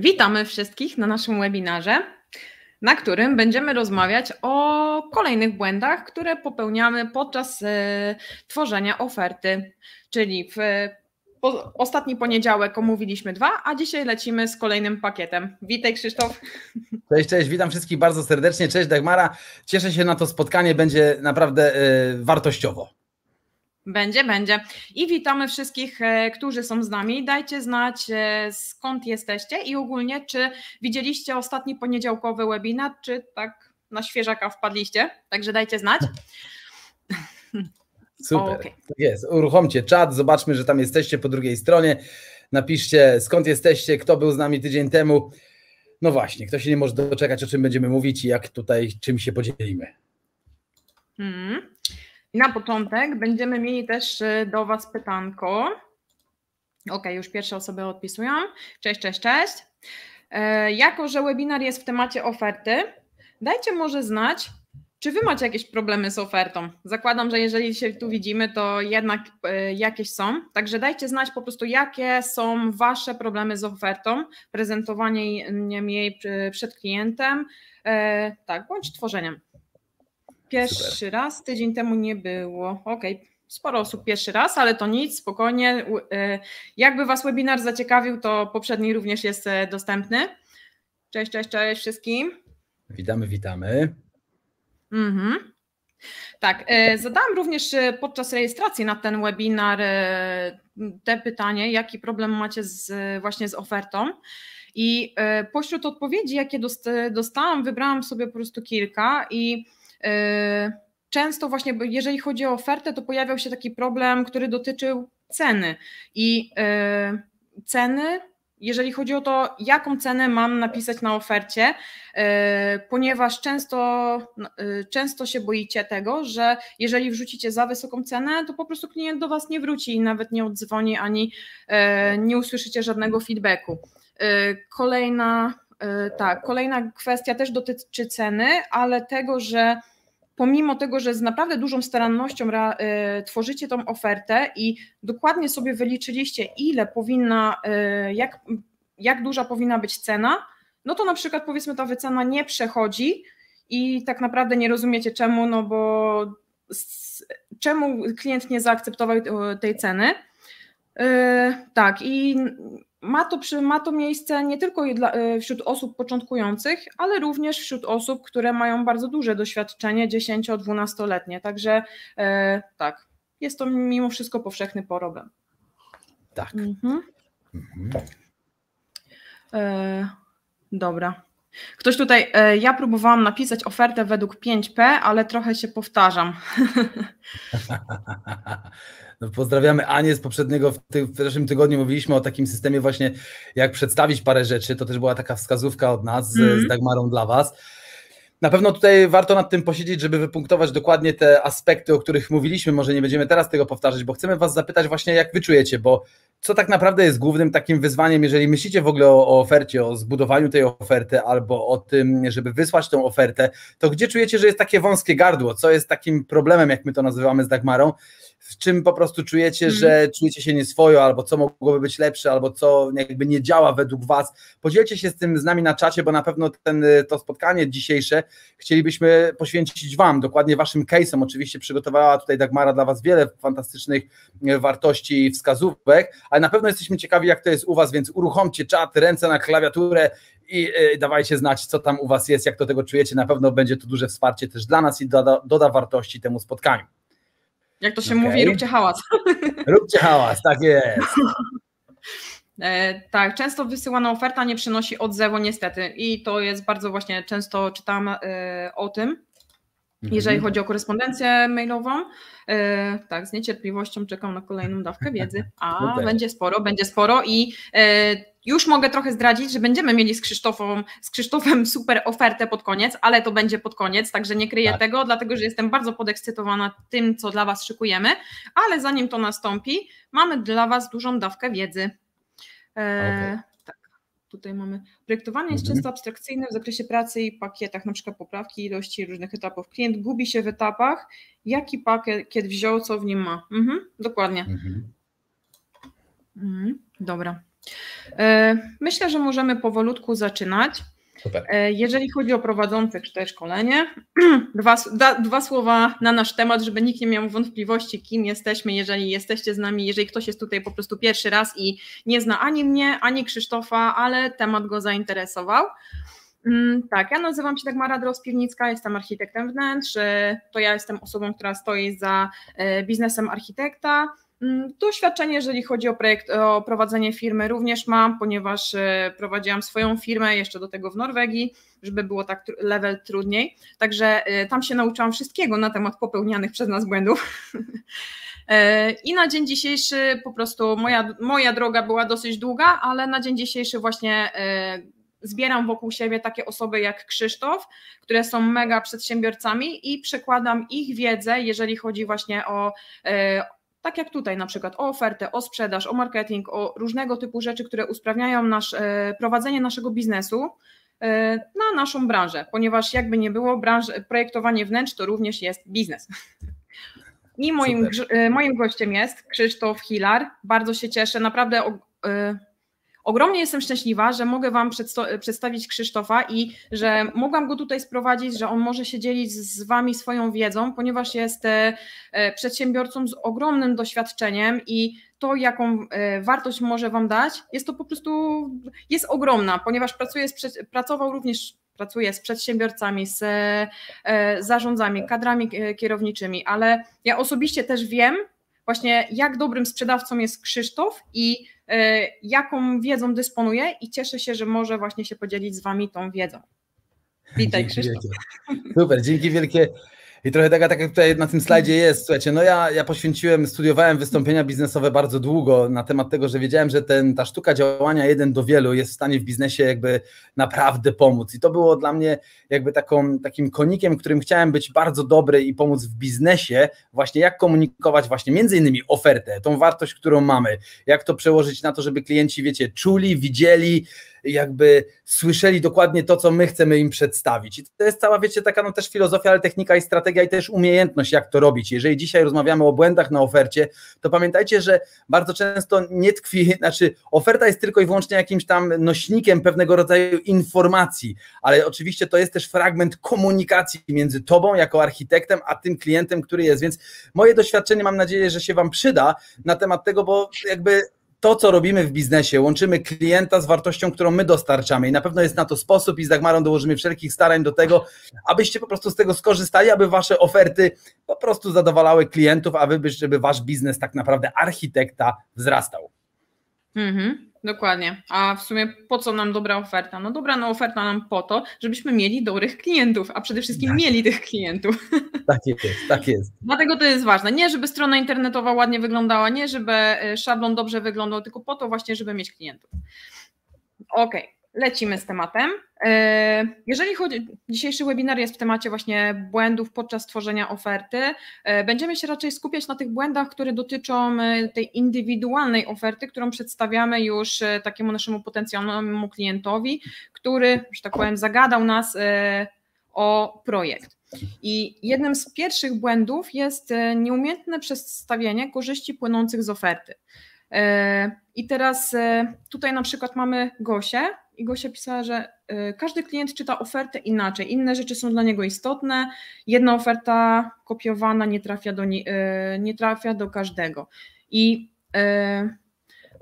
Witamy wszystkich na naszym webinarze, na którym będziemy rozmawiać o kolejnych błędach, które popełniamy podczas e, tworzenia oferty. Czyli w e, ostatni poniedziałek omówiliśmy dwa, a dzisiaj lecimy z kolejnym pakietem. Witaj Krzysztof. Cześć, cześć, witam wszystkich bardzo serdecznie. Cześć Dagmara. Cieszę się na to spotkanie, będzie naprawdę e, wartościowo. Będzie, będzie. I witamy wszystkich, e, którzy są z nami. Dajcie znać, e, skąd jesteście i ogólnie, czy widzieliście ostatni poniedziałkowy webinar, czy tak na świeżaka wpadliście. Także dajcie znać. Super. Okay. Tak jest, uruchomcie czat, zobaczmy, że tam jesteście po drugiej stronie. Napiszcie, skąd jesteście, kto był z nami tydzień temu. No właśnie, kto się nie może doczekać, o czym będziemy mówić i jak tutaj, czym się podzielimy. Mm. Na początek będziemy mieli też y, do Was pytanko. Ok, już pierwsze osoby odpisują. Cześć, cześć, cześć. E, jako, że webinar jest w temacie oferty, dajcie może znać, czy Wy macie jakieś problemy z ofertą? Zakładam, że jeżeli się tu widzimy, to jednak e, jakieś są. Także dajcie znać po prostu, jakie są Wasze problemy z ofertą, prezentowanie jej y, przed klientem, e, tak, bądź tworzeniem. Pierwszy Super. raz, tydzień temu nie było. Okej, okay. sporo osób pierwszy raz, ale to nic, spokojnie. E, jakby Was webinar zaciekawił, to poprzedni również jest e, dostępny. Cześć, cześć, cześć wszystkim. Witamy, witamy. Mhm. Tak, e, zadałam również podczas rejestracji na ten webinar te pytanie, jaki problem macie z, właśnie z ofertą. I pośród odpowiedzi, jakie dostałam, wybrałam sobie po prostu kilka i Yy, często właśnie, jeżeli chodzi o ofertę, to pojawiał się taki problem, który dotyczył ceny i yy, ceny jeżeli chodzi o to, jaką cenę mam napisać na ofercie, yy, ponieważ często, no, często się boicie tego, że jeżeli wrzucicie za wysoką cenę, to po prostu klient do Was nie wróci i nawet nie odzwoni ani nie usłyszycie żadnego feedbacku. Kolejna E, tak. Kolejna kwestia też dotyczy ceny, ale tego, że pomimo tego, że z naprawdę dużą starannością e, tworzycie tą ofertę i dokładnie sobie wyliczyliście, ile powinna, e, jak, jak duża powinna być cena, no to na przykład powiedzmy ta wycena nie przechodzi i tak naprawdę nie rozumiecie czemu, no bo z, czemu klient nie zaakceptował tej ceny. Yy, tak, i ma to, ma to miejsce nie tylko dla, e, wśród osób początkujących, ale również wśród osób, które mają bardzo duże doświadczenie 10-12-letnie. Także e, tak, jest to mimo wszystko powszechny porobem. Tak. Mhm. Mhm. E, dobra. Ktoś tutaj, e, ja próbowałam napisać ofertę według 5P, ale trochę się powtarzam. No, pozdrawiamy Anię z poprzedniego, w, ty, w zeszłym tygodniu mówiliśmy o takim systemie właśnie, jak przedstawić parę rzeczy, to też była taka wskazówka od nas mm. z, mhm. z Dagmarą dla Was. Na pewno tutaj warto nad tym posiedzieć, żeby wypunktować dokładnie te aspekty, o których mówiliśmy. Może nie będziemy teraz tego powtarzać, bo chcemy Was zapytać właśnie, jak wy czujecie, bo co tak naprawdę jest głównym takim wyzwaniem, jeżeli myślicie w ogóle o, o, ofercie, o zbudowaniu tej oferty albo o tym, żeby wysłać tą ofertę, to gdzie czujecie, że jest takie wąskie gardło? Co jest takim problemem, jak my to nazywamy z Dagmarą? w czym po prostu czujecie, mm. że czujecie się nieswojo, albo co mogłoby być lepsze, albo co jakby nie działa według Was. Podzielcie się z tym z nami na czacie, bo na pewno ten, y, to spotkanie dzisiejsze chcielibyśmy poświęcić Wam, dokładnie Waszym case'om. Oczywiście przygotowała tutaj Dagmara dla Was wiele fantastycznych y, wartości i wskazówek, ale na pewno jesteśmy ciekawi, jak to jest u Was, więc uruchomcie czat, ręce na klawiaturę i y, dawajcie znać, co tam u Was jest, jak to tego czujecie. Na pewno będzie to duże wsparcie też dla nas i doda, doda wartości temu spotkaniu. Jak to się okay. mówi, róbcie hałas. Róbcie hałas, tak jest. E, tak, często wysyłana oferta nie przynosi odzewu, niestety. I to jest bardzo właśnie często czytam e, o tym, Mhm. Jeżeli chodzi o korespondencję mailową, e, tak, z niecierpliwością czekam na kolejną dawkę wiedzy, a okay. będzie sporo, będzie sporo i e, już mogę trochę zdradzić, że będziemy mieli z, Krzysztofą, z Krzysztofem super ofertę pod koniec, ale to będzie pod koniec, także nie kryję tak. tego, dlatego że jestem bardzo podekscytowana tym, co dla Was szykujemy, ale zanim to nastąpi, mamy dla Was dużą dawkę wiedzy. E, okay tutaj mamy. Projektowanie jest mhm. często abstrakcyjne w zakresie pracy i pakietach, na przykład poprawki ilości różnych etapów. Klient gubi się w etapach, jaki pakiet wziął, co w nim ma. Mhm, dokładnie. Mhm. Mhm, dobra. E, myślę, że możemy powolutku zaczynać. Super. E, jeżeli chodzi o prowadzące, czy też szkolenie, dwa, da, dwa słowa na nasz temat, żeby nikt nie miał wątpliwości, kim jesteśmy, jeżeli jesteście z nami, jeżeli ktoś jest tutaj po prostu pierwszy raz i nie zna ani mnie, ani Krzysztofa, ale temat go zainteresował. Mm, tak, ja nazywam się Dagmara Drospiernicka, jestem architektem wnętrz, e, to ja jestem osobą, która stoi za e, biznesem architekta, Mm, doświadczenie, jeżeli chodzi o projekt, o prowadzenie firmy, również mam, ponieważ e, prowadziłam swoją firmę jeszcze do tego w Norwegii, żeby było tak level trudniej. Także e, tam się nauczyłam wszystkiego na temat popełnianych przez nas błędów. E, I na dzień dzisiejszy po prostu moja, moja droga była dosyć długa, ale na dzień dzisiejszy właśnie zbieram wokół siebie takie osoby jak Krzysztof, które są mega przedsiębiorcami i przekładam ich wiedzę, jeżeli chodzi właśnie o tak jak tutaj na przykład o ofertę, o sprzedaż, o marketing, o różnego typu rzeczy, które usprawniają nasz, e, prowadzenie naszego biznesu e, na naszą branżę, ponieważ jakby nie było, branż, projektowanie wnętrz to również jest biznes. I moim, e, moim gościem jest Krzysztof Hilar. Bardzo się cieszę, naprawdę Ogromnie jestem szczęśliwa, że mogę Wam przedstawić Krzysztofa i że mogłam go tutaj sprowadzić, że on może się dzielić z Wami swoją wiedzą, ponieważ jest e, e, przedsiębiorcą z ogromnym doświadczeniem i to, jaką e, wartość może Wam dać, jest to po prostu jest ogromna, ponieważ pracuje, pracował również pracuje z przedsiębiorcami, z zarządzami, kadrami kierowniczymi, ale ja osobiście też wiem właśnie, jak dobrym sprzedawcą jest Krzysztof i E, jaką wiedzą dysponuje i cieszę się, że może właśnie się podzielić z Wami tą wiedzą. Witaj dzięki Krzysztof. Wielkie. Super, dzięki wielkie i trochę taka, tak jak tutaj na tym slajdzie jest, słuchajcie, no ja, ja poświęciłem, studiowałem wystąpienia biznesowe bardzo długo na temat tego, że wiedziałem, że ten, ta sztuka działania jeden do wielu jest w stanie w biznesie jakby naprawdę pomóc. I to było dla mnie jakby taką, takim konikiem, którym chciałem być bardzo dobry i pomóc w biznesie, właśnie jak komunikować właśnie między innymi ofertę, tą wartość, którą mamy, jak to przełożyć na to, żeby klienci, wiecie, czuli, widzieli, jakby słyszeli dokładnie to, co my chcemy im przedstawić. I to jest cała, wiecie, taka no też filozofia, ale technika i strategia i też umiejętność, jak to robić. Jeżeli dzisiaj rozmawiamy o błędach na ofercie, to pamiętajcie, że bardzo często nie tkwi, znaczy oferta jest tylko i wyłącznie jakimś tam nośnikiem pewnego rodzaju informacji, ale oczywiście to jest też fragment komunikacji między tobą jako architektem, a tym klientem, który jest. Więc moje doświadczenie mam nadzieję, że się wam przyda na temat tego, bo jakby to, co robimy w biznesie, łączymy klienta z wartością, którą my dostarczamy i na pewno jest na to sposób i z Dagmarą dołożymy wszelkich starań do tego, abyście po prostu z tego skorzystali, aby wasze oferty po prostu zadowalały klientów, a wy, żeby wasz biznes tak naprawdę architekta wzrastał. Mhm. Dokładnie. A w sumie po co nam dobra oferta? No dobra, no oferta nam po to, żebyśmy mieli dobrych klientów, a przede wszystkim tak. mieli tych klientów. Tak jest, tak jest. Dlatego to jest ważne. Nie, żeby strona internetowa ładnie wyglądała, nie, żeby e, szablon dobrze wyglądał, tylko po to właśnie, żeby mieć klientów. Okej. Okay lecimy z tematem. E, jeżeli chodzi, dzisiejszy webinar jest w temacie właśnie błędów podczas tworzenia oferty. E, będziemy się raczej skupiać na tych błędach, które dotyczą e, tej indywidualnej oferty, którą przedstawiamy już takiemu naszemu potencjalnemu klientowi, który, że tak powiem, zagadał nas o projekt. I jednym z pierwszych błędów jest nieumiejętne przedstawienie korzyści płynących z oferty. I teraz tutaj na przykład mamy Gosię, i Gosia pisała, że y, każdy klient czyta ofertę inaczej, inne rzeczy są dla niego istotne, jedna oferta kopiowana nie trafia do, nie, y, nie trafia do każdego. I y,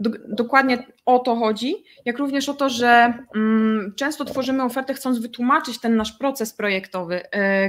do, dokładnie o to chodzi, jak również o to, że mm, często tworzymy ofertę chcąc wytłumaczyć ten nasz proces projektowy,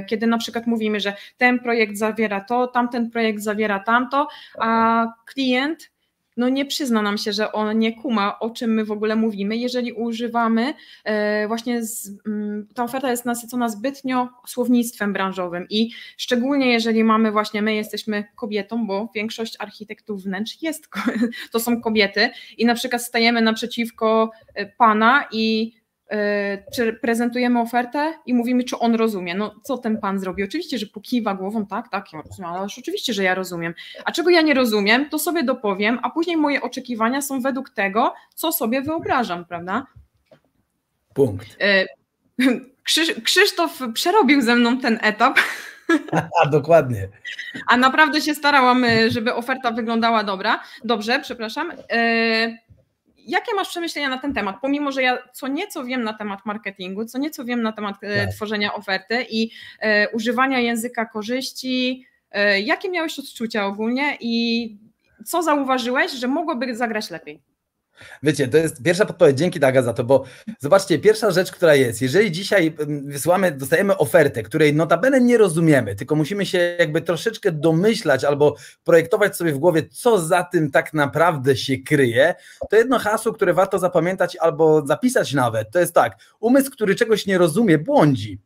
kiedy na przykład mówimy, że ten projekt zawiera to, tamten projekt zawiera tamto, a klient no nie przyzna nam się, że on nie kuma, o czym my w ogóle mówimy, jeżeli używamy e, właśnie, z, mm, ta oferta jest nasycona zbytnio słownictwem branżowym i szczególnie jeżeli mamy właśnie, my jesteśmy kobietą, bo większość architektów wnętrz jest, to są kobiety i na przykład stajemy naprzeciwko e, pana i Y, czy prezentujemy ofertę i mówimy, czy on rozumie. No, co ten pan zrobi? Oczywiście, że pokiwa głową, tak, tak, ja rozumiem, ale oczywiście, że ja rozumiem. A czego ja nie rozumiem, to sobie dopowiem, a później moje oczekiwania są według tego, co sobie wyobrażam, prawda? Punkt. Y, Krzysztof przerobił ze mną ten etap. A, dokładnie. A naprawdę się starałam, y, żeby oferta wyglądała dobra, dobrze, przepraszam. Yy jakie masz przemyślenia na ten temat? Pomimo, że ja co nieco wiem na temat marketingu, co nieco wiem na temat e, tak. tworzenia oferty i e, używania języka korzyści, e, jakie miałeś odczucia ogólnie i co zauważyłeś, że mogłoby zagrać lepiej? Wiecie, to jest pierwsza podpowiedź. Dzięki Daga za to, bo zobaczcie, pierwsza rzecz, która jest, jeżeli dzisiaj mm, wysłamy, dostajemy ofertę, której notabene nie rozumiemy, tylko musimy się jakby troszeczkę domyślać albo projektować sobie w głowie, co za tym tak naprawdę się kryje, to jedno hasło, które warto zapamiętać albo zapisać nawet, to jest tak, umysł, który czegoś nie rozumie, błądzi.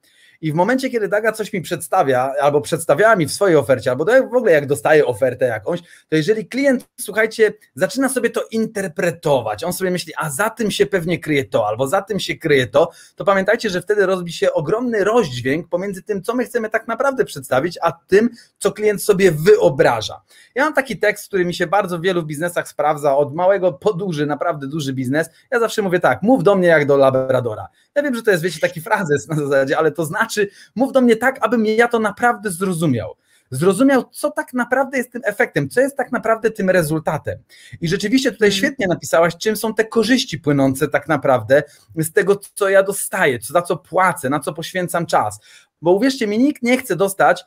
I w momencie, kiedy Daga coś mi przedstawia, albo przedstawiała mi w swojej ofercie, albo to w ogóle jak dostaję ofertę jakąś, to jeżeli klient, słuchajcie, zaczyna sobie to interpretować, on sobie myśli, a za tym się pewnie kryje to, albo za tym się kryje to, to pamiętajcie, że wtedy rozbi się ogromny rozdźwięk pomiędzy tym, co my chcemy tak naprawdę przedstawić, a tym, co klient sobie wyobraża. Ja mam taki tekst, który mi się bardzo w wielu biznesach sprawdza, od małego po duży, naprawdę duży biznes. Ja zawsze mówię tak, mów do mnie jak do labradora. Ja wiem, że to jest, wiecie, taki frazes na zasadzie, ale to znaczy, znaczy, mów do mnie tak, abym ja to naprawdę zrozumiał zrozumiał, co tak naprawdę jest tym efektem, co jest tak naprawdę tym rezultatem. I rzeczywiście tutaj mhm. świetnie napisałaś, czym są te korzyści płynące tak naprawdę z tego, co ja dostaję, co, za co płacę, na co poświęcam czas. Bo uwierzcie mi, nikt nie chce dostać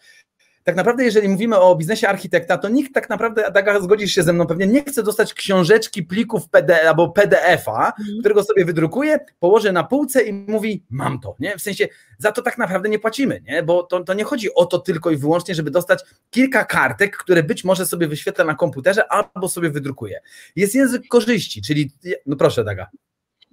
tak naprawdę, jeżeli mówimy o biznesie architekta, to nikt tak naprawdę, tak zgodzisz się ze mną pewnie, nie chce dostać książeczki plików PDF albo PDF-a, mm. którego sobie wydrukuje, położy na półce i mówi, mam to, nie? W sensie, za to tak naprawdę nie płacimy, nie? Bo to, to nie chodzi o to tylko i wyłącznie, żeby dostać kilka kartek, które być może sobie wyświetla na komputerze albo sobie wydrukuje. Jest język korzyści, czyli, no proszę, Daga.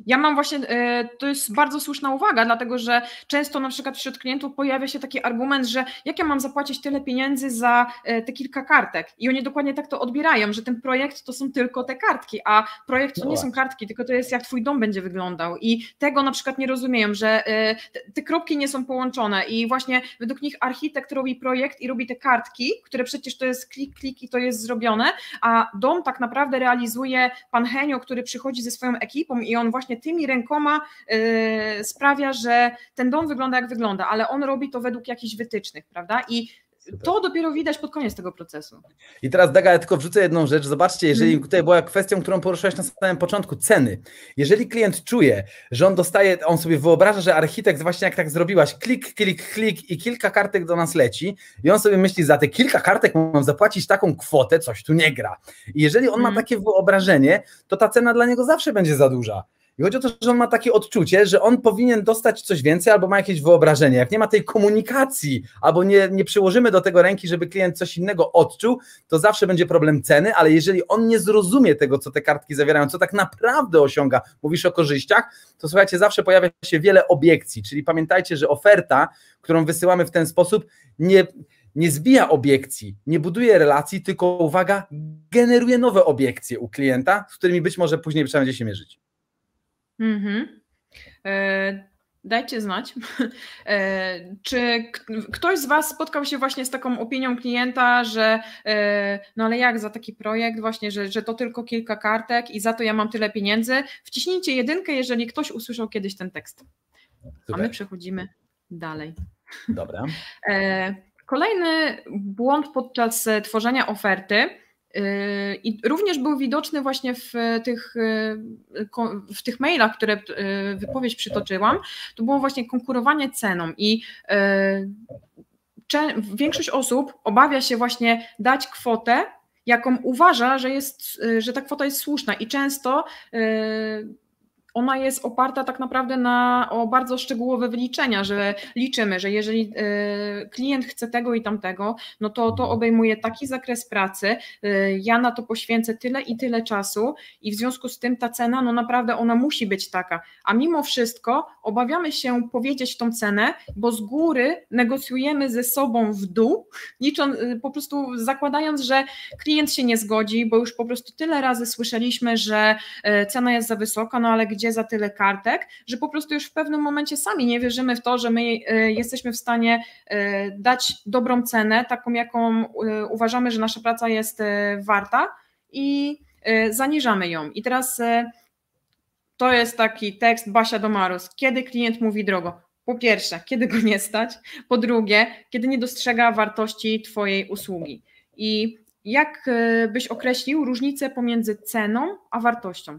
Ja mam właśnie, e, to jest bardzo słuszna uwaga, dlatego że często na przykład wśród klientów pojawia się taki argument, że jak ja mam zapłacić tyle pieniędzy za e, te kilka kartek? I oni dokładnie tak to odbierają, że ten projekt to są tylko te kartki, a projekt to nie są kartki, tylko to jest jak twój dom będzie wyglądał. I tego na przykład nie rozumieją, że e, te kropki nie są połączone i właśnie według nich architekt robi projekt i robi te kartki, które przecież to jest klik, klik i to jest zrobione, a dom tak naprawdę realizuje pan Henio, który przychodzi ze swoją ekipą i on właśnie właśnie tymi rękoma e, sprawia, że ten dom wygląda jak wygląda, ale on robi to według jakichś wytycznych, prawda? I to dopiero widać pod koniec tego procesu. I teraz Daga, ja tylko wrzucę jedną rzecz. Zobaczcie, jeżeli mhm. tutaj była kwestią, którą poruszałeś na samym początku, ceny. Jeżeli klient czuje, że on dostaje, on sobie wyobraża, że architekt właśnie jak tak zrobiłaś, klik, klik, klik i kilka kartek do nas leci i on sobie myśli, za te kilka kartek mam zapłacić taką kwotę, coś tu nie gra. I jeżeli on ma mhm. takie wyobrażenie, to ta cena dla niego zawsze będzie za duża. I chodzi o to, że on ma takie odczucie, że on powinien dostać coś więcej albo ma jakieś wyobrażenie. Jak nie ma tej komunikacji, albo nie, nie przyłożymy do tego ręki, żeby klient coś innego odczuł, to zawsze będzie problem ceny, ale jeżeli on nie zrozumie tego, co te kartki zawierają, co tak naprawdę osiąga, mówisz o korzyściach, to słuchajcie, zawsze pojawia się wiele obiekcji. Czyli pamiętajcie, że oferta, którą wysyłamy w ten sposób, nie nie zbija obiekcji, nie buduje relacji, tylko uwaga, generuje nowe obiekcje u klienta, z którymi być może później trzeba będzie się mierzyć. Mhm. E, dajcie znać, e, czy ktoś z Was spotkał się właśnie z taką opinią klienta, że e, no ale jak za taki projekt właśnie, że, że to tylko kilka kartek i za to ja mam tyle pieniędzy. Wciśnijcie jedynkę, jeżeli ktoś usłyszał kiedyś ten tekst. Super. A my przechodzimy dalej. Dobra. E, kolejny błąd podczas tworzenia oferty i również był widoczny właśnie w tych, e, w tych mailach, które e, wypowiedź przytoczyłam, to było właśnie konkurowanie ceną i e, większość osób obawia się właśnie dać kwotę, jaką uważa, że, jest, że ta kwota jest słuszna i często ona jest oparta tak naprawdę na, o bardzo szczegółowe wyliczenia, że liczymy, że jeżeli e, klient chce tego i tamtego, no to to mhm. obejmuje taki zakres pracy, e, ja na to poświęcę tyle i tyle czasu i w związku z tym ta cena, no naprawdę ona musi być taka, a mimo wszystko obawiamy się powiedzieć tą cenę, bo z góry negocjujemy ze sobą w dół, licząc, e, po prostu zakładając, że klient się nie zgodzi, bo już po prostu tyle razy słyszeliśmy, że cena jest za wysoka, no ale gdzie gdzie za tyle kartek, że po prostu już w pewnym momencie sami nie wierzymy w to, że my e, jesteśmy w stanie e, dać dobrą cenę, taką jaką e, uważamy, że nasza praca jest warta i zaniżamy ją. I teraz to jest taki tekst Basia Domarus. Kiedy klient mówi drogo? Po pierwsze, kiedy go nie stać? Po drugie, kiedy nie dostrzega wartości Twojej usługi? I jak byś określił różnicę pomiędzy ceną a wartością?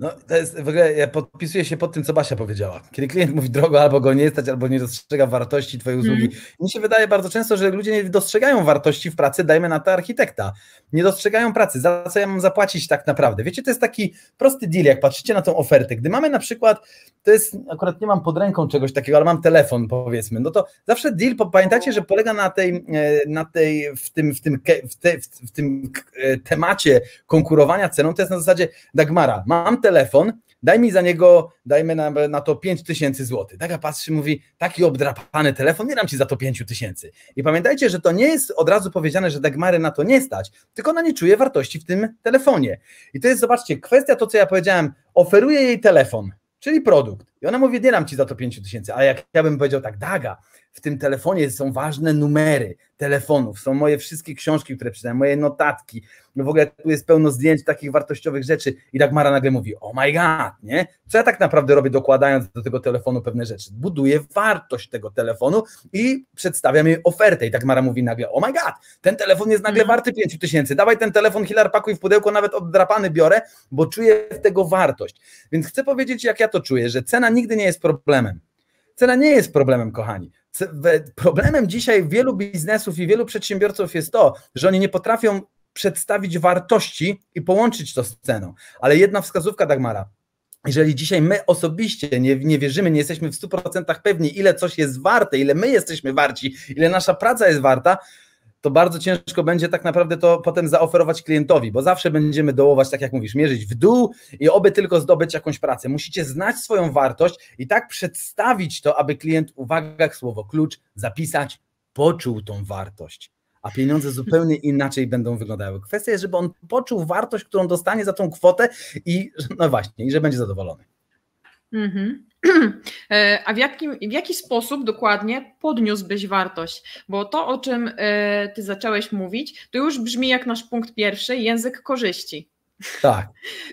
No, to jest w ogóle, ja podpisuję się pod tym, co Basia powiedziała. Kiedy klient mówi drogo, albo go nie stać, albo nie dostrzega wartości Twojej mhm. usługi. Mm. Mi się wydaje bardzo często, że ludzie nie dostrzegają wartości w pracy, dajmy na to architekta. Nie dostrzegają pracy, za co ja mam zapłacić tak naprawdę. Wiecie, to jest taki prosty deal, jak patrzycie na tą ofertę. Gdy mamy na przykład, to jest, akurat nie mam pod ręką czegoś takiego, ale mam telefon powiedzmy, no to zawsze deal, pamiętajcie, że polega na tej, e, na tej w tym, w tym, w, te, w tym e, temacie konkurowania ceną, to jest na zasadzie Dagmara, mam telefon, telefon, daj mi za niego, dajmy na, na to 5 tysięcy złotych. Taka patrzy, mówi, taki obdrapany telefon, nie dam ci za to 5 tysięcy. I pamiętajcie, że to nie jest od razu powiedziane, że Dagmary na to nie stać, tylko ona nie czuje wartości w tym telefonie. I to jest, zobaczcie, kwestia to, co ja powiedziałem, oferuję jej telefon, czyli produkt. I ona mówi, nie dam ci za to 5 tysięcy, A jak ja bym powiedział tak, Daga, w tym telefonie są ważne numery telefonów, są moje wszystkie książki, które czytałem, moje notatki, no w ogóle tu jest pełno zdjęć takich wartościowych rzeczy i tak Mara nagle mówi, oh my god, nie? Co ja tak naprawdę robię dokładając do tego telefonu pewne rzeczy? Buduję wartość tego telefonu i przedstawiam jej ofertę i tak Mara mówi nagle, oh my god, ten telefon jest nagle mhm. warty 5 tysięcy, dawaj ten telefon, Hilar, pakuj w pudełko, nawet oddrapany biorę, bo czuję w tego wartość. Więc chcę powiedzieć, jak ja to czuję, że cena nigdy nie jest problemem. Cena nie jest problemem, kochani. Problemem dzisiaj wielu biznesów i wielu przedsiębiorców jest to, że oni nie potrafią przedstawić wartości i połączyć to z ceną. Ale jedna wskazówka Dagmara. Jeżeli dzisiaj my osobiście nie, nie wierzymy, nie jesteśmy w 100% pewni, ile coś jest warte, ile my jesteśmy warci, ile nasza praca jest warta, to bardzo ciężko będzie tak naprawdę to potem zaoferować klientowi, bo zawsze będziemy dołować, tak jak mówisz, mierzyć w dół i oby tylko zdobyć jakąś pracę. Musicie znać swoją wartość i tak przedstawić to, aby klient, uwaga, słowo klucz, zapisać, poczuł tą wartość. A pieniądze zupełnie inaczej będą wyglądały. Kwestia jest, żeby on poczuł wartość, którą dostanie za tą kwotę i no właśnie, i że będzie zadowolony. Mhm. E, a w, jakim, w jaki sposób dokładnie podniósłbyś wartość? Bo to, o czym e, Ty zacząłeś mówić, to już brzmi jak nasz punkt pierwszy język korzyści. Tak.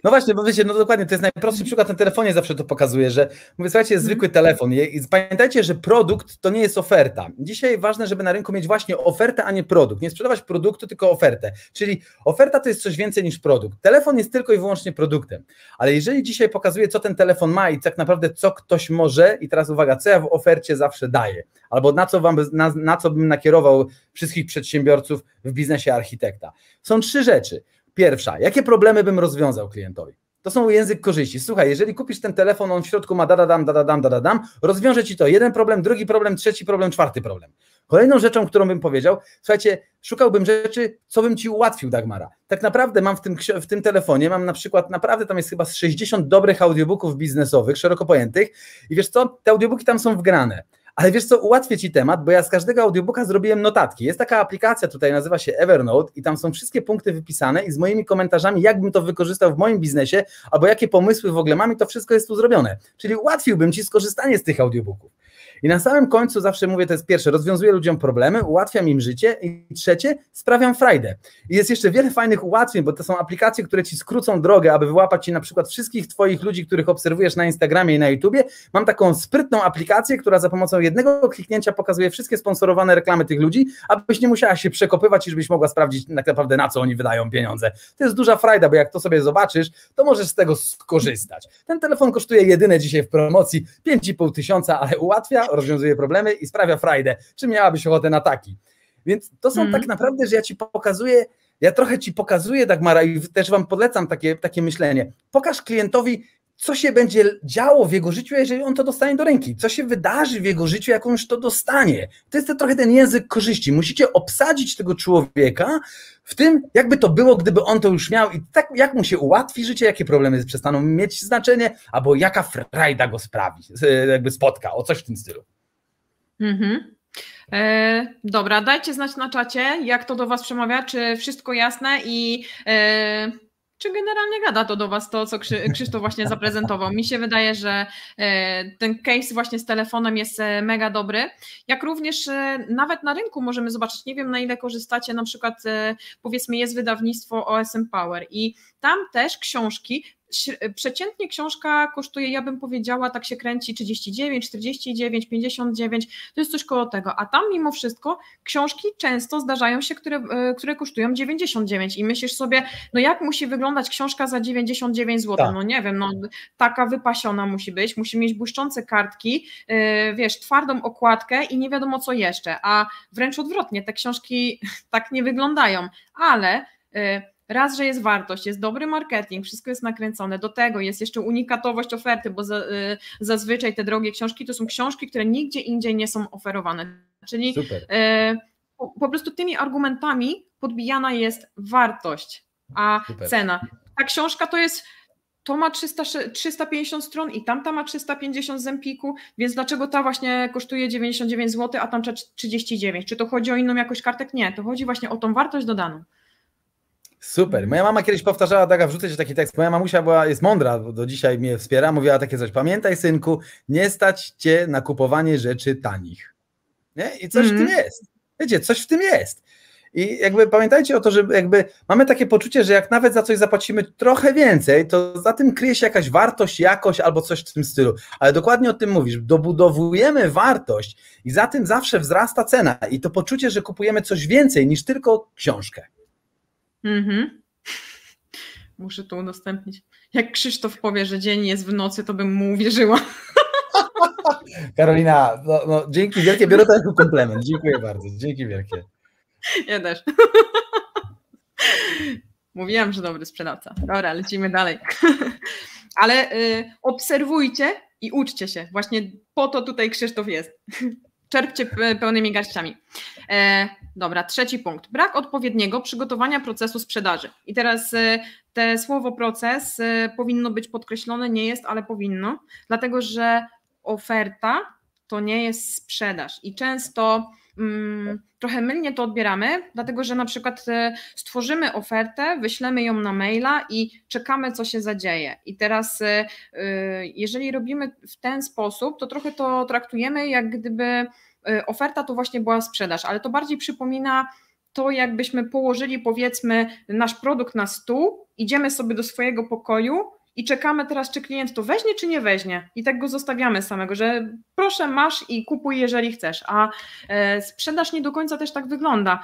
No właśnie, bo wiecie, no dokładnie, to jest najprostszy przykład, na telefonie zawsze to pokazuję, że mówię, słuchajcie, zwykły telefon i pamiętajcie, że produkt to nie jest oferta. Dzisiaj ważne, żeby na rynku mieć właśnie ofertę, a nie produkt. Nie sprzedawać produktu, tylko ofertę. Czyli oferta to jest coś więcej niż produkt. Telefon jest tylko i wyłącznie produktem. Ale jeżeli dzisiaj pokazuję, co ten telefon ma i tak naprawdę co ktoś może i teraz uwaga, co ja w ofercie zawsze daję, albo na co, wam, na, na co bym nakierował wszystkich przedsiębiorców w biznesie architekta. Są trzy rzeczy – Pierwsza, jakie problemy bym rozwiązał klientowi? To są język korzyści. Słuchaj, jeżeli kupisz ten telefon, on w środku ma dadadam, dadadam, dadadam, rozwiąże ci to jeden problem, drugi problem, trzeci problem, czwarty problem. Kolejną rzeczą, którą bym powiedział, słuchajcie, szukałbym rzeczy, co bym ci ułatwił, Dagmara. Tak naprawdę mam w tym, w tym telefonie, mam na przykład, naprawdę tam jest chyba 60 dobrych audiobooków biznesowych, szeroko pojętych i wiesz co, te audiobooki tam są wgrane ale wiesz co, ułatwię Ci temat, bo ja z każdego audiobooka zrobiłem notatki. Jest taka aplikacja tutaj, nazywa się Evernote i tam są wszystkie punkty wypisane i z moimi komentarzami, jakbym to wykorzystał w moim biznesie, albo jakie pomysły w ogóle mam i to wszystko jest tu zrobione. Czyli ułatwiłbym Ci skorzystanie z tych audiobooków. I na samym końcu zawsze mówię, to jest pierwsze, rozwiązuję ludziom problemy, ułatwiam im życie i trzecie, sprawiam frajdę. I jest jeszcze wiele fajnych ułatwień, bo to są aplikacje, które ci skrócą drogę, aby wyłapać ci na przykład wszystkich twoich ludzi, których obserwujesz na Instagramie i na YouTubie. Mam taką sprytną aplikację, która za pomocą jednego kliknięcia pokazuje wszystkie sponsorowane reklamy tych ludzi, abyś nie musiała się przekopywać i żebyś mogła sprawdzić tak naprawdę na co oni wydają pieniądze. To jest duża frajda, bo jak to sobie zobaczysz, to możesz z tego skorzystać. Ten telefon kosztuje jedyne dzisiaj w promocji 5,5 tysiąca, ale ułatwia, rozwiązuje problemy i sprawia frajdę. Czy miałabyś ochotę na taki? Więc to są mhm. tak naprawdę, że ja ci pokazuję, ja trochę ci pokazuję, Dagmara, i też wam polecam takie, takie myślenie. Pokaż klientowi, co się będzie działo w jego życiu, jeżeli on to dostanie do ręki, co się wydarzy w jego życiu, jak on już to dostanie. To jest to trochę ten język korzyści. Musicie obsadzić tego człowieka w tym, jakby to było, gdyby on to już miał i tak, jak mu się ułatwi życie, jakie problemy przestaną mieć znaczenie, albo jaka frajda go sprawi, jakby spotka, o coś w tym stylu. Mhm. E, dobra, dajcie znać na czacie, jak to do Was przemawia, czy wszystko jasne i e czy generalnie gada to do Was to, co Krzysztof właśnie zaprezentował. Mi się wydaje, że e, ten case właśnie z telefonem jest e, mega dobry. Jak również e, nawet na rynku możemy zobaczyć, nie wiem na ile korzystacie, na przykład powiedzmy jest wydawnictwo OSM Power i tam też książki, przeciętnie książka kosztuje, ja bym powiedziała, tak się kręci 39, 49, 59, to jest coś koło tego, a tam mimo wszystko książki często zdarzają się, które, e, które kosztują 99 i myślisz sobie, no jak musi wyglądać książka za 99 zł, tak. no nie wiem, no taka wypasiona musi być, musi mieć błyszczące kartki, e, wiesz, twardą okładkę i nie wiadomo co jeszcze, a wręcz odwrotnie, te książki tak nie wyglądają, ale e, raz, że jest wartość, jest dobry marketing, wszystko jest nakręcone, do tego jest jeszcze unikatowość oferty, bo za, y, zazwyczaj te drogie książki to są książki, które nigdzie indziej nie są oferowane. Czyli y, po, po, prostu tymi argumentami podbijana jest wartość, a Super. cena. Ta książka to jest. To ma 300, 350 stron i tamta ma 350 zempiku, więc dlaczego ta właśnie kosztuje 99 zł, a tamta 39? Czy to chodzi o inną jakość kartek? Nie, to chodzi właśnie o tą wartość dodaną. Super. Moja mama kiedyś powtarzała, taka wrzucę ci taki tekst, moja mamusia była, jest mądra, do dzisiaj mnie wspiera, mówiła takie coś, pamiętaj synku, nie stać cię na kupowanie rzeczy tanich. Nie? I coś mm w tym mhm. jest. Wiecie, coś w tym jest. I jakby pamiętajcie o to, że jakby mamy takie poczucie, że jak nawet za coś zapłacimy trochę więcej, to za tym kryje się jakaś wartość, jakość albo coś w tym stylu. Ale dokładnie o tym mówisz. Dobudowujemy wartość i za tym zawsze wzrasta cena i to poczucie, że kupujemy coś więcej niż tylko książkę. Mhm. Muszę to udostępnić. Jak Krzysztof powie, że dzień jest w nocy, to bym mu uwierzyła. Karolina, no, no, dzięki wielkie, biorę to jako komplement. Dziękuję bardzo, dzięki wielkie. Ja też. Mówiłam, że dobry sprzedawca. Dobra, lecimy dalej. Ale y, obserwujcie i uczcie się. Właśnie po to tutaj Krzysztof jest. Czerpcie pełnymi garściami. E, dobra, trzeci punkt. Brak odpowiedniego przygotowania procesu sprzedaży. I teraz e, te słowo proces e, powinno być podkreślone, nie jest, ale powinno, dlatego że oferta to nie jest sprzedaż. I często Mm, trochę mylnie to odbieramy, dlatego że na przykład e, stworzymy ofertę, wyślemy ją na maila i czekamy, co się zadzieje. I teraz, e, e, jeżeli robimy w ten sposób, to trochę to traktujemy, jak gdyby oferta to właśnie była sprzedaż, ale to bardziej przypomina to jakbyśmy położyli powiedzmy nasz produkt na stół, idziemy sobie do swojego pokoju i czekamy teraz, czy klient to weźmie, czy nie weźmie. I tak go zostawiamy samego, że proszę, masz i kupuj, jeżeli chcesz. A e, sprzedaż nie do końca też tak wygląda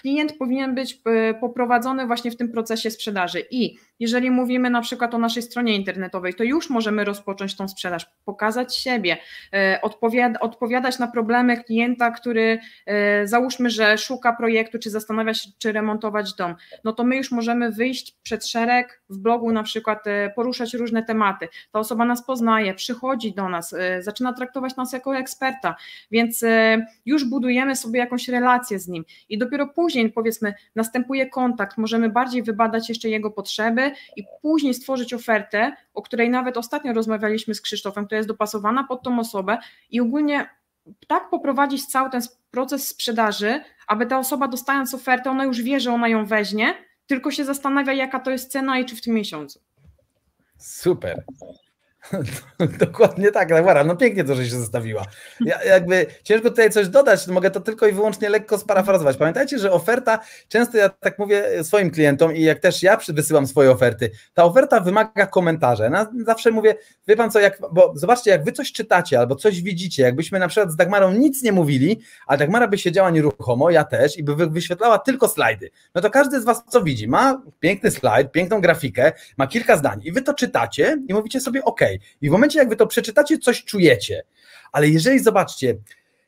klient powinien być e, poprowadzony właśnie w tym procesie sprzedaży. I jeżeli mówimy na przykład o naszej stronie internetowej, to już możemy rozpocząć tą sprzedaż, pokazać siebie, e, odpowiadać na problemy klienta, który e, załóżmy, że szuka projektu, czy zastanawia się, czy remontować dom. No to my już możemy wyjść przed szereg w blogu, na przykład poruszać różne tematy. Ta osoba nas poznaje, przychodzi do nas, zaczyna traktować nas jako eksperta, więc już budujemy sobie jakąś relację z nim. I dopiero później, później, powiedzmy, następuje kontakt, możemy bardziej wybadać jeszcze jego potrzeby i później stworzyć ofertę, o której nawet ostatnio rozmawialiśmy z Krzysztofem, która jest dopasowana pod tą osobę i ogólnie tak poprowadzić cały ten proces sprzedaży, aby ta osoba dostając ofertę, ona już wie, że ona ją weźmie, tylko się zastanawia, jaka to jest cena i czy w tym miesiącu. Super. Dokładnie tak, Laura, no pięknie to, że się zostawiła. Ja, jakby ciężko tutaj coś dodać, mogę to tylko i wyłącznie lekko sparafrazować. Pamiętajcie, że oferta, często ja tak mówię swoim klientom i jak też ja wysyłam swoje oferty, ta oferta wymaga komentarza. Ja zawsze mówię, wie pan co, jak, bo zobaczcie, jak wy coś czytacie albo coś widzicie, jakbyśmy na przykład z Dagmarą nic nie mówili, a Dagmara by siedziała nieruchomo, ja też, i by wyświetlała tylko slajdy, no to każdy z was co widzi? Ma piękny slajd, piękną grafikę, ma kilka zdań i wy to czytacie i mówicie sobie, ok, i w momencie, jak wy to przeczytacie, coś czujecie. Ale jeżeli zobaczcie,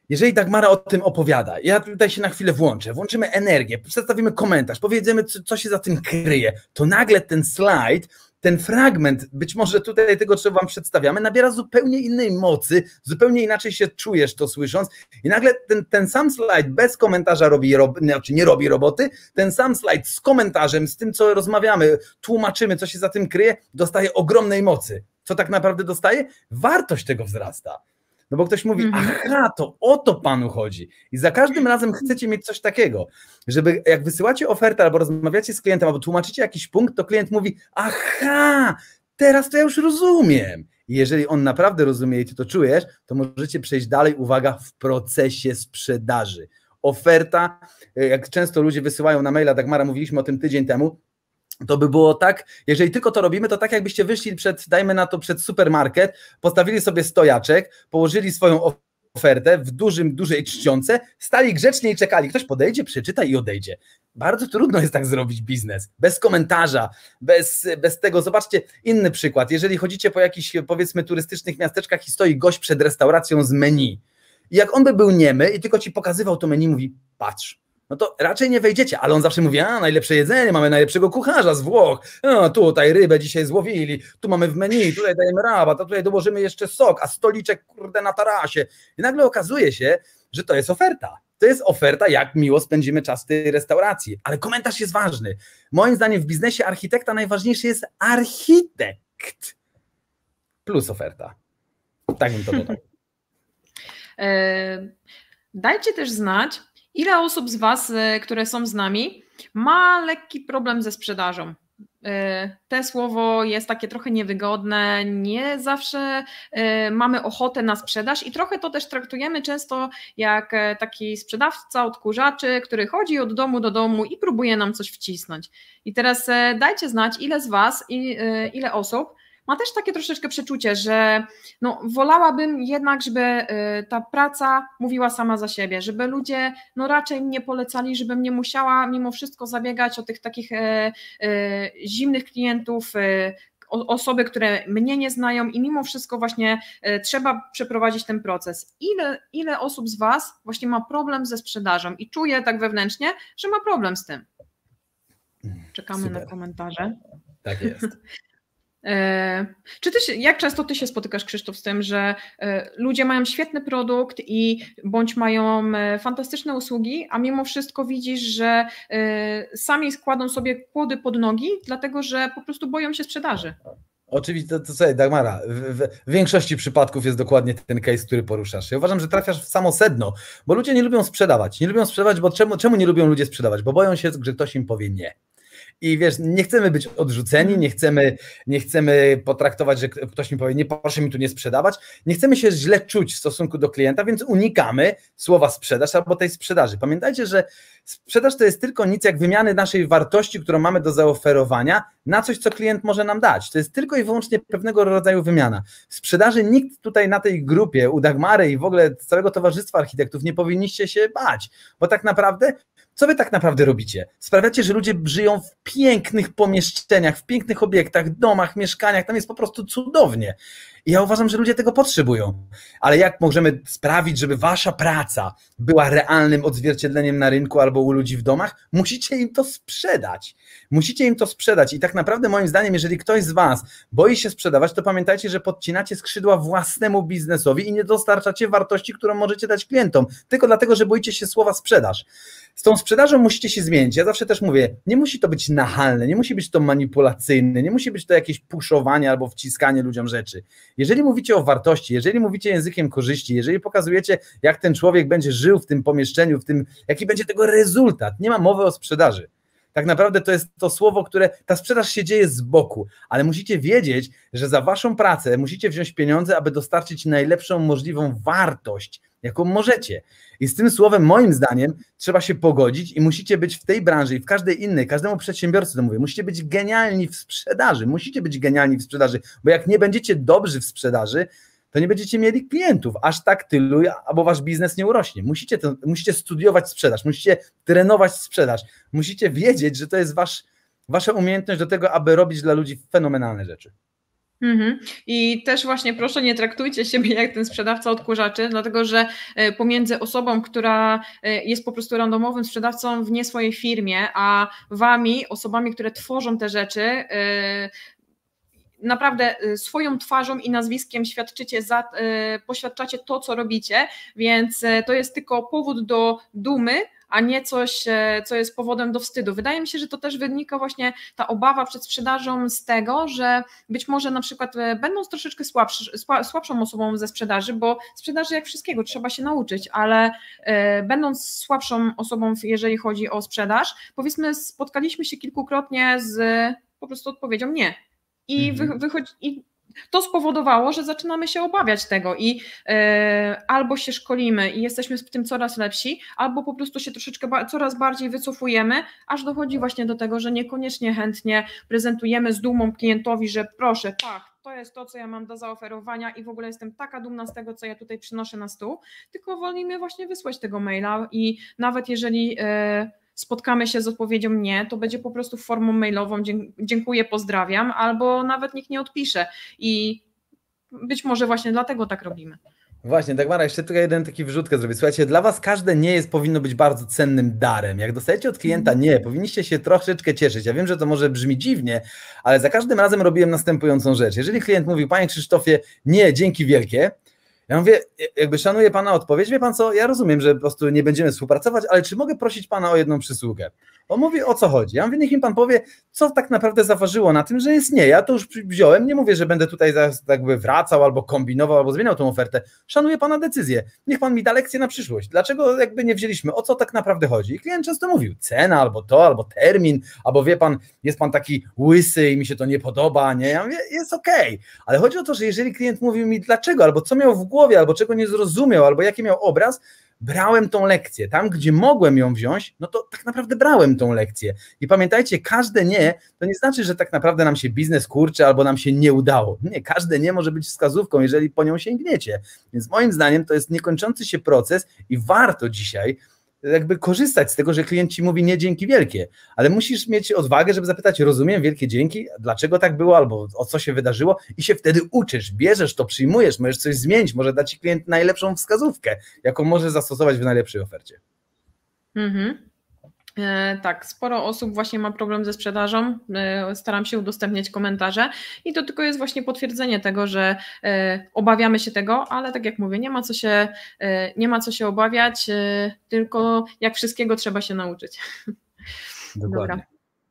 jeżeli Dagmara o tym opowiada, ja tutaj się na chwilę włączę, włączymy energię, przedstawimy komentarz, powiedzmy, co się za tym kryje, to nagle ten slajd, ten fragment, być może tutaj tego, co wam przedstawiamy, nabiera zupełnie innej mocy, zupełnie inaczej się czujesz to słysząc i nagle ten, ten sam slajd bez komentarza robi, rob, znaczy nie robi roboty, ten sam slajd z komentarzem, z tym, co rozmawiamy, tłumaczymy, co się za tym kryje, dostaje ogromnej mocy co tak naprawdę dostaje, wartość tego wzrasta. No bo ktoś mówi, mhm. aha, to o to panu chodzi. I za każdym razem chcecie mieć coś takiego, żeby jak wysyłacie ofertę albo rozmawiacie z klientem, albo tłumaczycie jakiś punkt, to klient mówi, aha, teraz to ja już rozumiem. I jeżeli on naprawdę rozumie i ty to czujesz, to możecie przejść dalej, uwaga, w procesie sprzedaży. Oferta, jak często ludzie wysyłają na maila, tak Mara mówiliśmy o tym tydzień temu, to by było tak, jeżeli tylko to robimy, to tak jakbyście wyszli przed, dajmy na to, przed supermarket, postawili sobie stojaczek, położyli swoją ofertę w dużym, dużej czcionce, stali grzecznie i czekali. Ktoś podejdzie, przeczyta i odejdzie. Bardzo trudno jest tak zrobić biznes. Bez komentarza, bez, bez tego. Zobaczcie inny przykład. Jeżeli chodzicie po jakichś, powiedzmy, turystycznych miasteczkach i stoi gość przed restauracją z menu. I jak on by był niemy i tylko ci pokazywał to menu, mówi, patrz, no to raczej nie wejdziecie. Ale on zawsze mówi, a najlepsze jedzenie, mamy najlepszego kucharza z Włoch, a, tutaj rybę dzisiaj złowili, tu mamy w menu, tutaj dajemy rabat, a tutaj dołożymy jeszcze sok, a stoliczek kurde na tarasie. I nagle okazuje się, że to jest oferta. To jest oferta, jak miło spędzimy czas w tej restauracji. Ale komentarz jest ważny. Moim zdaniem w biznesie architekta najważniejszy jest architekt plus oferta. Tak bym to dodał. E, dajcie też znać, Ile osób z Was, y, które są z nami, ma lekki problem ze sprzedażą? Y, te słowo jest takie trochę niewygodne, nie zawsze y, mamy ochotę na sprzedaż i trochę to też traktujemy często jak e, taki sprzedawca odkurzaczy, który chodzi od domu do domu i próbuje nam coś wcisnąć. I teraz e, dajcie znać, ile z Was, ile osób ma też takie troszeczkę przeczucie, że no, wolałabym jednak, żeby y, ta praca mówiła sama za siebie, żeby ludzie no, raczej mnie polecali, żebym nie musiała mimo wszystko zabiegać o tych takich e, e, zimnych klientów, e, osoby, które mnie nie znają i mimo wszystko właśnie e, trzeba przeprowadzić ten proces. Ile, ile osób z Was właśnie ma problem ze sprzedażą i czuje tak wewnętrznie, że ma problem z tym? Czekamy Super. na komentarze. Tak jest. E, czy ty się, jak często ty się spotykasz, Krzysztof, z tym, że e, ludzie mają świetny produkt i bądź mają e, fantastyczne usługi, a mimo wszystko widzisz, że sami składą sobie kłody pod nogi, dlatego że po prostu boją się sprzedaży? Oczywiście, to, to sobie, Dagmara, w, w, większości przypadków jest dokładnie ten case, który poruszasz. Ja uważam, że trafiasz w samo sedno, bo ludzie nie lubią sprzedawać. Nie lubią sprzedawać, bo czemu, czemu nie lubią ludzie sprzedawać? Bo boją się, że ktoś im powie nie. I wiesz, nie chcemy być odrzuceni, nie chcemy, nie chcemy potraktować, że ktoś mi powie, nie proszę mi tu nie sprzedawać. Nie chcemy się źle czuć w stosunku do klienta, więc unikamy słowa sprzedaż albo tej sprzedaży. Pamiętajcie, że sprzedaż to jest tylko nic jak wymiany naszej wartości, którą mamy do zaoferowania na coś, co klient może nam dać. To jest tylko i wyłącznie pewnego rodzaju wymiana. W sprzedaży nikt tutaj na tej grupie u Dagmary i w ogóle całego Towarzystwa Architektów nie powinniście się bać, bo tak naprawdę co wy tak naprawdę robicie? Sprawiacie, że ludzie żyją w pięknych pomieszczeniach, w pięknych obiektach, domach, mieszkaniach. Tam jest po prostu cudownie. I ja uważam, że ludzie tego potrzebują. Ale jak możemy sprawić, żeby wasza praca była realnym odzwierciedleniem na rynku albo u ludzi w domach? Musicie im to sprzedać. Musicie im to sprzedać. I tak naprawdę, moim zdaniem, jeżeli ktoś z was boi się sprzedawać, to pamiętajcie, że podcinacie skrzydła własnemu biznesowi i nie dostarczacie wartości, którą możecie dać klientom, tylko dlatego, że boicie się słowa sprzedaż z tą sprzedażą musicie się zmienić. Ja zawsze też mówię, nie musi to być nachalne, nie musi być to manipulacyjne, nie musi być to jakieś puszowanie albo wciskanie ludziom rzeczy. Jeżeli mówicie o wartości, jeżeli mówicie językiem korzyści, jeżeli pokazujecie, jak ten człowiek będzie żył w tym pomieszczeniu, w tym, jaki będzie tego rezultat, nie ma mowy o sprzedaży. Tak naprawdę to jest to słowo, które ta sprzedaż się dzieje z boku, ale musicie wiedzieć, że za waszą pracę musicie wziąć pieniądze, aby dostarczyć najlepszą możliwą wartość jaką możecie. I z tym słowem, moim zdaniem, trzeba się pogodzić i musicie być w tej branży i w każdej innej, każdemu przedsiębiorcy to mówię, musicie być genialni w sprzedaży, musicie być genialni w sprzedaży, bo jak nie będziecie dobrzy w sprzedaży, to nie będziecie mieli klientów aż tak tylu, albo wasz biznes nie urośnie. Musicie, to, musicie studiować sprzedaż, musicie trenować sprzedaż, musicie wiedzieć, że to jest wasz, wasza umiejętność do tego, aby robić dla ludzi fenomenalne rzeczy. Mhm. I też właśnie proszę nie traktujcie siebie jak ten sprzedawca odkurzaczy, dlatego że e, pomiędzy osobą, która e, jest po prostu randomowym sprzedawcą w nie swojej firmie, a wami, osobami, które tworzą te rzeczy, e, naprawdę swoją twarzą i nazwiskiem świadczycie, za, poświadczacie to, co robicie, więc to jest tylko powód do dumy, a nie coś, e, co jest powodem do wstydu. Wydaje mi się, że to też wynika właśnie ta obawa przed sprzedażą z tego, że być może na przykład e, będąc troszeczkę słabszy, słabszą osobą ze sprzedaży, bo sprzedaży jak wszystkiego trzeba się nauczyć, ale e, będąc słabszą osobą, jeżeli chodzi o sprzedaż, powiedzmy, spotkaliśmy się kilkukrotnie z po prostu odpowiedzią nie. I, mhm. wychodzi, I to spowodowało, że zaczynamy się obawiać tego i e, albo się szkolimy i jesteśmy w tym coraz lepsi, albo po prostu się troszeczkę ba coraz bardziej wycofujemy, aż dochodzi właśnie do tego, że niekoniecznie chętnie prezentujemy z dumą klientowi, że proszę, tak, to jest to, co ja mam do zaoferowania i w ogóle jestem taka dumna z tego, co ja tutaj przynoszę na stół, tylko wolimy właśnie wysłać tego maila i nawet jeżeli. E, spotkamy się z odpowiedzią nie, to będzie po prostu formą mailową, dziękuję, pozdrawiam, albo nawet nikt nie odpisze. I być może właśnie dlatego tak robimy. Właśnie, Dagmara, jeszcze tylko jeden taki wrzutkę zrobię. Słuchajcie, dla Was każde nie jest powinno być bardzo cennym darem. Jak dostajecie od klienta mhm. nie, powinniście się troszeczkę cieszyć. Ja wiem, że to może brzmi dziwnie, ale za każdym razem robiłem następującą rzecz. Jeżeli klient mówi, Panie Krzysztofie, nie, dzięki wielkie, ja mówię, e, jakby szanuję pana odpowiedź, wie pan co, ja rozumiem, że po prostu nie będziemy współpracować, ale czy mogę prosić pana o jedną przysługę? On mówi, o co chodzi. Ja mówię, niech mi pan powie, co tak naprawdę zaważyło na tym, że jest nie. Ja to już wziąłem, nie mówię, że będę tutaj zaraz jakby wracał albo kombinował, albo zmieniał tą ofertę. Szanuję pana decyzję. Niech pan mi da lekcję na przyszłość. Dlaczego jakby nie wzięliśmy? O co tak naprawdę chodzi? I klient często mówił, cena albo to, albo termin, albo wie pan, jest pan taki łysy i mi się to nie podoba, nie? Ja mówię, jest okej. Okay. Ale chodzi o to, że jeżeli klient mówił mi dlaczego, albo co miał w głowie, albo czego nie zrozumiał, albo jaki miał obraz, brałem tą lekcję. Tam, gdzie mogłem ją wziąć, no to tak naprawdę brałem tą lekcję. I pamiętajcie, każde nie, to nie znaczy, że tak naprawdę nam się biznes kurczy albo nam się nie udało. Nie, każde nie może być wskazówką, jeżeli po nią sięgniecie. Więc moim zdaniem to jest niekończący się proces i warto dzisiaj jakby korzystać z tego, że klient ci mówi nie dzięki wielkie, ale musisz mieć odwagę, żeby zapytać, rozumiem, wielkie dzięki, dlaczego tak było, albo o co się wydarzyło i się wtedy uczysz, bierzesz to, przyjmujesz, możesz coś zmienić, może dać ci klient najlepszą wskazówkę, jaką możesz zastosować w najlepszej ofercie. Mhm. E, tak, sporo osób właśnie ma problem ze sprzedażą. E, staram się udostępniać komentarze i to tylko jest właśnie potwierdzenie tego, że e, obawiamy się tego, ale tak jak mówię, nie ma co się, nie ma co się obawiać, tylko jak wszystkiego trzeba się nauczyć. Dokładnie.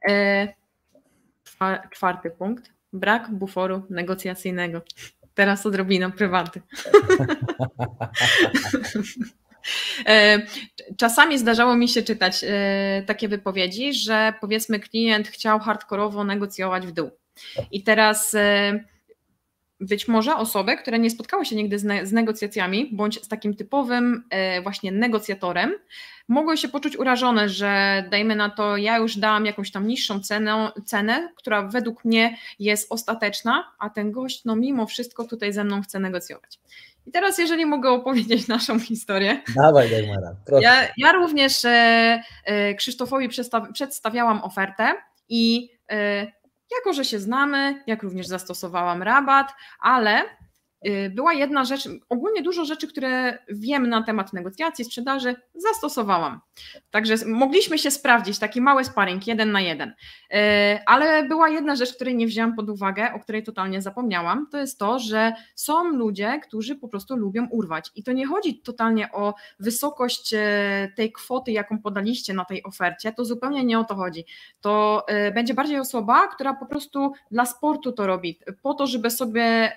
Dobra. Czwarty punkt. Brak buforu negocjacyjnego. Teraz odrobinę prywaty. Czasami zdarzało mi się czytać y, takie wypowiedzi, że powiedzmy klient chciał hardkorowo negocjować w dół. I teraz y, być może osoby, które nie spotkały się nigdy z, negocjacjami, bądź z takim typowym y, właśnie negocjatorem, mogły się poczuć urażone, że dajmy na to, ja już dałam jakąś tam niższą cenę, cenę która według mnie jest ostateczna, a ten gość no mimo wszystko tutaj ze mną chce negocjować. I teraz, jeżeli mogę opowiedzieć naszą historię. Dawaj, Dagmara, proszę. Ja, ja również e, e, Krzysztofowi przedstawiałam ofertę i e, jako, że się znamy, jak również zastosowałam rabat, ale Y, była jedna rzecz, ogólnie dużo rzeczy, które wiem na temat negocjacji, sprzedaży, zastosowałam. Także mogliśmy się sprawdzić, taki mały sparing, jeden na jeden. Y, ale była jedna rzecz, której nie wzięłam pod uwagę, o której totalnie zapomniałam, to jest to, że są ludzie, którzy po prostu lubią urwać. I to nie chodzi totalnie o wysokość y, tej kwoty, jaką podaliście na tej ofercie, to zupełnie nie o to chodzi. To będzie bardziej osoba, która po prostu dla sportu to robi, po to, żeby sobie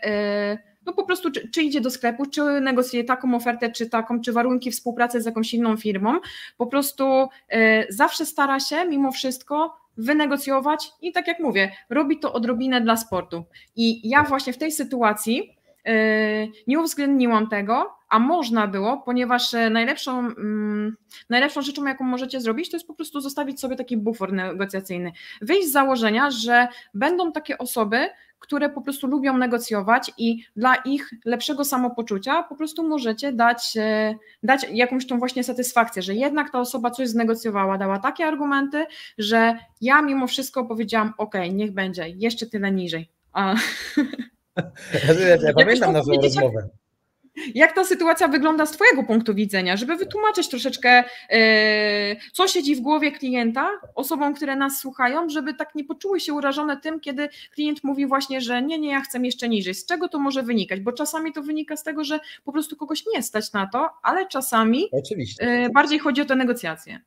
no po prostu czy, czy, idzie do sklepu, czy negocjuje taką ofertę, czy taką, czy warunki współpracy z jakąś inną firmą, po prostu y, zawsze stara się mimo wszystko wynegocjować i tak jak mówię, robi to odrobinę dla sportu. I ja tak. właśnie w tej sytuacji y, nie uwzględniłam tego, a można było, ponieważ e, najlepszą, mm, najlepszą rzeczą, jaką możecie zrobić, to jest po prostu zostawić sobie taki bufor negocjacyjny. Wyjść z założenia, że będą takie osoby, które po prostu lubią negocjować i dla ich lepszego samopoczucia po prostu możecie dać, e, dać jakąś tą właśnie satysfakcję, że jednak ta osoba coś znegocjowała, dała takie argumenty, że ja mimo wszystko powiedziałam, ok, niech będzie, jeszcze tyle niżej. A... Ja, ja, pamiętam tak naszą tak rozmowę. Jak jak ta sytuacja wygląda z Twojego punktu widzenia, żeby wytłumaczyć troszeczkę, e, co siedzi w głowie klienta, osobom, które nas słuchają, żeby tak nie poczuły się urażone tym, kiedy klient mówi właśnie, że nie, nie, ja chcę jeszcze niżej. Z czego to może wynikać? Bo czasami to wynika z tego, że po prostu kogoś nie stać na to, ale czasami Oczywiście. E, bardziej chodzi o te negocjacje.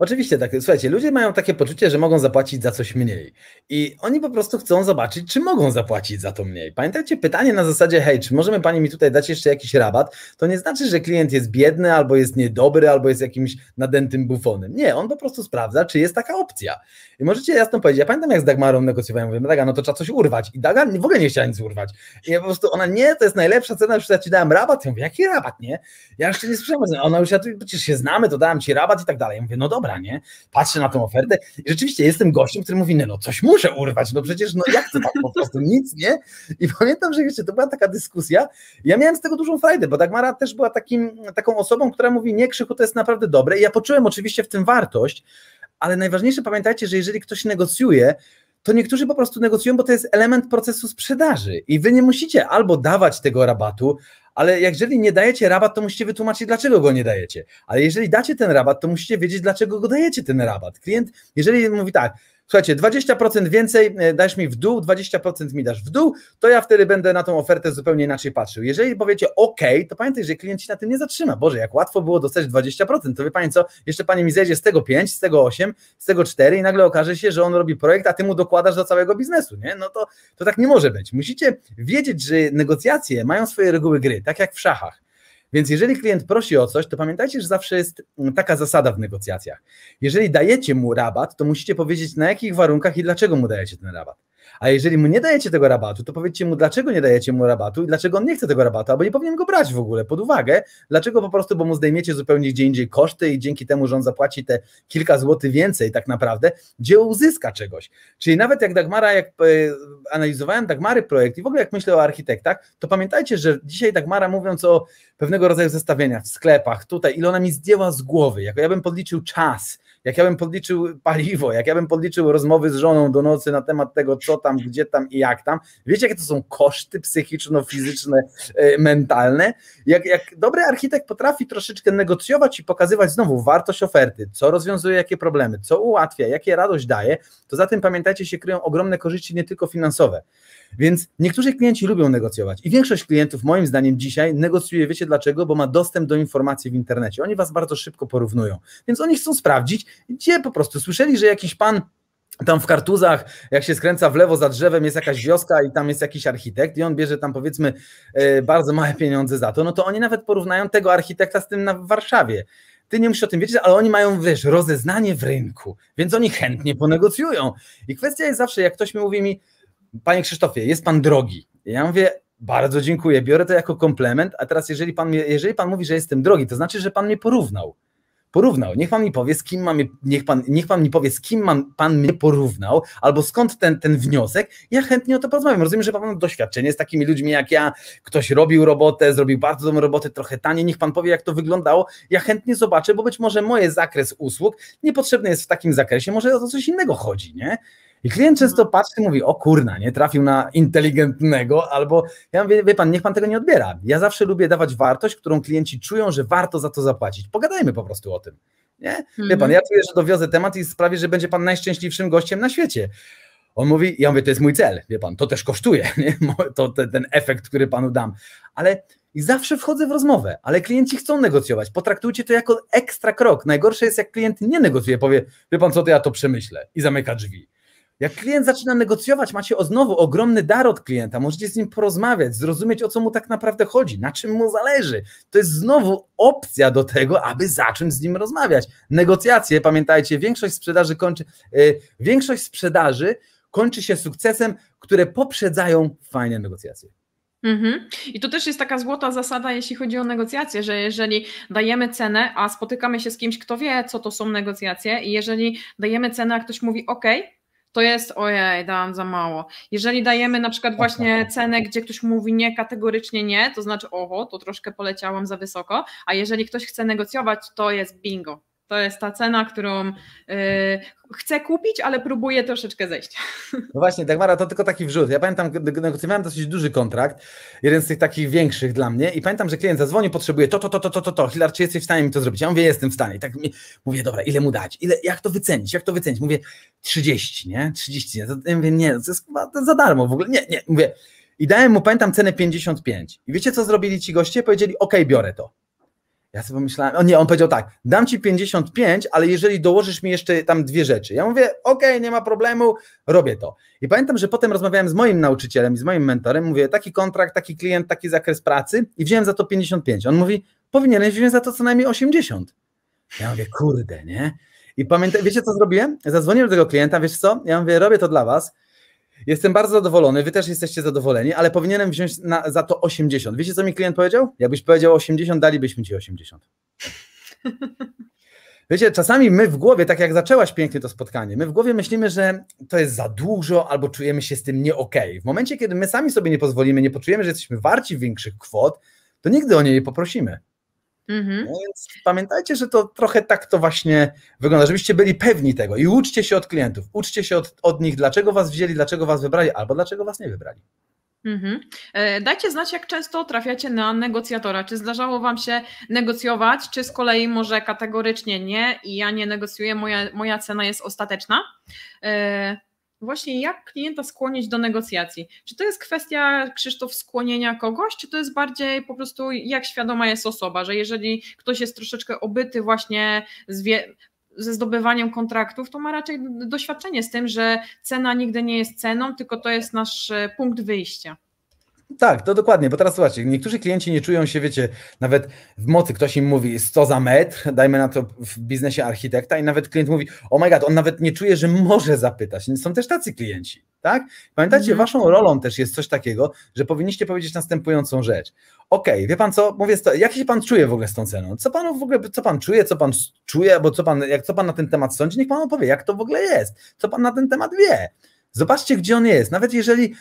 Oczywiście, tak, słuchajcie, ludzie mają takie poczucie, że mogą zapłacić za coś mniej. I oni po prostu chcą zobaczyć, czy mogą zapłacić za to mniej. Pamiętajcie, pytanie na zasadzie, hej, czy możemy Pani mi tutaj dać jeszcze jakiś rabat? To nie znaczy, że klient jest biedny, albo jest niedobry, albo jest jakimś nadętym bufonem. Nie, on po prostu sprawdza, czy jest taka opcja. I możecie jasno powiedzieć, ja pamiętam jak z Dagmarą negocjowałem, mówię, Daga, no to trzeba coś urwać. I Daga w ogóle nie chciała nic urwać. I ja po prostu, ona, nie, to jest najlepsza cena, już ja Ci dałem rabat. Ja mówię, jaki rabat, nie? Ja jeszcze nie słyszałem. Ona już, ja tu, przecież się znamy, to dałem Ci rabat i tak dalej. Ja mówię, no dobra, dobra, nie? Patrzę na tą ofertę i rzeczywiście jestem gościem, który mówi, no coś muszę urwać, no przecież no jak to tak po prostu, nic, nie? I pamiętam, że jeszcze to była taka dyskusja, ja miałem z tego dużą frajdę, bo Dagmara też była takim, taką osobą, która mówi, nie Krzychu, to jest naprawdę dobre i ja poczułem oczywiście w tym wartość, ale najważniejsze pamiętajcie, że jeżeli ktoś negocjuje, to niektórzy po prostu negocjują, bo to jest element procesu sprzedaży i wy nie musicie albo dawać tego rabatu, ale jeżeli nie dajecie rabat, to musicie wytłumaczyć, dlaczego go nie dajecie. Ale jeżeli dacie ten rabat, to musicie wiedzieć, dlaczego go dajecie ten rabat. Klient, jeżeli mówi tak, słuchajcie, 20% więcej e, dasz mi w dół, 20% mi dasz w dół, to ja wtedy będę na tą ofertę zupełnie inaczej patrzył. Jeżeli powiecie OK, to pamiętaj, że klient ci na tym nie zatrzyma. Boże, jak łatwo było dostać 20%, to wie Pani co, jeszcze Pani mi zejdzie z tego 5, z tego 8, z tego 4 i nagle okaże się, że on robi projekt, a Ty mu dokładasz do całego biznesu, nie? No to, to tak nie może być. Musicie wiedzieć, że negocjacje mają swoje reguły gry, tak jak w szachach. Więc jeżeli klient prosi o coś, to pamiętajcie, że zawsze jest mm, taka zasada w negocjacjach. Jeżeli dajecie mu rabat, to musicie powiedzieć na jakich warunkach i dlaczego mu dajecie ten rabat. A jeżeli mu nie dajecie tego rabatu, to powiedzcie mu, dlaczego nie dajecie mu rabatu i dlaczego on nie chce tego rabatu, albo nie powinien go brać w ogóle pod uwagę. Dlaczego po prostu, bo mu zdejmiecie zupełnie gdzie indziej koszty i dzięki temu, że on zapłaci te kilka złotych więcej tak naprawdę, gdzie uzyska czegoś. Czyli nawet jak Dagmara, jak e, analizowałem Dagmary projekt i w ogóle jak myślę o architektach, to pamiętajcie, że dzisiaj Dagmara mówiąc o pewnego rodzaju zestawieniach w sklepach, tutaj, ile ona mi zdjęła z głowy, jako ja bym podliczył czas, jak ja bym podliczył paliwo, jak ja bym podliczył rozmowy z żoną do nocy na temat tego, co tam, gdzie tam i jak tam, wiecie, jakie to są koszty psychiczno-fizyczne, e, mentalne? Jak, jak dobry architekt potrafi troszeczkę negocjować i pokazywać znowu wartość oferty, co rozwiązuje jakie problemy, co ułatwia, jakie radość daje, to za tym pamiętajcie, się kryją ogromne korzyści, nie tylko finansowe. Więc niektórzy klienci lubią negocjować i większość klientów, moim zdaniem, dzisiaj negocjuje, wiecie dlaczego? Bo ma dostęp do informacji w internecie. Oni was bardzo szybko porównują, więc oni chcą sprawdzić, gdzie po prostu słyszeli, że jakiś pan tam w kartuzach, jak się skręca w lewo za drzewem, jest jakaś wioska i tam jest jakiś architekt i on bierze tam powiedzmy e, bardzo małe pieniądze za to, no to oni nawet porównają tego architekta z tym na Warszawie. Ty nie musisz o tym wiedzieć, ale oni mają, wiesz, rozeznanie w rynku, więc oni chętnie ponegocjują. I kwestia jest zawsze, jak ktoś mi mówi mi, panie Krzysztofie, jest pan drogi. Ja mówię, bardzo dziękuję, biorę to jako komplement, a teraz jeżeli pan, jeżeli pan mówi, że jestem drogi, to znaczy, że pan mnie porównał porównał. Niech pan mi powie, z kim mam, niech pan, niech pan mi powie, z kim mam, pan mnie porównał, albo skąd ten, ten wniosek. Ja chętnie o to porozmawiam. Rozumiem, że pan ma doświadczenie z takimi ludźmi jak ja. Ktoś robił robotę, zrobił bardzo dobrą robotę, trochę taniej. Niech pan powie, jak to wyglądało. Ja chętnie zobaczę, bo być może moje zakres usług niepotrzebny jest w takim zakresie, może o coś innego chodzi, nie? I klient często mhm. patrzy i mówi, o kurna, nie trafił na inteligentnego, albo ja mówię, wie pan, niech pan tego nie odbiera. Ja zawsze lubię dawać wartość, którą klienci czują, że warto za to zapłacić. Pogadajmy po prostu o tym. Nie? Wie pan, ja mhm. czuję, że dowiozę temat i sprawię, że będzie pan najszczęśliwszym gościem na świecie. On mówi, ja mówię, to jest mój cel, wie pan, to też kosztuje, nie? To, ten, ten efekt, który panu dam. Ale i zawsze wchodzę w rozmowę, ale klienci chcą negocjować. Potraktujcie to jako ekstra krok. Najgorsze jest, jak klient nie negocjuje, powie, wie pan co, to ja to przemyślę i zamyka drzwi. Jak klient zaczyna negocjować, macie znowu ogromny dar od klienta, możecie z nim porozmawiać, zrozumieć o co mu tak naprawdę chodzi, na czym mu zależy. To jest znowu opcja do tego, aby zacząć z nim rozmawiać. Negocjacje, pamiętajcie, większość sprzedaży kończy, yy, większość sprzedaży kończy się sukcesem, które poprzedzają fajne negocjacje. Mhm. I to też jest taka złota zasada, jeśli chodzi o negocjacje, że jeżeli dajemy cenę, a spotykamy się z kimś, kto wie, co to są negocjacje, i jeżeli dajemy cenę, a ktoś mówi OK, to jest ojej, dałam za mało. Jeżeli dajemy na przykład tak, właśnie tak, tak. cenę, gdzie ktoś mówi nie, kategorycznie nie, to znaczy oho, to troszkę poleciałam za wysoko, a jeżeli ktoś chce negocjować, to jest bingo. To jest ta cena, którą yy, chcę kupić, ale próbuję troszeczkę zejść. No właśnie, Dagmara, to tylko taki wrzut. Ja pamiętam, negocjowałem dosyć duży kontrakt, jeden z tych takich większych dla mnie i pamiętam, że klient zadzwonił, potrzebuje to, to, to, to, to, to, to. Hilar, czy jesteś w stanie mi to zrobić? Ja mówię, jestem w stanie. I tak mi, mówię, dobra, ile mu dać? Ile, jak to wycenić? Jak to wycenić? Mówię, 30, nie? 30. Ja mówię, nie, to jest chyba za darmo w ogóle. Nie, nie. Mówię, i dałem mu, pamiętam, cenę 55. I wiecie, co zrobili ci goście? Powiedzieli, ok, biorę to. Ja sobie pomyślałem, o nie, on powiedział tak, dam ci 55, ale jeżeli dołożysz mi jeszcze tam dwie rzeczy. Ja mówię, okej, okay, nie ma problemu, robię to. I pamiętam, że potem rozmawiałem z moim nauczycielem i z moim mentorem, mówię, taki kontrakt, taki klient, taki zakres pracy i wziąłem za to 55. On mówi, powinieneś wziąć za to co najmniej 80. Ja mówię, kurde, nie? I pamiętam, wiecie co zrobiłem? Zadzwoniłem do tego klienta, wiesz co? Ja mówię, robię to dla was. Jestem bardzo zadowolony, wy też jesteście zadowoleni, ale powinienem wziąć na, za to 80. Wiecie, co mi klient powiedział? Jakbyś powiedział 80, dalibyśmy ci 80. Wiecie, czasami my w głowie, tak jak zaczęłaś pięknie to spotkanie, my w głowie myślimy, że to jest za dużo albo czujemy się z tym nie okej. Okay. W momencie, kiedy my sami sobie nie pozwolimy, nie poczujemy, że jesteśmy warci większych kwot, to nigdy o niej nie poprosimy. Mhm. No więc pamiętajcie, że to trochę tak to właśnie wygląda, żebyście byli pewni tego i uczcie się od klientów, uczcie się od, od nich, dlaczego was wzięli, dlaczego was wybrali, albo dlaczego was nie wybrali. Mhm. E, dajcie znać, jak często trafiacie na negocjatora. Czy zdarzało Wam się negocjować, czy z kolei może kategorycznie nie i ja nie negocjuję, moja, moja cena jest ostateczna? E, właśnie jak klienta skłonić do negocjacji. Czy to jest kwestia, Krzysztof, skłonienia kogoś, czy to jest bardziej po prostu jak świadoma jest osoba, że jeżeli ktoś jest troszeczkę obyty właśnie z wie ze zdobywaniem kontraktów, to ma raczej doświadczenie z tym, że cena nigdy nie jest ceną, tylko to jest nasz e, punkt wyjścia. Tak, to dokładnie, bo teraz słuchajcie, niektórzy klienci nie czują się, wiecie, nawet w mocy, ktoś im mówi 100 za metr, dajmy na to w biznesie architekta i nawet klient mówi, oh my god, on nawet nie czuje, że może zapytać. Są też tacy klienci, tak? Pamiętajcie, mhm. waszą rolą też jest coś takiego, że powinniście powiedzieć następującą rzecz. Okej, okay, wie pan co, mówię, jak się pan czuje w ogóle z tą ceną? Co pan w ogóle, co pan czuje, co pan czuje, bo co pan, jak, co pan na ten temat sądzi? Niech pan opowie, jak to w ogóle jest, co pan na ten temat wie. Zobaczcie, gdzie on jest. Nawet jeżeli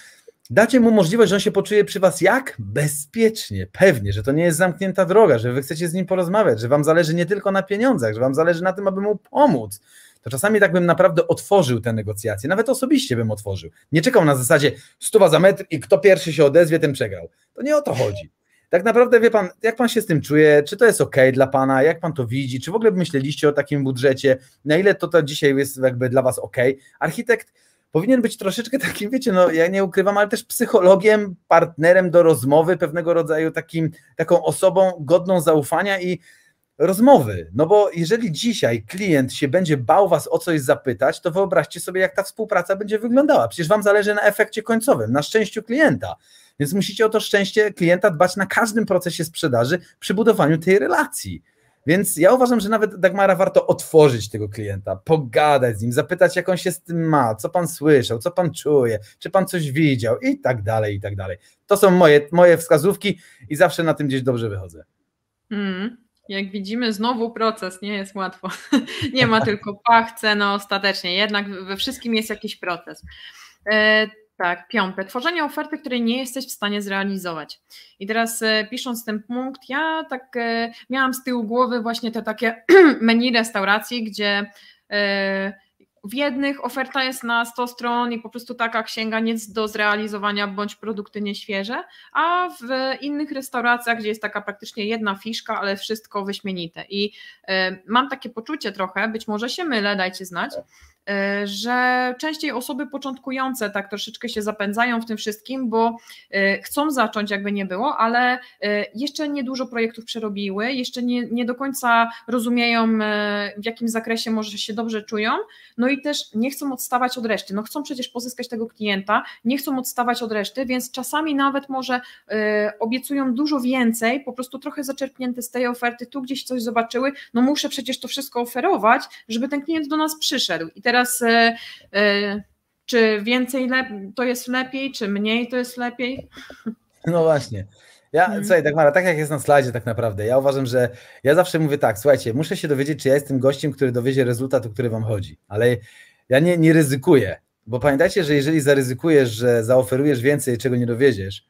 Dacie mu możliwość, że on się poczuje przy was jak? Bezpiecznie, pewnie, że to nie jest zamknięta droga, że wy chcecie z nim porozmawiać, że wam zależy nie tylko na pieniądzach, że wam zależy na tym, aby mu pomóc. To czasami tak bym naprawdę otworzył te negocjacje, nawet osobiście bym otworzył. Nie czekał na zasadzie stuwa za metr i kto pierwszy się odezwie, ten przegrał. To nie o to chodzi. Tak naprawdę wie pan, jak pan się z tym czuje, czy to jest ok dla pana, jak pan to widzi, czy w ogóle myśleliście o takim budżecie, na ile to, to dzisiaj jest jakby dla was ok. Architekt powinien być troszeczkę takim, wiecie, no ja nie ukrywam, ale też psychologiem, partnerem do rozmowy, pewnego rodzaju takim, taką osobą godną zaufania i rozmowy. No bo jeżeli dzisiaj klient się będzie bał was o coś zapytać, to wyobraźcie sobie, jak ta współpraca będzie wyglądała. Przecież wam zależy na efekcie końcowym, na szczęściu klienta. Więc musicie o to szczęście klienta dbać na każdym procesie sprzedaży przy budowaniu tej relacji. Więc ja uważam, że nawet Dagmara warto otworzyć tego klienta, pogadać z nim, zapytać, jak on się z tym ma, co pan słyszał, co pan czuje, czy pan coś widział i tak dalej, i tak dalej. To są moje, moje wskazówki i zawsze na tym gdzieś dobrze wychodzę. Mm, jak widzimy, znowu proces nie jest łatwo. nie ma tylko pachce, no ostatecznie. Jednak we wszystkim jest jakiś proces. E, tak, piąte. Tworzenie oferty, której nie jesteś w stanie zrealizować. I teraz e, pisząc ten punkt, ja tak e, miałam z tyłu głowy właśnie te takie menu restauracji, gdzie e, w jednych oferta jest na 100 stron i po prostu taka księga nic do zrealizowania bądź produkty nieświeże, a w innych restauracjach, gdzie jest taka praktycznie jedna fiszka, ale wszystko wyśmienite. I mam takie poczucie trochę, być może się mylę, dajcie znać, Y, że częściej osoby początkujące tak troszeczkę się zapędzają w tym wszystkim, bo y, chcą zacząć, jakby nie było, ale y, jeszcze nie dużo projektów przerobiły, jeszcze nie, nie do końca rozumieją, w jakim zakresie może się dobrze czują, no i też nie chcą odstawać od reszty. No chcą przecież pozyskać tego klienta, nie chcą odstawać od reszty, więc czasami nawet może obiecują dużo więcej, po prostu trochę zaczerpnięte z tej oferty, tu gdzieś coś zobaczyły, no muszę przecież to wszystko oferować, żeby ten klient do nas przyszedł. I teraz teraz e, e, czy więcej to jest lepiej, czy mniej to jest lepiej? No właśnie. Ja, mhm. słuchaj, tak Mara, tak jak jest na slajdzie tak naprawdę, ja uważam, że ja zawsze mówię tak, słuchajcie, muszę się dowiedzieć, czy ja jestem gościem, który dowiezie rezultat, o który wam chodzi, ale ja nie, nie ryzykuję, bo pamiętajcie, że jeżeli zaryzykujesz, że zaoferujesz więcej, czego nie dowiedziesz,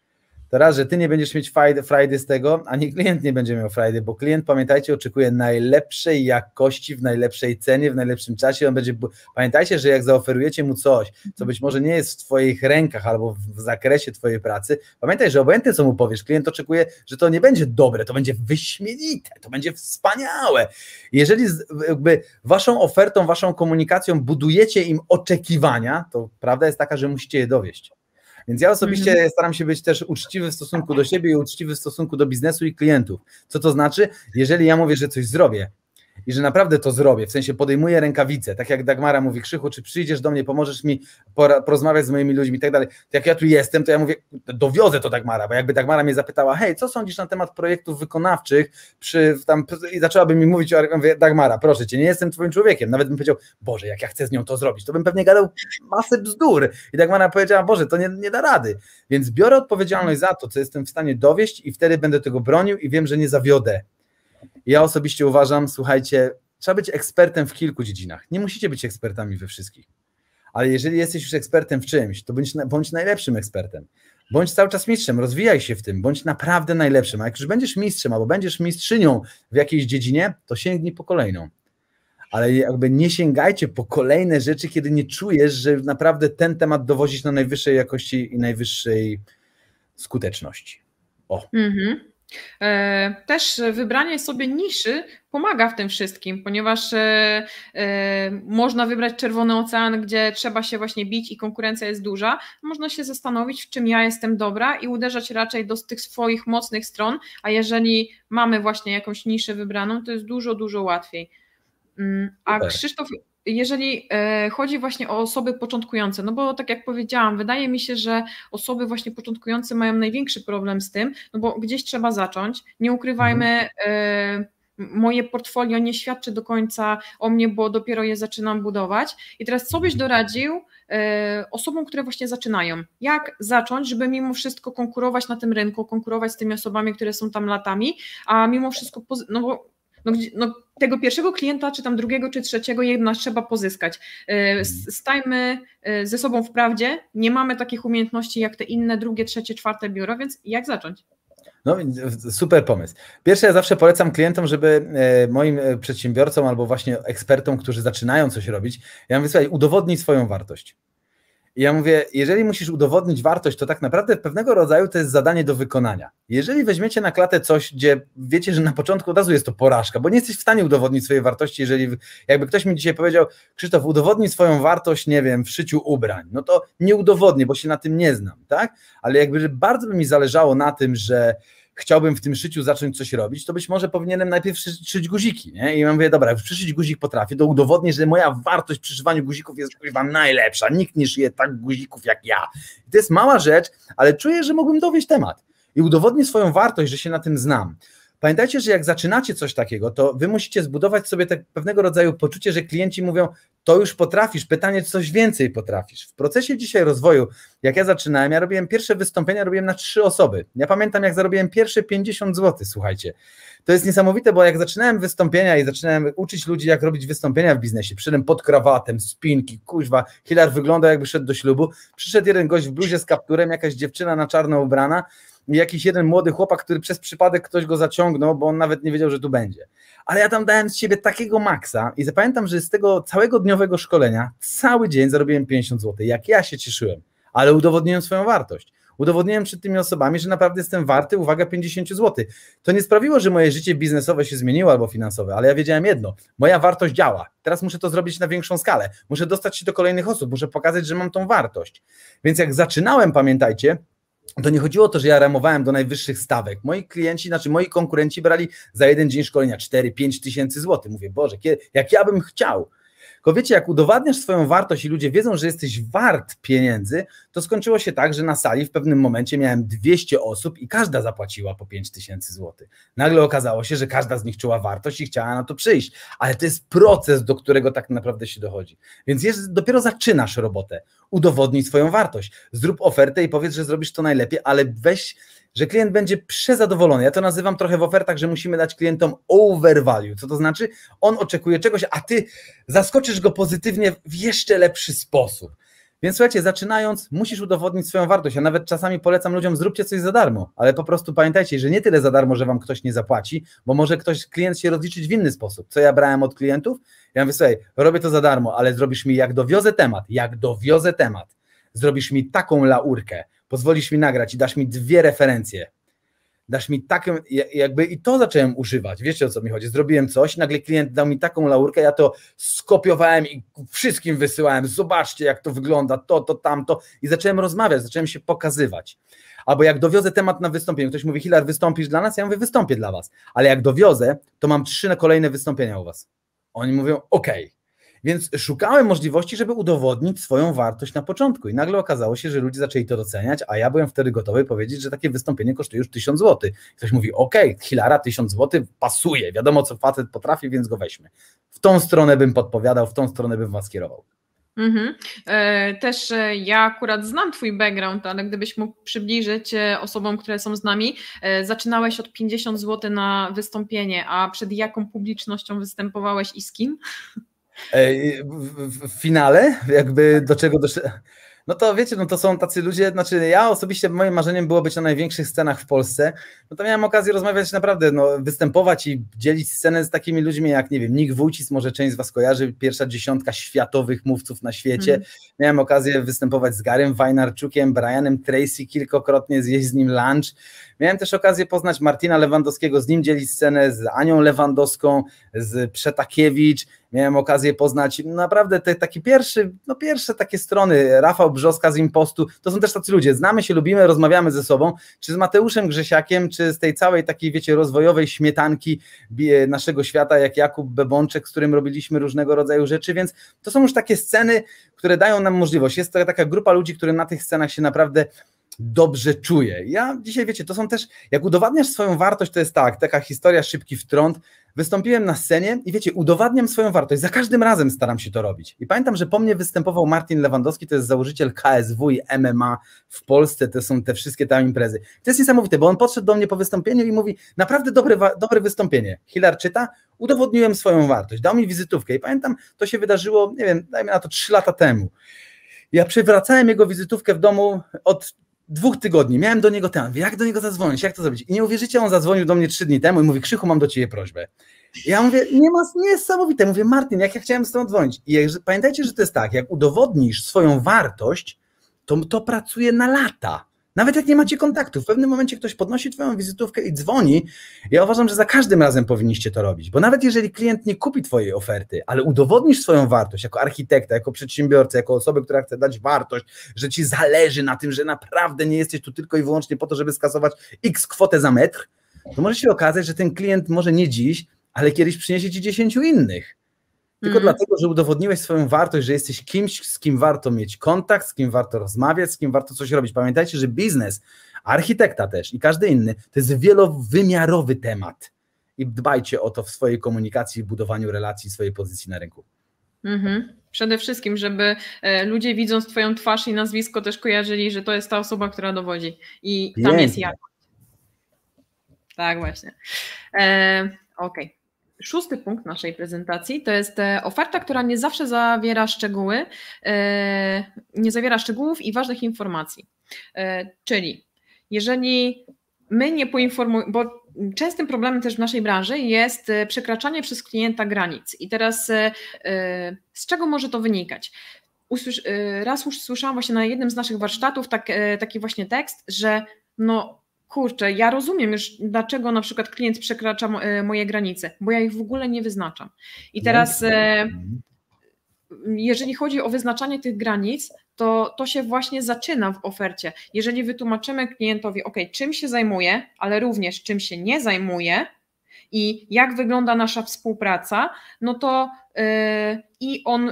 Teraz, że ty nie będziesz mieć frajdy z tego, ani klient nie będzie miał frajdy, bo klient, pamiętajcie, oczekuje najlepszej jakości, w najlepszej cenie, w najlepszym czasie. On będzie, pamiętajcie, że jak zaoferujecie mu coś, co być może nie jest w twoich rękach albo w zakresie twojej pracy, pamiętaj, że obojętnie co mu powiesz, klient oczekuje, że to nie będzie dobre, to będzie wyśmienite, to będzie wspaniałe. Jeżeli jakby waszą ofertą, waszą komunikacją budujecie im oczekiwania, to prawda jest taka, że musicie je dowieść. Więc ja osobiście mhm. staram się być też uczciwy w stosunku do siebie i uczciwy w stosunku do biznesu i klientów. Co to znaczy? Jeżeli ja mówię, że coś zrobię, i że naprawdę to zrobię, w sensie podejmuję rękawice, tak jak Dagmara mówi, Krzychu, czy przyjdziesz do mnie, pomożesz mi porozmawiać z moimi ludźmi i tak dalej, jak ja tu jestem, to ja mówię, dowiozę to Dagmara, bo jakby Dagmara mnie zapytała, hej, co sądzisz na temat projektów wykonawczych przy, tam, i zaczęłaby mi mówić, mówię, Dagmara, proszę Cię, nie jestem Twoim człowiekiem, nawet bym powiedział, Boże, jak ja chcę z nią to zrobić, to bym pewnie gadał masę bzdur i Dagmara powiedziała, Boże, to nie, nie da rady, więc biorę odpowiedzialność za to, co jestem w stanie dowieść i wtedy będę tego bronił i wiem, że nie zawiodę ja osobiście uważam, słuchajcie, trzeba być ekspertem w kilku dziedzinach. Nie musicie być ekspertami we wszystkich. Ale jeżeli jesteś już ekspertem w czymś, to bądź, bądź najlepszym ekspertem. Bądź cały czas mistrzem, rozwijaj się w tym, bądź naprawdę najlepszym. A jak już będziesz mistrzem albo będziesz mistrzynią w jakiejś dziedzinie, to sięgnij po kolejną. Ale jakby nie sięgajcie po kolejne rzeczy, kiedy nie czujesz, że naprawdę ten temat dowozić na najwyższej jakości i najwyższej skuteczności. O. Mhm. E, też wybranie sobie niszy pomaga w tym wszystkim, ponieważ e, e, można wybrać czerwony ocean, gdzie trzeba się właśnie bić i konkurencja jest duża. Można się zastanowić, w czym ja jestem dobra i uderzać raczej do tych swoich mocnych stron, a jeżeli mamy właśnie jakąś niszę wybraną, to jest dużo, dużo łatwiej. Mm, a Krzysztof jeżeli e, chodzi właśnie o osoby początkujące, no bo tak jak powiedziałam, wydaje mi się, że osoby właśnie początkujące mają największy problem z tym, no bo gdzieś trzeba zacząć. Nie ukrywajmy. Mhm. E, moje portfolio nie świadczy do końca o mnie, bo dopiero je zaczynam budować. I teraz co byś mhm. doradził e, osobom, które właśnie zaczynają? Jak zacząć, żeby mimo wszystko konkurować na tym rynku, konkurować z tymi osobami, które są tam latami, a mimo wszystko, no bo no, no, tego pierwszego klienta, czy tam drugiego, czy trzeciego jedna trzeba pozyskać. Y, mhm. Stajmy y, ze sobą w prawdzie, nie mamy takich umiejętności jak te inne, drugie, trzecie, czwarte biuro, więc jak zacząć? No, e, super pomysł. Pierwsze, ja zawsze polecam klientom, żeby e, moim e, przedsiębiorcom albo właśnie ekspertom, którzy zaczynają coś robić, ja mówię, słuchaj, udowodnij swoją wartość ja mówię, jeżeli musisz udowodnić wartość, to tak naprawdę pewnego rodzaju to jest zadanie do wykonania. Jeżeli weźmiecie na klatę coś, gdzie wiecie, że na początku od razu jest to porażka, bo nie jesteś w stanie udowodnić swojej wartości, jeżeli jakby ktoś mi dzisiaj powiedział, Krzysztof, udowodnij swoją wartość, nie wiem, w szyciu ubrań, no to nie udowodnię, bo się na tym nie znam, tak? Ale jakby bardzo by mi zależało na tym, że chciałbym w tym szyciu zacząć coś robić, to być może powinienem najpierw szyć guziki, nie? I ja mówię, dobra, jak przyszyć guzik potrafię, to udowodnię, że moja wartość przy guzików jest chyba najlepsza, nikt nie szyje tak guzików jak ja. I to jest mała rzecz, ale czuję, że mógłbym dowieść temat i udowodnię swoją wartość, że się na tym znam. Pamiętajcie, że jak zaczynacie coś takiego, to wy musicie zbudować sobie tak pewnego rodzaju poczucie, że klienci mówią, to już potrafisz, pytanie, czy coś więcej potrafisz. W procesie dzisiaj rozwoju, jak ja zaczynałem, ja robiłem pierwsze wystąpienia, robiłem na trzy osoby. Ja pamiętam, jak zarobiłem pierwsze 50 zł, słuchajcie. To jest niesamowite, bo jak zaczynałem wystąpienia i zaczynałem uczyć ludzi, jak robić wystąpienia w biznesie, przyszedłem pod krawatem, spinki, kuźwa, Hilar wyglądał jakby szedł do ślubu, przyszedł jeden gość w bluzie z kapturem, jakaś dziewczyna na czarno ubrana, jakiś jeden młody chłopak, który przez przypadek ktoś go zaciągnął, bo on nawet nie wiedział, że tu będzie. Ale ja tam dałem z siebie takiego maksa i zapamiętam, że z tego całego dniowego szkolenia cały dzień zarobiłem 50 zł. Jak ja się cieszyłem, ale udowodniłem swoją wartość. Udowodniłem przed tymi osobami, że naprawdę jestem warty, uwaga, 50 zł. To nie sprawiło, że moje życie biznesowe się zmieniło albo finansowe, ale ja wiedziałem jedno: moja wartość działa. Teraz muszę to zrobić na większą skalę. Muszę dostać się do kolejnych osób, muszę pokazać, że mam tą wartość. Więc jak zaczynałem, pamiętajcie, to nie chodziło o to, że ja ramowałem do najwyższych stawek. Moi klienci, znaczy moi konkurenci brali za jeden dzień szkolenia 4-5 tysięcy złotych. Mówię, Boże, jak ja bym chciał. Tylko wiecie, jak udowadniasz swoją wartość i ludzie wiedzą, że jesteś wart pieniędzy, to skończyło się tak, że na sali w pewnym momencie miałem 200 osób i każda zapłaciła po 5000 zł. Nagle okazało się, że każda z nich czuła wartość i chciała na to przyjść. Ale to jest proces, do którego tak naprawdę się dochodzi. Więc jest, dopiero zaczynasz robotę. Udowodnij swoją wartość. Zrób ofertę i powiedz, że zrobisz to najlepiej, ale weź że klient będzie przezadowolony. Ja to nazywam trochę w ofertach, że musimy dać klientom overvalue. Co to znaczy? On oczekuje czegoś, a ty zaskoczysz go pozytywnie w jeszcze lepszy sposób. Więc słuchajcie, zaczynając, musisz udowodnić swoją wartość. Ja nawet czasami polecam ludziom, zróbcie coś za darmo, ale po prostu pamiętajcie, że nie tyle za darmo, że wam ktoś nie zapłaci, bo może ktoś, klient się rozliczyć w inny sposób. Co ja brałem od klientów? Ja mówię, słuchaj, robię to za darmo, ale zrobisz mi, jak dowiozę temat, jak dowiozę temat, zrobisz mi taką laurkę, pozwolisz mi nagrać i dasz mi dwie referencje, dasz mi taką, jakby i to zacząłem używać, wiecie o co mi chodzi, zrobiłem coś, nagle klient dał mi taką laurkę, ja to skopiowałem i wszystkim wysyłałem, zobaczcie jak to wygląda, to, to, tamto i zacząłem rozmawiać, zacząłem się pokazywać. Albo jak dowiozę temat na wystąpienie, ktoś mówi, Hilar, wystąpisz dla nas? Ja mówię, wystąpię dla was, ale jak dowiozę, to mam trzy kolejne wystąpienia u was. Oni mówią, okej, okay. Więc szukałem możliwości, żeby udowodnić swoją wartość na początku. I nagle okazało się, że ludzie zaczęli to doceniać, a ja byłem wtedy gotowy powiedzieć, że takie wystąpienie kosztuje już 1000 zł. Ktoś mówi, OK, Hilara 1000 zł pasuje, wiadomo co facet potrafi, więc go weźmy. W tą stronę bym podpowiadał, w tą stronę bym was kierował. Mhm. E, też e, ja akurat znam Twój background, ale gdybyś mógł przybliżyć e, osobom, które są z nami, zaczynałeś od 50 zł na wystąpienie, a przed jaką publicznością występowałeś i z kim? E, w finale, jakby tak. do czego doszedł. No to wiecie, no to są tacy ludzie, znaczy ja osobiście moim marzeniem było być na największych scenach w Polsce, no to miałem okazję rozmawiać naprawdę, no występować i dzielić scenę z takimi ludźmi jak, nie wiem, Nick Wójcis, może część z was kojarzy, pierwsza dziesiątka światowych mówców na świecie. Mm. Miałem okazję występować z Garym Wajnarczukiem, Brianem Tracy kilkokrotnie, zjeść z nim lunch. Miałem też okazję poznać Martina Lewandowskiego, z nim dzielić scenę, z Anią Lewandowską, z Przetakiewicz, miałem okazję poznać no, naprawdę te takie pierwsze, no pierwsze takie strony, Rafał Brzoska z Impostu, to są też tacy ludzie, znamy się, lubimy, rozmawiamy ze sobą, czy z Mateuszem Grzesiakiem, czy z tej całej takiej, wiecie, rozwojowej śmietanki e, naszego świata, jak Jakub Bebączek, z którym robiliśmy różnego rodzaju rzeczy, więc to są już takie sceny, które dają nam możliwość. Jest to taka grupa ludzi, które na tych scenach się naprawdę dobrze czuje Ja dzisiaj, wiecie, to są też, jak udowadniasz swoją wartość, to jest tak, taka historia szybki wtrąd, wystąpiłem na scenie i wiecie, udowadniam swoją wartość. Za każdym razem staram się to robić. I pamiętam, że po mnie występował Martin Lewandowski, to jest założyciel KSW i MMA w Polsce, to są te wszystkie tam imprezy. To jest niesamowite, bo on podszedł do mnie po wystąpieniu i mówi, naprawdę dobre, dobre wystąpienie. Hilar czyta, udowodniłem swoją wartość, dał mi wizytówkę i pamiętam, to się wydarzyło, nie wiem, dajmy na to trzy lata temu. Ja przywracałem jego wizytówkę w domu od dwóch tygodni. Miałem do niego temat, jak do niego zadzwonić, jak to zrobić. I nie uwierzycie, on zadzwonił do mnie trzy dni temu i mówi, Krzychu, mam do ciebie prośbę. I ja mówię, nie ma, niesamowite. Mówię, Martin, jak ja chciałem z tym dzwonić. I jak, pamiętajcie, że to jest tak, jak udowodnisz swoją wartość, to to pracuje na lata. Nawet jak nie macie kontaktu, w pewnym momencie ktoś podnosi Twoją wizytówkę i dzwoni. Ja uważam, że za każdym razem powinniście to robić, bo nawet jeżeli klient nie kupi Twojej oferty, ale udowodnisz swoją wartość jako architekta, jako przedsiębiorca, jako osoby, która chce dać wartość, że Ci zależy na tym, że naprawdę nie jesteś tu tylko i wyłącznie po to, żeby skasować x kwotę za metr, to może się okazać, że ten klient może nie dziś, ale kiedyś przyniesie Ci 10 innych tylko mm. dlatego, że udowodniłeś swoją wartość, że jesteś kimś, z kim warto mieć kontakt, z kim warto rozmawiać, z kim warto coś robić. Pamiętajcie, że biznes, architekta też i każdy inny, to jest wielowymiarowy temat. I dbajcie o to w swojej komunikacji, budowaniu relacji, swojej pozycji na rynku. Mhm. Przede wszystkim, żeby e, ludzie widząc Twoją twarz i nazwisko też kojarzyli, że to jest ta osoba, która dowodzi. I Pięknie. tam jest jakość. Tak, właśnie. E, Okej. Okay. Szósty punkt naszej prezentacji to jest e, oferta, która nie zawsze zawiera szczegóły, e, nie zawiera szczegółów i ważnych informacji. E, czyli jeżeli my nie poinformujemy, bo częstym problemem też w naszej branży jest przekraczanie przez klienta granic. I teraz z czego może to wynikać? raz już słyszałam właśnie na jednym z naszych warsztatów tak, taki właśnie tekst, że no kurczę, ja rozumiem już, dlaczego na przykład klient przekracza e, moje granice, bo ja ich w ogóle nie wyznaczam. I teraz, no e, mhm. jeżeli chodzi o wyznaczanie tych granic, to to się właśnie zaczyna w ofercie. Jeżeli wytłumaczymy klientowi, ok, czym się zajmuje, ale również czym się nie zajmuje, i jak wygląda nasza współpraca, no to yy, i on.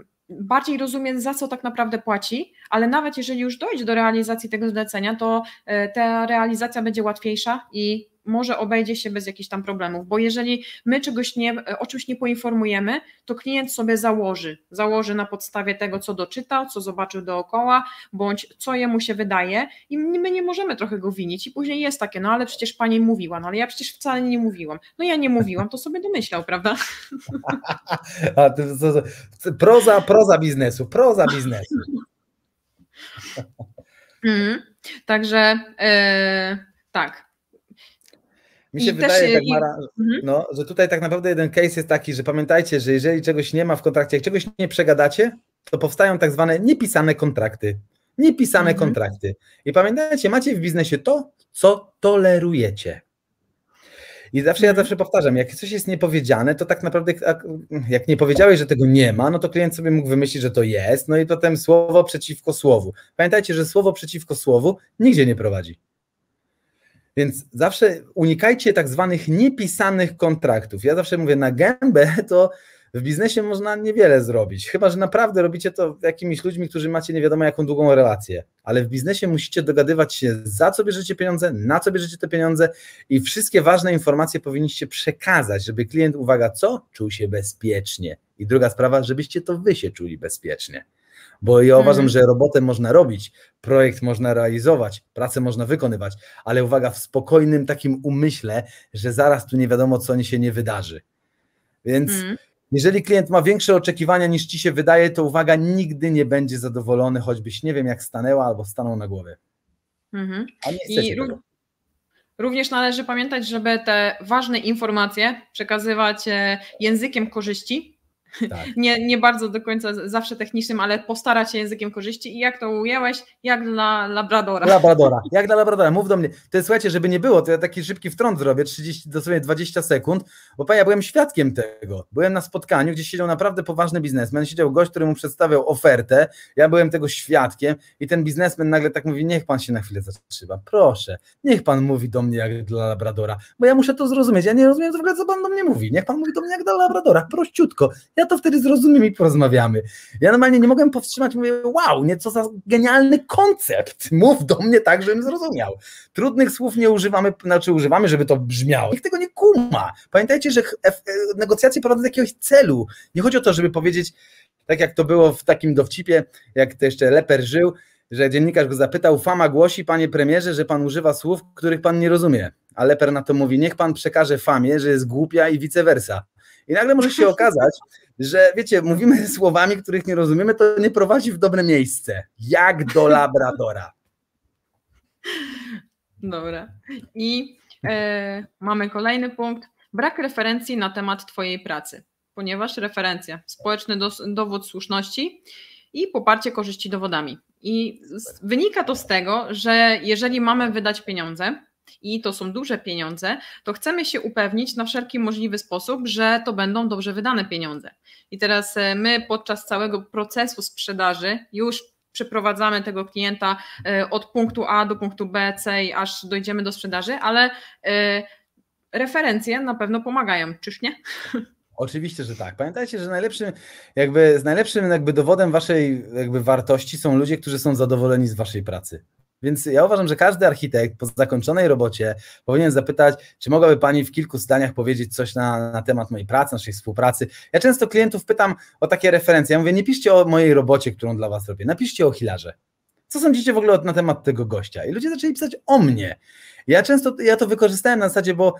Yy, bardziej rozumie, za co tak naprawdę płaci, ale nawet jeżeli już dojdzie do realizacji tego zlecenia, to e, ta realizacja będzie łatwiejsza i może obejdzie się bez jakichś tam problemów, bo jeżeli my czegoś nie, e, o czymś nie poinformujemy, to klient sobie założy, założy na podstawie tego, co doczytał, co zobaczył dookoła, bądź co jemu się wydaje i my nie możemy trochę go winić i później jest takie, no ale przecież pani mówiła, no ale ja przecież wcale nie mówiłam, no ja nie mówiłam, to sobie domyślał, prawda? A, to, to, to, proza, proza biznesu, proza biznesu. Mm, także yy, tak, mi się tak I wydaje, tak Mara, i... Mhm. no, że tutaj tak naprawdę jeden case jest taki, że pamiętajcie, że jeżeli czegoś nie ma w kontrakcie, jak czegoś nie przegadacie, to powstają tak zwane niepisane kontrakty. Niepisane mhm. kontrakty. I pamiętajcie, macie w biznesie to, co tolerujecie. I zawsze ja mhm. zawsze powtarzam, jak coś jest niepowiedziane, to tak naprawdę jak nie powiedziałeś, że tego nie ma, no to klient sobie mógł wymyślić, że to jest, no i potem słowo przeciwko słowu. Pamiętajcie, że słowo przeciwko słowu nigdzie nie prowadzi. Więc zawsze unikajcie tak zwanych niepisanych kontraktów. Ja zawsze mówię, na gębę to w biznesie można niewiele zrobić, chyba że naprawdę robicie to jakimiś ludźmi, którzy macie nie wiadomo jaką długą relację, ale w biznesie musicie dogadywać się, za co bierzecie pieniądze, na co bierzecie te pieniądze i wszystkie ważne informacje powinniście przekazać, żeby klient, uwaga, co? Czuł się bezpiecznie. I druga sprawa, żebyście to wy się czuli bezpiecznie bo ja mhm. uważam, że robotę można robić, projekt można realizować, pracę można wykonywać, ale uwaga, w spokojnym takim umyśle, że zaraz tu nie wiadomo, co się nie wydarzy. Więc mhm. jeżeli klient ma większe oczekiwania niż ci się wydaje, to uwaga, nigdy nie będzie zadowolony, choćbyś nie wiem, jak stanęła albo stanął na głowie. Mhm. A nie chcecie I... tego. Również należy pamiętać, żeby te ważne informacje przekazywać e, językiem korzyści, tak. nie, nie bardzo do końca zawsze technicznym, ale postarać się językiem korzyści i jak to ujęłeś, jak dla Labradora. Labradora, jak dla Labradora, mów do mnie. To jest, słuchajcie, żeby nie było, to ja taki szybki wtrąd zrobię, 30, dosłownie 20 sekund, bo pan, ja byłem świadkiem tego. Byłem na spotkaniu, gdzie siedział naprawdę poważny biznesmen, siedział gość, który mu przedstawiał ofertę, ja byłem tego świadkiem i ten biznesmen nagle tak mówi, niech pan się na chwilę zatrzyma, proszę, niech pan mówi do mnie jak dla Labradora, bo ja muszę to zrozumieć, ja nie rozumiem w ogóle, co pan do mnie mówi, niech pan mówi do mnie jak dla Labradora, prościutko, ja to wtedy zrozumiem i porozmawiamy. Ja normalnie nie mogłem powstrzymać, mówię, wow, nieco za genialny koncept, mów do mnie tak, żebym zrozumiał. Trudnych słów nie używamy, znaczy używamy, żeby to brzmiało. Nikt tego nie kuma. Pamiętajcie, że e, negocjacje prowadzą do jakiegoś celu. Nie chodzi o to, żeby powiedzieć, tak jak to było w takim dowcipie, jak to jeszcze Leper żył, że dziennikarz go zapytał, fama głosi, panie premierze, że pan używa słów, których pan nie rozumie. A Leper na to mówi, niech pan przekaże famie, że jest głupia i vice versa. I nagle może się okazać, że wiecie, mówimy słowami, których nie rozumiemy, to nie prowadzi w dobre miejsce. Jak do labradora. Dobra. I e, mamy kolejny punkt. Brak referencji na temat Twojej pracy, ponieważ referencja, społeczny dowód słuszności i poparcie korzyści dowodami. I z, wynika to z tego, że jeżeli mamy wydać pieniądze, i to są duże pieniądze, to chcemy się upewnić na wszelki możliwy sposób, że to będą dobrze wydane pieniądze. I teraz e, my podczas całego procesu sprzedaży już przeprowadzamy tego klienta e, od punktu A do punktu B, C i aż dojdziemy do sprzedaży, ale e, referencje na pewno pomagają, czyż nie? Oczywiście, że tak. Pamiętajcie, że najlepszym, jakby, z najlepszym jakby dowodem waszej jakby wartości są ludzie, którzy są zadowoleni z waszej pracy. Więc ja uważam, że każdy architekt po zakończonej robocie powinien zapytać, czy mogłaby Pani w kilku zdaniach powiedzieć coś na, na temat mojej pracy, naszej współpracy. Ja często klientów pytam o takie referencje. Ja mówię, nie piszcie o mojej robocie, którą dla Was robię, napiszcie o Hilarze co sądzicie w ogóle na temat tego gościa? I ludzie zaczęli pisać o mnie. Ja często ja to wykorzystałem na zasadzie, bo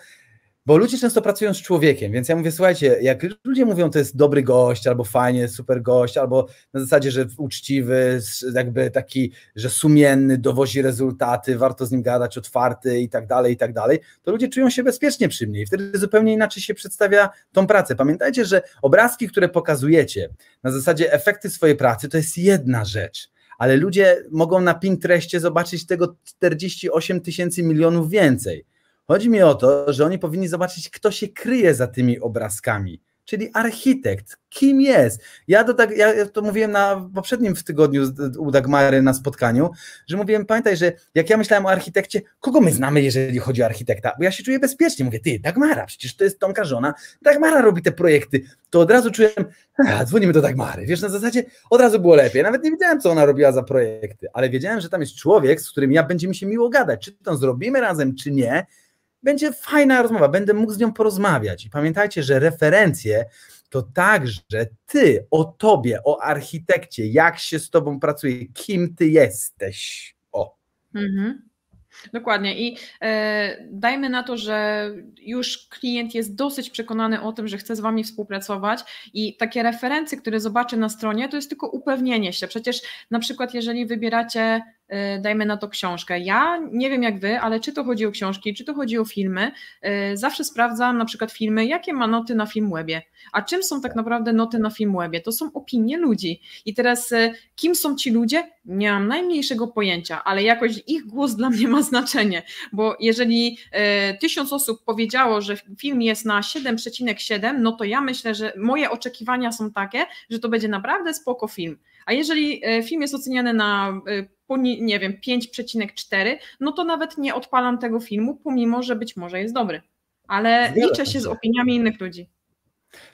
bo ludzie często pracują z człowiekiem, więc ja mówię, słuchajcie, jak ludzie mówią, to jest dobry gość, albo fajnie, super gość, albo na zasadzie, że uczciwy, jakby taki, że sumienny, dowozi rezultaty, warto z nim gadać, otwarty i tak dalej, i tak dalej, to ludzie czują się bezpiecznie przy mnie i wtedy zupełnie inaczej się przedstawia tą pracę. Pamiętajcie, że obrazki, które pokazujecie na zasadzie efekty swojej pracy, to jest jedna rzecz ale ludzie mogą na Pinterestie zobaczyć tego 48 tysięcy milionów więcej. Chodzi mi o to, że oni powinni zobaczyć, kto się kryje za tymi obrazkami czyli architekt. Kim jest? Ja, do, tak, ja to mówiłem na poprzednim w tygodniu u Dagmary na spotkaniu, że mówiłem, pamiętaj, że jak ja myślałem o architekcie, kogo my znamy, jeżeli chodzi o architekta? Bo ja się czuję bezpiecznie. Mówię, ty, Dagmara, przecież to jest Tomka żona, Dagmara robi te projekty. To od razu czułem, a, dzwonimy do Dagmary. Wiesz, na zasadzie od razu było lepiej. Nawet nie wiedziałem, co ona robiła za projekty, ale wiedziałem, że tam jest człowiek, z którym ja będzie mi się miło gadać. Czy to zrobimy razem, czy nie będzie fajna rozmowa, będę mógł z nią porozmawiać. I pamiętajcie, że referencje to także ty o tobie, o architekcie, jak się z tobą pracuje, kim ty jesteś. O. Mhm. Dokładnie i e, dajmy na to, że już klient jest dosyć przekonany o tym, że chce z Wami współpracować i takie referencje, które zobaczy na stronie, to jest tylko upewnienie się. Przecież na przykład jeżeli wybieracie Y, dajmy na to książkę. Ja nie wiem jak wy, ale czy to chodzi o książki, czy to chodzi o filmy, y, zawsze sprawdzam na przykład filmy, jakie ma noty na Filmwebie. A czym są tak naprawdę noty na Filmwebie? To są opinie ludzi. I teraz y, kim są ci ludzie? Nie mam najmniejszego pojęcia, ale jakoś ich głos dla mnie ma znaczenie, bo jeżeli tysiąc osób powiedziało, że film jest na 7,7, no to ja myślę, że moje oczekiwania są takie, że to będzie naprawdę spoko film. A jeżeli e, film jest oceniany na e, nie wiem 5,4, no to nawet nie odpalam tego filmu, pomimo że być może jest dobry. Ale liczę się z opiniami innych ludzi.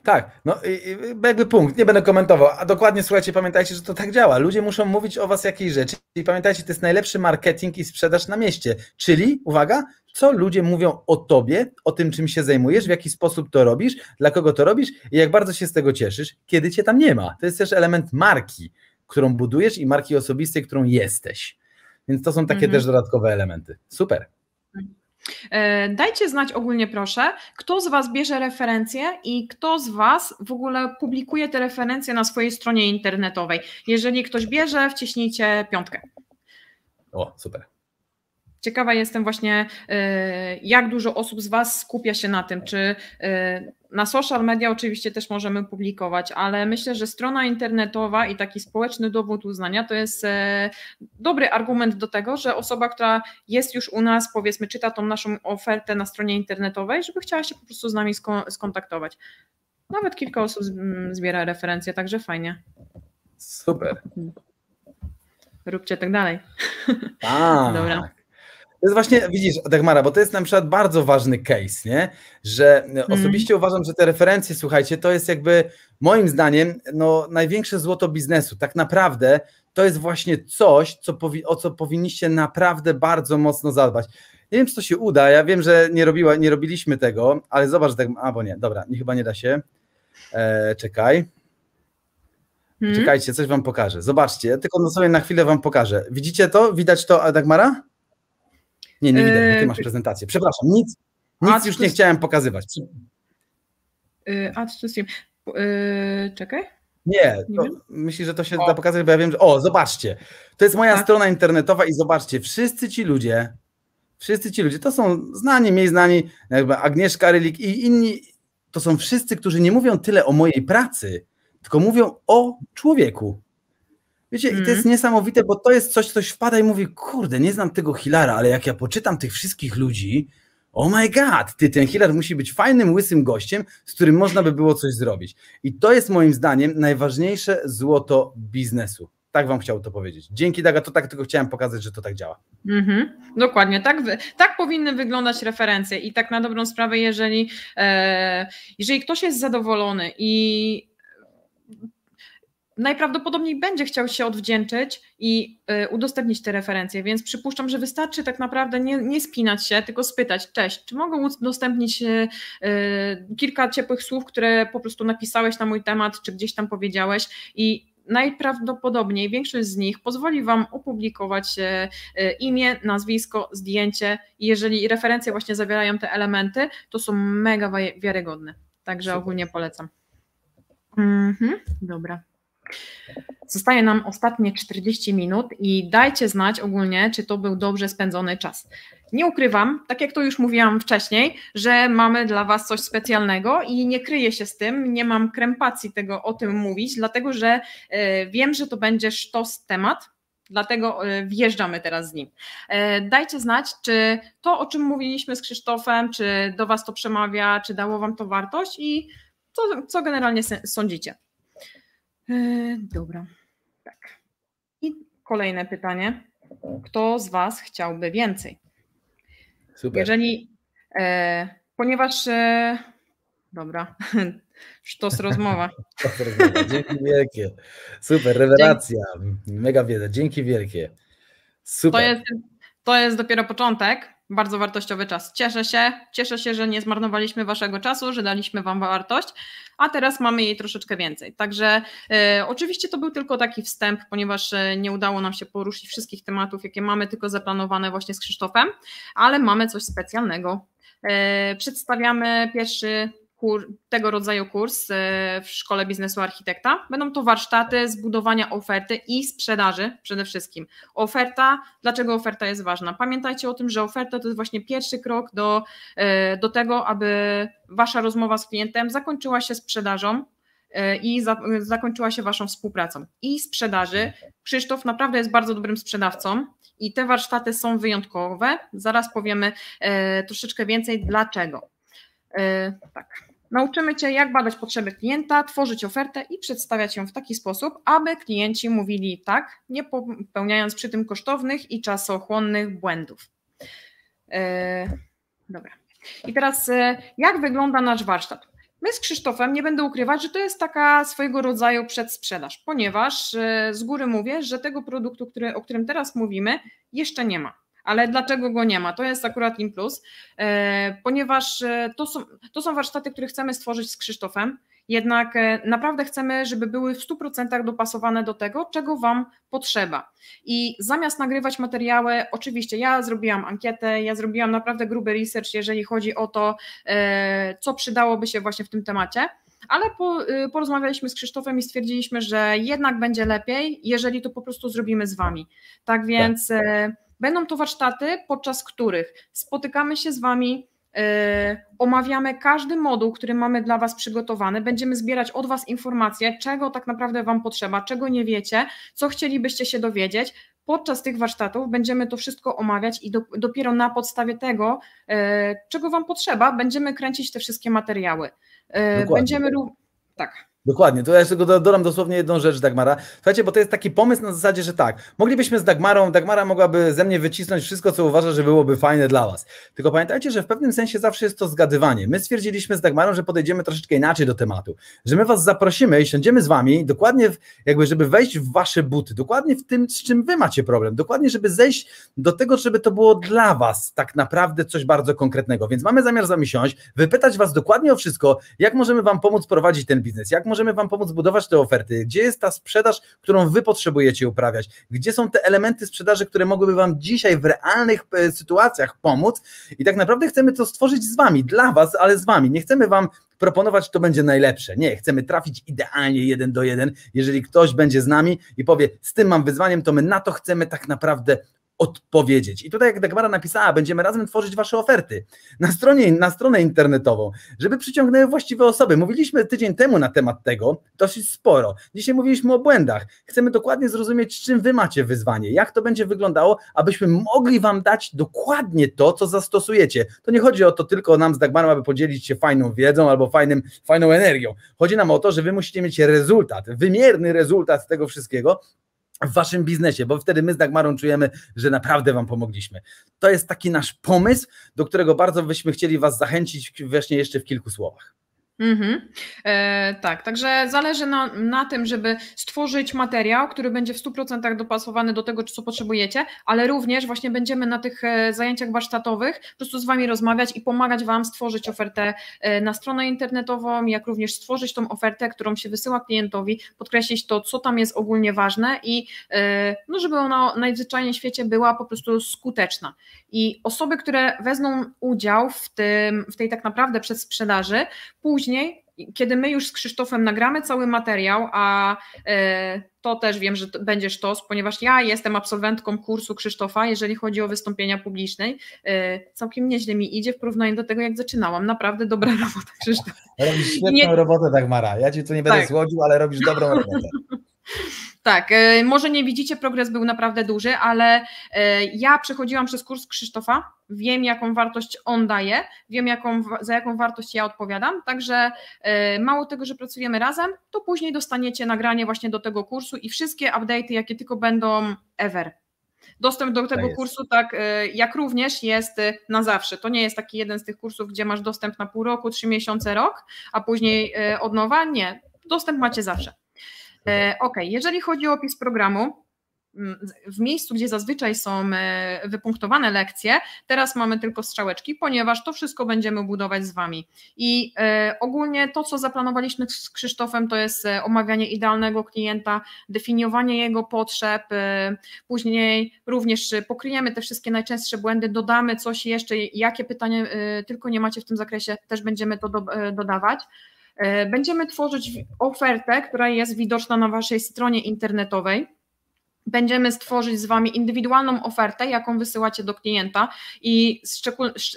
Tak, no jakby punkt, nie będę komentował, a dokładnie słuchajcie, pamiętajcie, że to tak działa. Ludzie muszą mówić o was jakiejś rzeczy i pamiętajcie, to jest najlepszy marketing i sprzedaż na mieście, czyli, uwaga, co ludzie mówią o tobie, o tym, czym się zajmujesz, w jaki sposób to robisz, dla kogo to robisz i jak bardzo się z tego cieszysz, kiedy cię tam nie ma. To jest też element marki, którą budujesz i marki osobistej, którą jesteś. Więc to są takie mhm. też dodatkowe elementy. Super. E, dajcie znać ogólnie, proszę, kto z Was bierze referencje i kto z Was w ogóle publikuje te referencje na swojej stronie internetowej. Jeżeli ktoś bierze, wciśnijcie piątkę. O, super. Ciekawa jestem właśnie, y, jak dużo osób z Was skupia się na tym, czy y, na social media oczywiście też możemy publikować, ale myślę, że strona internetowa i taki społeczny dowód uznania to jest y, dobry argument do tego, że osoba, która jest już u nas, powiedzmy, czyta tą naszą ofertę na stronie internetowej, żeby chciała się po prostu z nami skontaktować. Nawet kilka osób mm, zbiera referencje, także fajnie. Super. Róbcie tak dalej. Tak. Dobra. To jest właśnie, widzisz, Dagmara, bo to jest na przykład bardzo ważny case, nie? Że hmm. osobiście uważam, że te referencje, słuchajcie, to jest jakby moim zdaniem no, największe złoto biznesu. Tak naprawdę to jest właśnie coś, co o co powinniście naprawdę bardzo mocno zadbać. Nie wiem, czy to się uda. Ja wiem, że nie, robiła, nie robiliśmy tego, ale zobacz, tak, albo nie, dobra, nie, chyba nie da się. E, czekaj. Hmm. Czekajcie, coś wam pokażę. Zobaczcie, tylko na no, sobie na chwilę wam pokażę. Widzicie to? Widać to, Dagmara? Nie, nie widać, ty yy, masz prezentację. Przepraszam, nic, nic już nie chciałem pokazywać. A to stream. Czekaj. Nie, to myślę, że to się o. da pokazać, bo ja wiem, że. O, zobaczcie. To jest moja tak. strona internetowa i zobaczcie, wszyscy ci ludzie, wszyscy ci ludzie, to są znani, mniej znani, jakby Agnieszka Rylik i inni, to są wszyscy, którzy nie mówią tyle o mojej pracy, tylko mówią o człowieku. Wiecie, mm. i to jest mm. niesamowite, bo to jest coś, coś wpada i mówi, kurde, nie znam tego Hilara, ale jak ja poczytam tych wszystkich ludzi, oh my god, ty, ten Hilar musi być fajnym, łysym gościem, z którym można by było coś zrobić. I to jest moim zdaniem najważniejsze złoto biznesu. Tak wam chciał to powiedzieć. Dzięki Daga, to tak tylko chciałem pokazać, że to tak działa. Mhm, dokładnie, tak, tak powinny wyglądać referencje i tak na dobrą sprawę, jeżeli, e, jeżeli ktoś jest zadowolony i najprawdopodobniej będzie chciał się odwdzięczyć i y, udostępnić te referencje, więc przypuszczam, że wystarczy tak naprawdę nie, nie spinać się, tylko spytać, cześć, czy mogą udostępnić y, y, kilka ciepłych słów, które po prostu napisałeś na mój temat, czy gdzieś tam powiedziałeś i najprawdopodobniej większość z nich pozwoli Wam opublikować imię, nazwisko, zdjęcie i jeżeli referencje właśnie zawierają te elementy, to są mega wiarygodne, także Super. ogólnie polecam. Mhm, dobra. Zostaje nam ostatnie 40 minut i dajcie znać ogólnie, czy to był dobrze spędzony czas. Nie ukrywam, tak jak to już mówiłam wcześniej, że mamy dla Was coś specjalnego i nie kryję się z tym, nie mam krępacji tego o tym mówić, dlatego że e, wiem, że to będzie sztos temat, Dlatego e, wjeżdżamy teraz z nim. E, dajcie znać, czy to, o czym mówiliśmy z Krzysztofem, czy do Was to przemawia, czy dało Wam to wartość i co, co generalnie sądzicie. E, dobra. Tak. I kolejne pytanie. Kto z Was chciałby więcej? Super. Jeżeli, e, ponieważ, e, dobra, sztos rozmowa. sztos rozmowa. Dzięki wielkie. Super, rewelacja. Dzięki. Mega wiedza. Dzięki wielkie. Super. To jest, to jest dopiero początek bardzo wartościowy czas. Cieszę się, cieszę się, że nie zmarnowaliśmy waszego czasu, że daliśmy wam wartość, a teraz mamy jej troszeczkę więcej. Także e, oczywiście to był tylko taki wstęp, ponieważ e, nie udało nam się poruszyć wszystkich tematów, jakie mamy tylko zaplanowane właśnie z Krzysztofem, ale mamy coś specjalnego. E, przedstawiamy pierwszy kur, tego rodzaju kurs e, w Szkole Biznesu Architekta. Będą to warsztaty zbudowania oferty i sprzedaży przede wszystkim. Oferta, dlaczego oferta jest ważna? Pamiętajcie o tym, że oferta to jest właśnie pierwszy krok do, e, do tego, aby wasza rozmowa z klientem zakończyła się sprzedażą, e, i za, zakończyła się Waszą współpracą i sprzedaży. Krzysztof naprawdę jest bardzo dobrym sprzedawcą i te warsztaty są wyjątkowe. Zaraz powiemy e, troszeczkę więcej dlaczego. E, tak. Nauczymy Cię, jak badać potrzeby klienta, tworzyć ofertę i przedstawiać ją w taki sposób, aby klienci mówili tak, nie popełniając przy tym kosztownych i czasochłonnych błędów. E, dobra. I teraz, e, jak wygląda nasz warsztat? My z Krzysztofem nie będę ukrywać, że to jest taka swojego rodzaju przedsprzedaż, ponieważ e, z góry mówię, że tego produktu, który, o którym teraz mówimy, jeszcze nie ma ale dlaczego go nie ma? To jest akurat im plus, e, ponieważ e, to są, to są warsztaty, które chcemy stworzyć z Krzysztofem, jednak e, naprawdę chcemy, żeby były w 100% dopasowane do tego, czego Wam potrzeba. I zamiast nagrywać materiały, oczywiście ja zrobiłam ankietę, ja zrobiłam naprawdę gruby research, jeżeli chodzi o to, co przydałoby się właśnie w tym temacie. Ale po, porozmawialiśmy z Krzysztofem i stwierdziliśmy, że jednak będzie lepiej, jeżeli to po prostu zrobimy z Wami. Tak więc. Tak Będą to warsztaty, podczas których spotykamy się z Wami, e, omawiamy każdy moduł, który mamy dla Was przygotowany. Będziemy zbierać od Was informacje, czego tak naprawdę Wam potrzeba, czego nie wiecie, co chcielibyście się dowiedzieć. Podczas tych warsztatów będziemy to wszystko omawiać i dopiero na podstawie tego, e, czego Wam potrzeba, będziemy kręcić te wszystkie materiały. E, będziemy tak. Dokładnie, to ja jeszcze dodam dosłownie jedną rzecz Dagmara. Słuchajcie, bo to jest taki pomysł na zasadzie, że tak, moglibyśmy z Dagmarą, Dagmara mogłaby ze mnie wycisnąć wszystko, co uważa, że byłoby fajne dla Was. Tylko pamiętajcie, że w pewnym sensie zawsze jest to zgadywanie. My stwierdziliśmy z Dagmarą, że podejdziemy troszeczkę inaczej do tematu, że my Was zaprosimy i siądziemy z Wami dokładnie, w, jakby, żeby wejść w Wasze buty, dokładnie w tym, z czym Wy macie problem, dokładnie, żeby zejść do tego, żeby to było dla Was tak naprawdę coś bardzo konkretnego. Więc mamy zamiar z Wami siąść, wypytać Was dokładnie o wszystko, jak możemy Wam pomóc prowadzić ten biznes, jak możemy możemy Wam pomóc budować te oferty, gdzie jest ta sprzedaż, którą Wy potrzebujecie uprawiać, gdzie są te elementy sprzedaży, które mogłyby Wam dzisiaj w realnych e, sytuacjach pomóc i tak naprawdę chcemy to stworzyć z Wami, dla Was, ale z Wami. Nie chcemy Wam proponować, to będzie najlepsze. Nie, chcemy trafić idealnie jeden do jeden. Jeżeli ktoś będzie z nami i powie, z tym mam wyzwaniem, to my na to chcemy tak naprawdę odpowiedzieć. I tutaj, jak Dagmara napisała, będziemy razem tworzyć Wasze oferty na, stronie, na stronę internetową, żeby przyciągnęły właściwe osoby. Mówiliśmy tydzień temu na temat tego dosyć sporo. Dzisiaj mówiliśmy o błędach. Chcemy dokładnie zrozumieć, czym Wy macie wyzwanie, jak to będzie wyglądało, abyśmy mogli Wam dać dokładnie to, co zastosujecie. To nie chodzi o to tylko nam z Dagmarą, aby podzielić się fajną wiedzą albo fajnym, fajną energią. Chodzi nam o to, że Wy musicie mieć rezultat, wymierny rezultat tego wszystkiego, w waszym biznesie, bo wtedy my z Dagmarą czujemy, że naprawdę wam pomogliśmy. To jest taki nasz pomysł, do którego bardzo byśmy chcieli was zachęcić właśnie jeszcze w kilku słowach. Mhm. E, tak, także zależy na, na tym, żeby stworzyć materiał, który będzie w 100% dopasowany do tego, co potrzebujecie, ale również właśnie będziemy na tych e, zajęciach warsztatowych po prostu z Wami rozmawiać i pomagać Wam stworzyć ofertę e, na stronę internetową, jak również stworzyć tą ofertę, którą się wysyła klientowi, podkreślić to, co tam jest ogólnie ważne i e, no, żeby ona najzwyczajniej w świecie była po prostu skuteczna. I osoby, które wezmą udział w, tym, w tej tak naprawdę przez sprzedaży, później później, kiedy my już z Krzysztofem nagramy cały materiał, a e, to też wiem, że będziesz to, ponieważ ja jestem absolwentką kursu Krzysztofa, jeżeli chodzi o wystąpienia publiczne. E, całkiem nieźle mi idzie w porównaniu do tego, jak zaczynałam. Naprawdę dobra robota, Krzysztof. Robisz świetną nie... robotę, Dagmara. Ja cię tu nie będę tak. złodził, ale robisz dobrą robotę. Tak, e, może nie widzicie, progres był naprawdę duży, ale e, ja przechodziłam przez kurs Krzysztofa, wiem jaką wartość on daje, wiem jaką, za jaką wartość ja odpowiadam, także e, mało tego, że pracujemy razem, to później dostaniecie nagranie właśnie do tego kursu i wszystkie update'y, jakie tylko będą ever. Dostęp do tego tak kursu, tak jak również jest na zawsze. To nie jest taki jeden z tych kursów, gdzie masz dostęp na pół roku, trzy miesiące, rok, a później od nowa. Nie, dostęp macie zawsze. E, ok, jeżeli chodzi o opis programu, mm, w miejscu, gdzie zazwyczaj są e, wypunktowane lekcje, teraz mamy tylko strzałeczki, ponieważ to wszystko będziemy budować z Wami. I e, ogólnie to, co zaplanowaliśmy z Krzysztofem, to jest omawianie idealnego klienta, definiowanie jego potrzeb. Później również pokryjemy te wszystkie najczęstsze błędy, dodamy coś jeszcze, jakie pytanie tylko nie macie w tym zakresie, też będziemy to dodawać. E, będziemy tworzyć ofertę, która jest widoczna na Waszej stronie internetowej. Będziemy stworzyć z Wami indywidualną ofertę, jaką wysyłacie do klienta i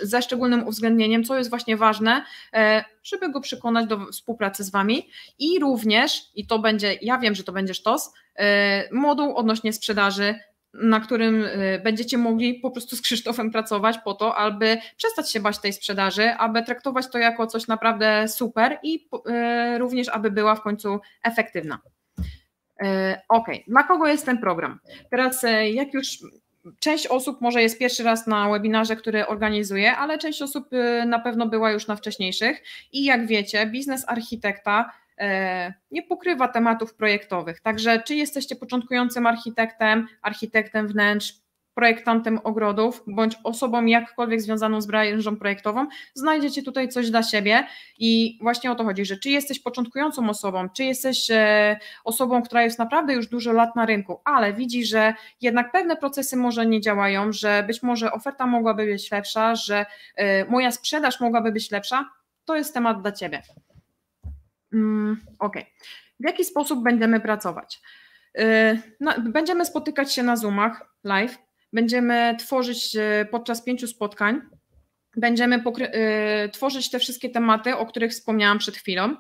ze szczególnym uwzględnieniem, co jest właśnie ważne, e, żeby go przekonać do współpracy z Wami i również, i to będzie, ja wiem, że to będzie sztos, e, moduł odnośnie sprzedaży na którym y, będziecie mogli po prostu z Krzysztofem pracować po to, aby przestać się bać tej sprzedaży, aby traktować to jako coś naprawdę super i y, również, aby była w końcu efektywna. Y, ok, dla kogo jest ten program? Teraz, jak już część osób może jest pierwszy raz na webinarze, który organizuję, ale część osób na pewno była już na wcześniejszych i jak wiecie, biznes architekta E, nie pokrywa tematów projektowych. Także czy jesteście początkującym architektem, architektem wnętrz, projektantem ogrodów bądź osobą jakkolwiek związaną z branżą projektową, znajdziecie tutaj coś dla siebie i właśnie o to chodzi, że czy jesteś początkującą osobą, czy jesteś e, osobą, która jest naprawdę już dużo lat na rynku, ale widzi, że jednak pewne procesy może nie działają, że być może oferta mogłaby być lepsza, że e, moja sprzedaż mogłaby być lepsza, to jest temat dla ciebie. Mm, ok. W jaki sposób będziemy pracować? Y, no, będziemy spotykać się na Zoomach live, będziemy tworzyć y, podczas pięciu spotkań, będziemy y, tworzyć te wszystkie tematy, o których wspomniałam przed chwilą.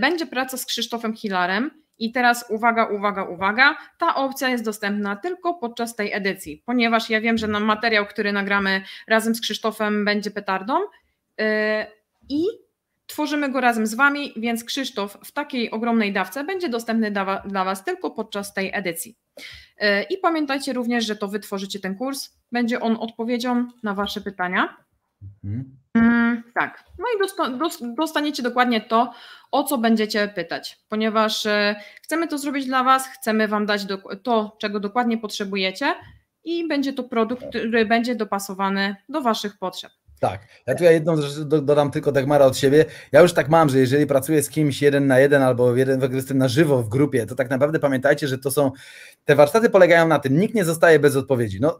Będzie praca z Krzysztofem Hilarem. I teraz uwaga, uwaga, uwaga. Ta opcja jest dostępna tylko podczas tej edycji, ponieważ ja wiem, że nam materiał, który nagramy razem z Krzysztofem, będzie petardą. I Tworzymy go razem z Wami, więc Krzysztof w takiej ogromnej dawce będzie dostępny dla Was tylko podczas tej edycji. E, I pamiętajcie również, że to Wy tworzycie ten kurs, będzie on odpowiedzią na Wasze pytania. Mhm. Mm, tak. No i dostaniecie dokładnie to, o co będziecie pytać, ponieważ e, chcemy to zrobić dla Was, chcemy Wam dać to, czego dokładnie potrzebujecie i będzie to produkt, który będzie dopasowany do Waszych potrzeb. Tak. Ja tu jedną rzecz dodam tylko Dagmara od siebie. Ja już tak mam, że jeżeli pracuję z kimś jeden na jeden albo jeden jestem na żywo w grupie, to tak naprawdę pamiętajcie, że to są te warsztaty polegają na tym, nikt nie zostaje bez odpowiedzi. No,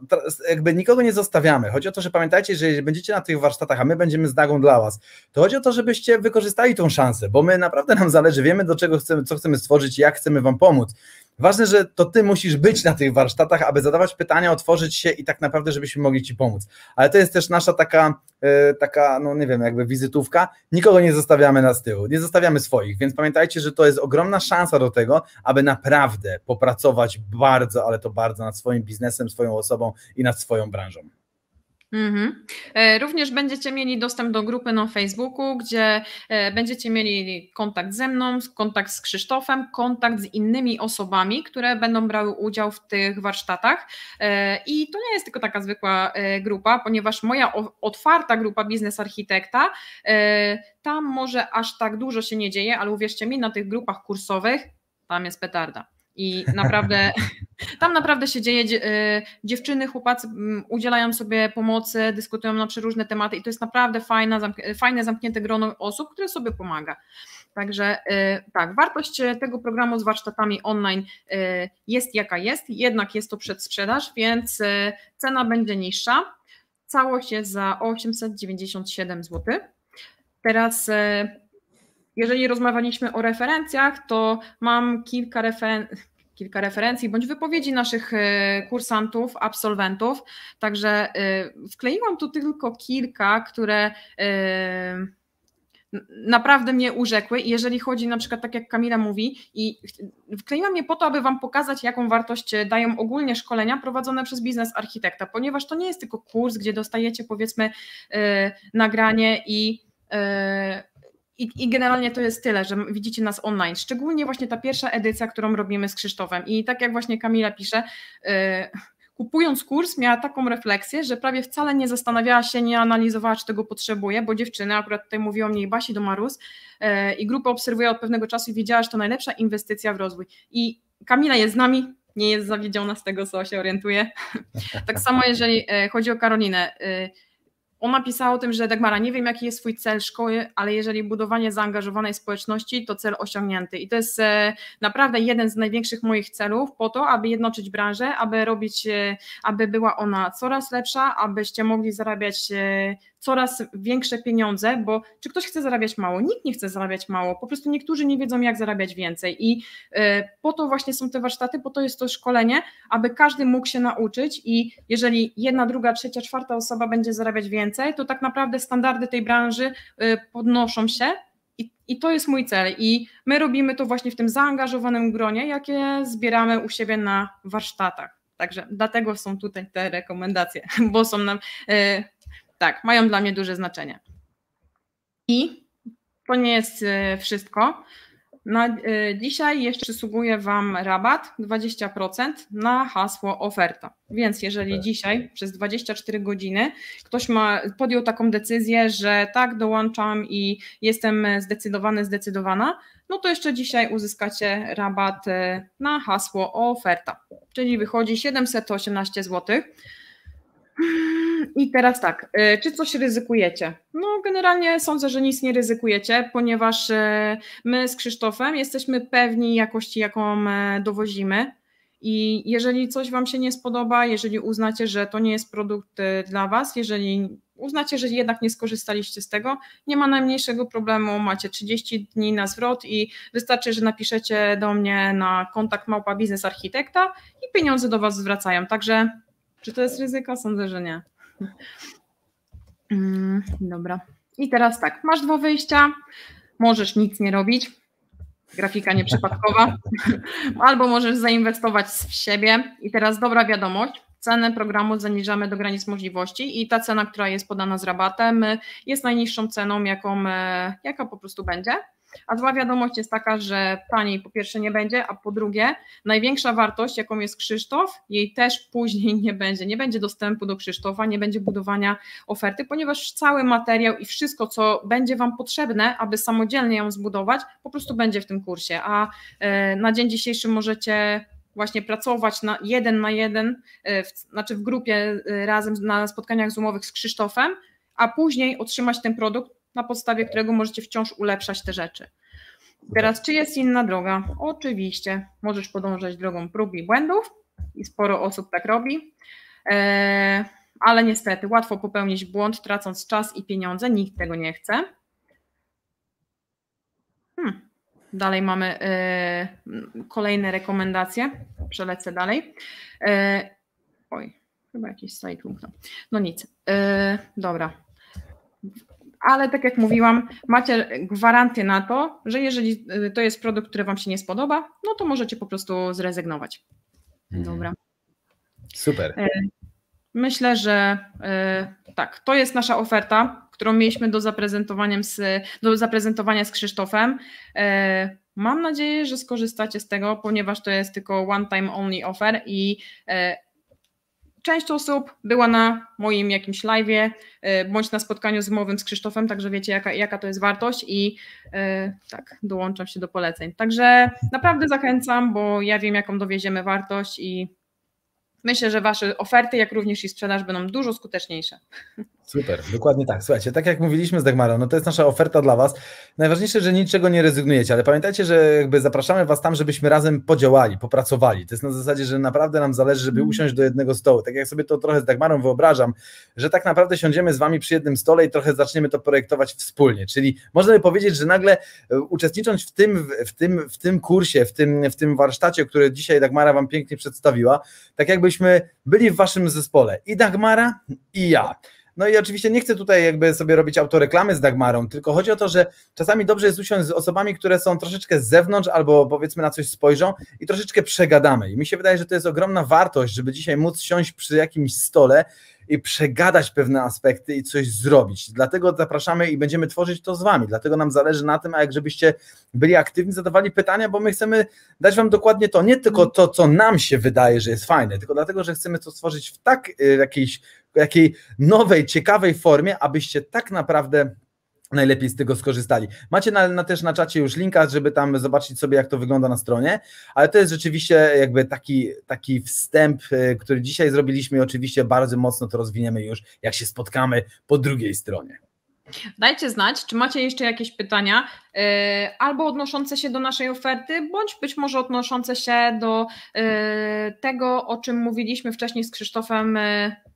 jakby nikogo nie zostawiamy. Chodzi o to, że pamiętajcie, że jeżeli będziecie na tych warsztatach, a my będziemy z Dagą dla was, to chodzi o to, żebyście wykorzystali tą szansę, bo my naprawdę nam zależy, wiemy do czego chcemy, co chcemy stworzyć, jak chcemy wam pomóc. Ważne, że to ty musisz być na tych warsztatach, aby zadawać pytania, otworzyć się i tak naprawdę, żebyśmy mogli ci pomóc. Ale to jest też nasza taka, e, taka no nie wiem, jakby wizytówka. Nikogo nie zostawiamy na tyłu, nie zostawiamy swoich, więc pamiętajcie, że to jest ogromna szansa do tego, aby naprawdę popracować bardzo, ale to bardzo nad swoim biznesem, swoją osobą i nad swoją branżą. Mhm. E, również będziecie mieli dostęp do grupy na Facebooku, gdzie e, będziecie mieli kontakt ze mną, kontakt z Krzysztofem, kontakt z innymi osobami, które będą brały udział w tych warsztatach. E, I to nie jest tylko taka zwykła grupa, ponieważ moja otwarta grupa Biznes Architekta, tam może aż tak dużo się nie dzieje, ale uwierzcie mi, na tych grupach kursowych tam jest petarda. I naprawdę, tam naprawdę się dzieje, y, dziewczyny, chłopacy mm, udzielają sobie pomocy, dyskutują na przeróżne tematy i to jest naprawdę fajne, fajne zamknięte grono osób, które sobie pomaga. Także y, tak, wartość y, tego programu z warsztatami online jest jaka jest, jednak jest to przedsprzedaż, więc cena będzie niższa. Całość jest za 897 zł. Teraz jeżeli rozmawialiśmy o referencjach, to mam kilka referencji kilka referencji bądź wypowiedzi naszych e, kursantów, absolwentów. Także e, wkleiłam tu tylko kilka, które e, naprawdę mnie urzekły jeżeli chodzi na przykład tak jak Kamila mówi i wkleiłam je po to, aby Wam pokazać jaką wartość dają ogólnie szkolenia prowadzone przez biznes architekta, ponieważ to nie jest tylko kurs, gdzie dostajecie powiedzmy nagranie i i, I, generalnie to jest tyle, że widzicie nas online, szczególnie właśnie ta pierwsza edycja, którą robimy z Krzysztofem. I tak jak właśnie Kamila pisze, yy, kupując kurs miała taką refleksję, że prawie wcale nie zastanawiała się, nie analizowała, czy tego potrzebuje, bo dziewczyny, akurat tutaj mówiła mnie Basi do Marus, yy, i grupę obserwuje od pewnego czasu i wiedziała, że to najlepsza inwestycja w rozwój. I Kamila jest z nami, nie jest zawiedziona z tego, co się orientuje. tak samo jeżeli y, chodzi o Karolinę. Y, ona pisała o tym, że Dagmara, nie wiem jaki jest swój cel szkoły, ale jeżeli budowanie zaangażowanej społeczności, to cel osiągnięty. I to jest e, naprawdę jeden z największych moich celów po to, aby jednoczyć branżę, aby robić, e, aby była ona coraz lepsza, abyście mogli zarabiać e, coraz większe pieniądze, bo czy ktoś chce zarabiać mało? Nikt nie chce zarabiać mało, po prostu niektórzy nie wiedzą, jak zarabiać więcej. I e, po to właśnie są te warsztaty, po to jest to szkolenie, aby każdy mógł się nauczyć i jeżeli jedna, druga, trzecia, czwarta osoba będzie zarabiać więcej, to tak naprawdę standardy tej branży e, podnoszą się. I, I to jest mój cel. I my robimy to właśnie w tym zaangażowanym gronie, jakie zbieramy u siebie na warsztatach. Także dlatego są tutaj te rekomendacje, bo są nam, e, tak, mają dla mnie duże znaczenie. I to nie jest y, wszystko. Na, y, dzisiaj jeszcze przysługuje Wam rabat 20% na hasło oferta. Więc jeżeli dzisiaj przez 24 godziny ktoś ma, podjął taką decyzję, że tak, dołączam i jestem zdecydowany, zdecydowana, no to jeszcze dzisiaj uzyskacie rabat y, na hasło oferta. Czyli wychodzi 718 zł. I teraz tak, y, czy coś ryzykujecie? No, generalnie sądzę, że nic nie ryzykujecie, ponieważ y, my z Krzysztofem jesteśmy pewni jakości, jaką e, dowozimy. I jeżeli coś Wam się nie spodoba, jeżeli uznacie, że to nie jest produkt y, dla Was, jeżeli uznacie, że jednak nie skorzystaliście z tego, nie ma najmniejszego problemu, macie 30 dni na zwrot i wystarczy, że napiszecie do mnie na kontakt małpa biznes architekta i pieniądze do Was zwracają. Także czy to jest ryzyko? Sądzę, że nie. Mm, dobra. I teraz tak, masz dwa wyjścia, możesz nic nie robić, grafika nieprzypadkowa, albo możesz zainwestować w siebie. I teraz dobra wiadomość, cenę programu zaniżamy do granic możliwości i ta cena, która jest podana z rabatem, jest najniższą ceną, jaką, e, jaka po prostu będzie. A zła wiadomość jest taka, że taniej po pierwsze nie będzie, a po drugie największa wartość, jaką jest Krzysztof, jej też później nie będzie. Nie będzie dostępu do Krzysztofa, nie będzie budowania oferty, ponieważ cały materiał i wszystko, co będzie Wam potrzebne, aby samodzielnie ją zbudować, po prostu będzie w tym kursie. A e, na dzień dzisiejszy możecie właśnie pracować na jeden na jeden, e, w, znaczy w grupie e, razem na spotkaniach zoomowych z Krzysztofem, a później otrzymać ten produkt na podstawie którego możecie wciąż ulepszać te rzeczy. Tak. Teraz, czy jest inna droga? Oczywiście, możesz podążać drogą prób i błędów i sporo osób tak robi, e, ale niestety łatwo popełnić błąd, tracąc czas i pieniądze, nikt tego nie chce. Hmm. Dalej mamy e, kolejne rekomendacje, przelecę dalej. E, oj, chyba jakiś slajd umknął. No nic, dobra ale tak jak mówiłam, macie gwarancję na to, że jeżeli y, to jest produkt, który Wam się nie spodoba, no to możecie po prostu zrezygnować. Mhm. Dobra. Super. Y, myślę, że y, tak, to jest nasza oferta, którą mieliśmy do zaprezentowania z, do zaprezentowania z Krzysztofem. Mam nadzieję, że skorzystacie z tego, ponieważ to jest tylko one time only offer i część osób była na moim jakimś live'ie e, bądź na spotkaniu z zmowym z Krzysztofem, także wiecie jaka, jaka to jest wartość i e, tak, dołączam się do poleceń. Także naprawdę zachęcam, bo ja wiem jaką dowieziemy wartość i myślę, że Wasze oferty, jak również i sprzedaż będą dużo skuteczniejsze. Super, dokładnie tak. Słuchajcie, tak jak mówiliśmy z Dagmarą, no to jest nasza oferta dla Was. Najważniejsze, że niczego nie rezygnujecie, ale pamiętajcie, że jakby zapraszamy Was tam, żebyśmy razem podziałali, popracowali. To jest na zasadzie, że naprawdę nam zależy, żeby mhm. usiąść do jednego stołu. Tak jak sobie to trochę z Dagmarą wyobrażam, że tak naprawdę siądziemy z Wami przy jednym stole i trochę zaczniemy to projektować wspólnie. Czyli można by powiedzieć, że nagle e, uczestnicząc w tym, w tym, w tym kursie, w tym, w tym warsztacie, który dzisiaj Dagmara Wam pięknie przedstawiła, tak jakbyśmy byli w Waszym zespole i Dagmara i ja. No i oczywiście nie chcę tutaj jakby sobie robić autoreklamy z Dagmarą, tylko chodzi o to, że czasami dobrze jest usiąść z osobami, które są troszeczkę z zewnątrz albo powiedzmy na coś spojrzą i troszeczkę przegadamy. I mi się wydaje, że to jest ogromna wartość, żeby dzisiaj móc siąść przy jakimś stole i przegadać pewne aspekty i coś zrobić. Dlatego zapraszamy i będziemy tworzyć to z Wami. Dlatego nam zależy na tym, a jak żebyście byli aktywni, zadawali pytania, bo my chcemy dać Wam dokładnie to. Nie tylko to, co nam się wydaje, że jest fajne, tylko dlatego, że chcemy to stworzyć w tak y, jakiejś, jakiej nowej, ciekawej formie, abyście tak naprawdę najlepiej z tego skorzystali. Macie na, na, też na czacie już linka, żeby tam zobaczyć sobie, jak to wygląda na stronie, ale to jest rzeczywiście jakby taki, taki wstęp, y, który dzisiaj zrobiliśmy i oczywiście bardzo mocno to rozwiniemy już, jak się spotkamy po drugiej stronie. Dajcie znać, czy macie jeszcze jakieś pytania, yy, albo odnoszące się do naszej oferty, bądź być może odnoszące się do yy, tego, o czym mówiliśmy wcześniej z Krzysztofem. Yy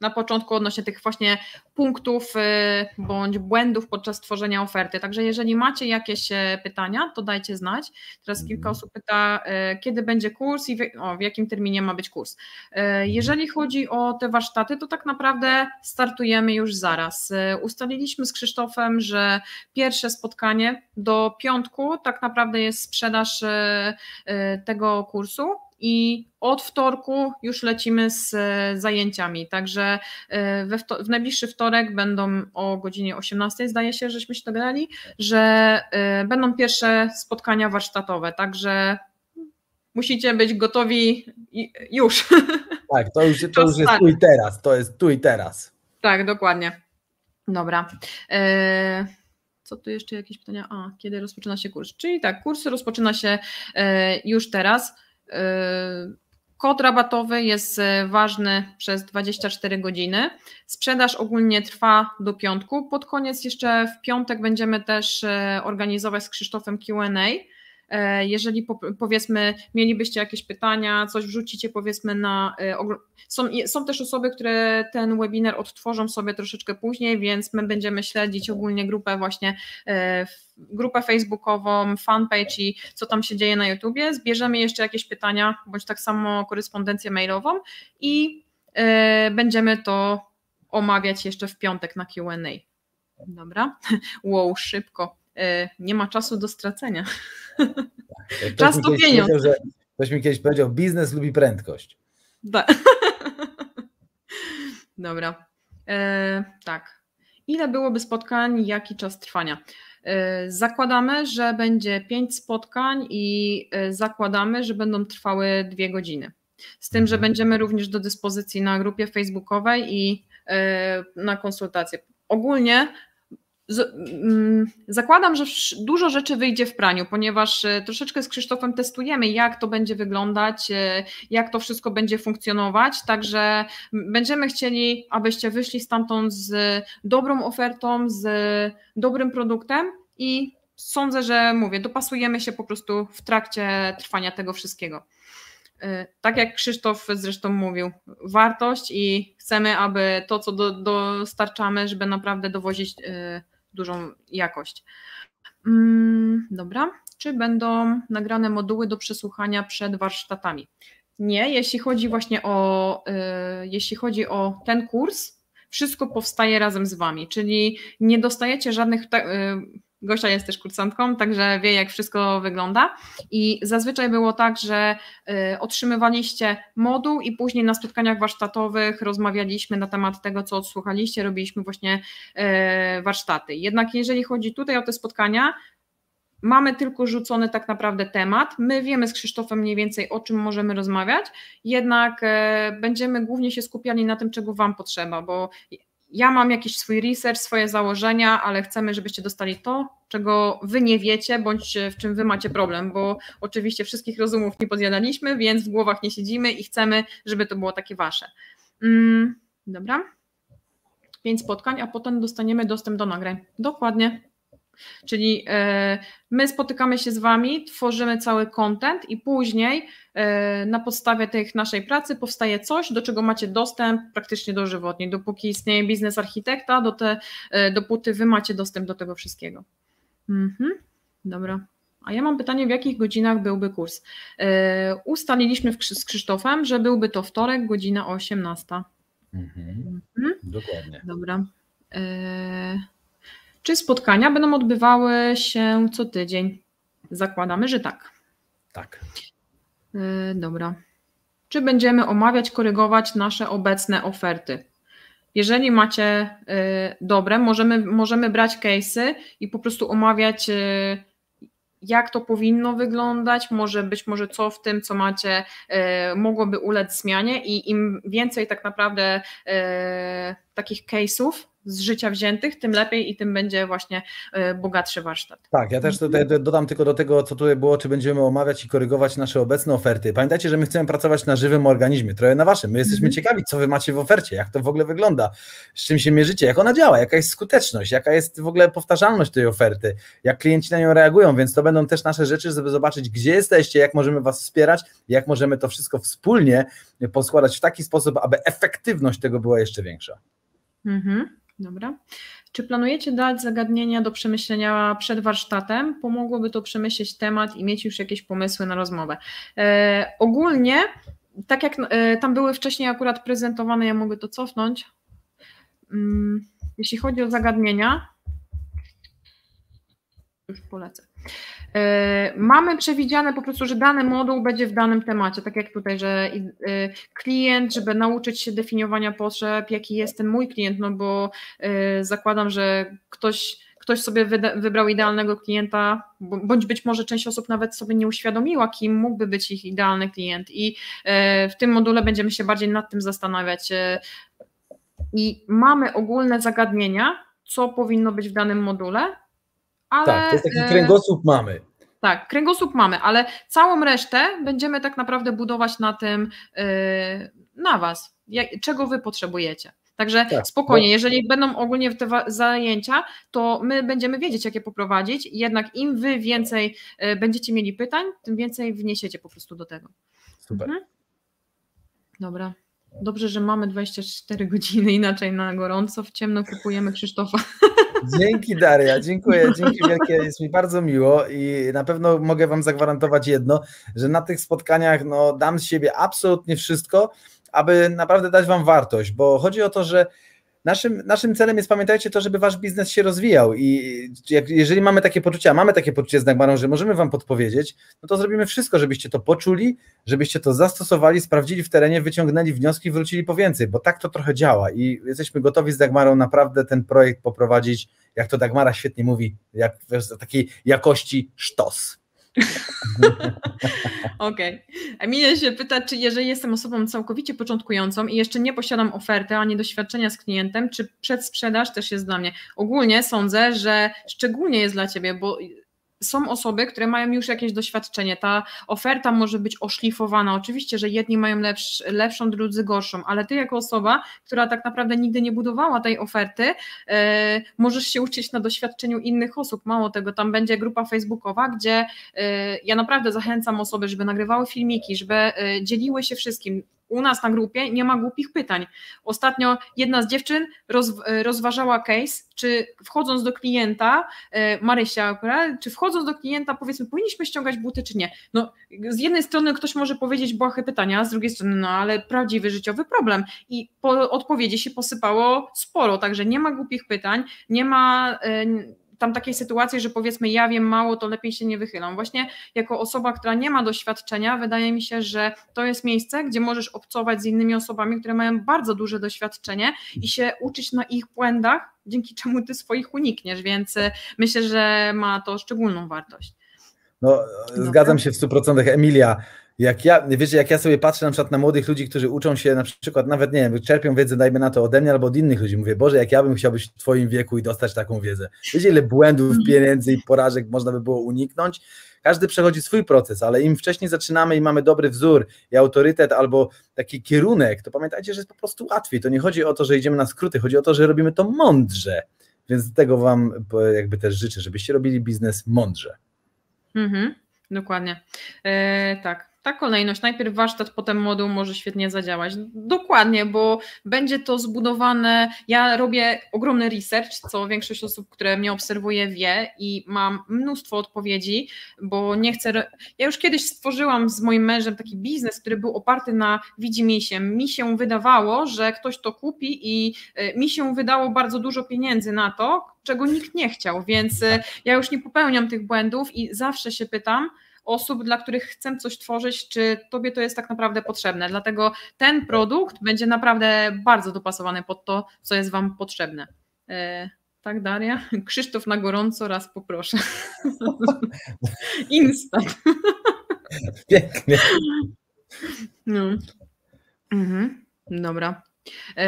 na początku odnośnie tych właśnie punktów y, bądź błędów podczas tworzenia oferty. Także jeżeli macie jakieś e, pytania, to dajcie znać. Teraz kilka mhm. osób pyta, e, kiedy będzie kurs i w, o, w jakim terminie ma być kurs. E, jeżeli chodzi o te warsztaty, to tak naprawdę startujemy już zaraz. Ustaliliśmy z Krzysztofem, że pierwsze spotkanie do piątku tak naprawdę jest sprzedaż tego kursu i od wtorku już lecimy z e, zajęciami. Także e, we wto- w najbliższy wtorek będą o godzinie 18, zdaje się, żeśmy się dogadali, że e, będą pierwsze spotkania warsztatowe. Także musicie być gotowi już. Tak, to już, to już jest tu i teraz. To jest tu i teraz. Tak, dokładnie. Dobra. Co tu jeszcze jakieś pytania? A, kiedy rozpoczyna się kurs? Czyli tak, kurs rozpoczyna się już teraz. Y, kod rabatowy jest y, ważny przez 24 godziny. Sprzedaż ogólnie trwa do piątku. Pod koniec jeszcze w piątek będziemy też y, organizować z Krzysztofem QA E, jeżeli powiedzmy mielibyście jakieś pytania, coś wrzucicie powiedzmy na... E, są, są też osoby, które ten webinar odtworzą sobie troszeczkę później, więc my będziemy śledzić ogólnie grupę właśnie e, grupę facebookową, fanpage i co tam się dzieje na YouTubie. Zbierzemy jeszcze jakieś pytania, bądź tak samo korespondencję mailową i będziemy to omawiać jeszcze w piątek na Q&A. Dobra, wow, szybko. E, nie ma czasu do stracenia. Tak, czas to pieniądz. Powiedział, ktoś mi kiedyś powiedział, biznes lubi prędkość. Da. Dobra. E, tak. Ile byłoby spotkań, jaki czas trwania? E, zakładamy, że będzie pięć spotkań i e, zakładamy, że będą trwały dwie godziny. Z tym, że mhm. będziemy również do dyspozycji na grupie facebookowej i e, na konsultacje. Ogólnie z, mm, zakładam, że dużo rzeczy wyjdzie w praniu, ponieważ e, troszeczkę z Krzysztofem testujemy, jak to będzie wyglądać, e, jak to wszystko będzie funkcjonować. Także będziemy chcieli, abyście wyszli stamtąd z dobrą ofertą, z dobrym produktem i sądzę, że mówię, dopasujemy się po prostu w trakcie trwania tego wszystkiego. E, tak jak Krzysztof zresztą mówił, wartość i chcemy, aby to, co dostarczamy, żeby naprawdę dowozić dużą jakość. Mm, dobra, czy będą nagrane moduły do przesłuchania przed warsztatami? Nie, jeśli chodzi właśnie o, y, jeśli chodzi o ten kurs, wszystko powstaje razem z Wami, czyli nie dostajecie żadnych y, Gosia jest też kursantką, także wie, jak wszystko wygląda. I zazwyczaj było tak, że y, otrzymywaliście moduł, i później na spotkaniach warsztatowych rozmawialiśmy na temat tego, co odsłuchaliście, robiliśmy właśnie y, warsztaty. Jednak jeżeli chodzi tutaj o te spotkania, mamy tylko rzucony tak naprawdę temat. My wiemy z Krzysztofem mniej więcej o czym możemy rozmawiać, jednak y, będziemy głównie się skupiali na tym, czego Wam potrzeba, bo ja mam jakiś swój research, swoje założenia, ale chcemy, żebyście dostali to, czego wy nie wiecie, bądź e, w czym wy macie problem, bo oczywiście wszystkich rozumów nie podjadaliśmy, więc w głowach nie siedzimy i chcemy, żeby to było takie wasze. Mm, dobra. Pięć spotkań, a potem dostaniemy dostęp do nagrań. Dokładnie. Czyli e, my spotykamy się z Wami, tworzymy cały content i później e, na podstawie tej naszej pracy powstaje coś, do czego macie dostęp praktycznie dożywotnie. Dopóki istnieje biznes architekta, do te, e, dopóty Wy macie dostęp do tego wszystkiego. Mhm. Dobra. A ja mam pytanie, w jakich godzinach byłby kurs? Ustaliliśmy z Krzysztofem, że byłby to wtorek, godzina 18. Mhm. mhm. Dokładnie. Dobra. Czy spotkania będą odbywały się co tydzień? Zakładamy, że tak. Tak. Yy, dobra. Czy będziemy omawiać, korygować nasze obecne oferty? Jeżeli macie y, dobre, możemy, możemy brać case'y i po prostu omawiać. Y, jak to powinno wyglądać, może być może co w tym, co macie, y, mogłoby ulec zmianie i im więcej tak naprawdę takich case'ów, z życia wziętych, tym lepiej i tym będzie właśnie e, bogatszy warsztat. Tak, ja też tutaj dodam tylko do tego, co tutaj było, czy będziemy omawiać i korygować nasze obecne oferty. Pamiętajcie, że my chcemy pracować na żywym organizmie, trochę na waszym. My jesteśmy mm -hmm. ciekawi, co wy macie w ofercie, jak to w ogóle wygląda, z czym się mierzycie, jak ona działa, jaka jest skuteczność, jaka jest w ogóle powtarzalność tej oferty, jak klienci na nią reagują, więc to będą też nasze rzeczy, żeby zobaczyć, gdzie jesteście, jak możemy was wspierać, jak możemy to wszystko wspólnie poskładać w taki sposób, aby efektywność tego była jeszcze większa. Mhm. Dobra. Czy planujecie dać zagadnienia do przemyślenia przed warsztatem? Pomogłoby to przemyśleć temat i mieć już jakieś pomysły na rozmowę. E, ogólnie, tak jak e, tam były wcześniej akurat prezentowane, ja mogę to cofnąć. Um, jeśli chodzi o zagadnienia, już polecę. E, mamy przewidziane po prostu, że dany moduł będzie w danym temacie, tak jak tutaj, że e, klient, żeby nauczyć się definiowania potrzeb, jaki jest ten mój klient, no bo e, zakładam, że ktoś ktoś sobie wybrał idealnego klienta, bądź być może część osób nawet sobie nie uświadomiła, kim mógłby być ich idealny klient. I w tym module będziemy się bardziej nad tym zastanawiać. I mamy ogólne zagadnienia, co powinno być w danym module, ale, tak, to jest taki e, kręgosłup mamy. Tak, kręgosłup mamy, ale całą resztę będziemy tak naprawdę budować na tym, e, na Was, czego Wy potrzebujecie. Także tak, spokojnie, bo... jeżeli będą ogólnie te zajęcia, to my będziemy wiedzieć, jakie poprowadzić. Jednak im Wy więcej e, będziecie mieli pytań, tym więcej wniesiecie po prostu do tego. Super. Mhm. Dobra. Dobrze, że mamy 24 godziny, inaczej na gorąco, w ciemno kupujemy Krzysztofa. Dzięki Daria, dziękuję, dzięki wielkie, jest mi bardzo miło i na pewno mogę Wam zagwarantować jedno, że na tych spotkaniach no, dam z siebie absolutnie wszystko, aby naprawdę dać Wam wartość, bo chodzi o to, że Naszym, naszym celem jest, pamiętajcie, to, żeby wasz biznes się rozwijał i jak, jeżeli mamy takie poczucie, a mamy takie poczucie z Dagmarą, że możemy wam podpowiedzieć, no to zrobimy wszystko, żebyście to poczuli, żebyście to zastosowali, sprawdzili w terenie, wyciągnęli wnioski, wrócili po więcej, bo tak to trochę działa i jesteśmy gotowi z Dagmarą naprawdę ten projekt poprowadzić, jak to Dagmara świetnie mówi, jak, wiesz, takiej jakości sztos. Okej. Okay. Emilia się pyta, czy jeżeli jestem osobą całkowicie początkującą i jeszcze nie posiadam oferty ani doświadczenia z klientem, czy przedsprzedaż też jest dla mnie? Ogólnie sądzę, że szczególnie jest dla Ciebie, bo są osoby, które mają już jakieś doświadczenie. Ta oferta może być oszlifowana. Oczywiście, że jedni mają lepsz, lepszą, drudzy gorszą, ale ty, jako osoba, która tak naprawdę nigdy nie budowała tej oferty, yy, możesz się uczyć na doświadczeniu innych osób. Mało tego, tam będzie grupa facebookowa, gdzie yy, ja naprawdę zachęcam osoby, żeby nagrywały filmiki, żeby yy, dzieliły się wszystkim u nas na grupie nie ma głupich pytań. Ostatnio jedna z dziewczyn roz, e, rozważała case, czy wchodząc do klienta, e, Marysia czy wchodząc do klienta powiedzmy powinniśmy ściągać buty czy nie. No z jednej strony ktoś może powiedzieć błahe pytania, z drugiej strony no ale prawdziwy życiowy problem i po odpowiedzi się posypało sporo, także nie ma głupich pytań, nie ma e, tam takiej sytuacji, że powiedzmy ja wiem mało, to lepiej się nie wychylam. Właśnie jako osoba, która nie ma doświadczenia, wydaje mi się, że to jest miejsce, gdzie możesz obcować z innymi osobami, które mają bardzo duże doświadczenie i się uczyć na ich błędach, dzięki czemu ty swoich unikniesz, więc y, myślę, że ma to szczególną wartość. No, zgadzam się w 100%. Emilia, jak ja, wiecie, jak ja sobie patrzę na przykład na młodych ludzi, którzy uczą się na przykład, nawet nie wiem, czerpią wiedzę, dajmy na to ode mnie albo od innych ludzi, mówię, Boże, jak ja bym chciał być w Twoim wieku i dostać taką wiedzę. Wiecie, ile błędów, mhm. pieniędzy i porażek można by było uniknąć? Każdy przechodzi swój proces, ale im wcześniej zaczynamy i mamy dobry wzór i autorytet albo taki kierunek, to pamiętajcie, że jest po prostu łatwiej. To nie chodzi o to, że idziemy na skróty, chodzi o to, że robimy to mądrze. Więc tego Wam jakby też życzę, żebyście robili biznes mądrze. Mhm, dokładnie. E, tak ta kolejność, najpierw warsztat, potem moduł może świetnie zadziałać. Dokładnie, bo będzie to zbudowane. Ja robię ogromny research, co większość osób, które mnie obserwuje, wie i mam mnóstwo odpowiedzi, bo nie chcę. Ja już kiedyś stworzyłam z moim mężem taki biznes, który był oparty na widzimisię. Mi się wydawało, że ktoś to kupi i y, mi się wydało bardzo dużo pieniędzy na to, czego nikt nie chciał, więc y, ja już nie popełniam tych błędów i zawsze się pytam, osób, dla których chcę coś tworzyć, czy tobie to jest tak naprawdę potrzebne. Dlatego ten produkt będzie naprawdę bardzo dopasowany pod to, co jest wam potrzebne. E, tak, Daria? Krzysztof na gorąco raz poproszę. Instant. Pięknie. No. Mhm. Dobra. Yy,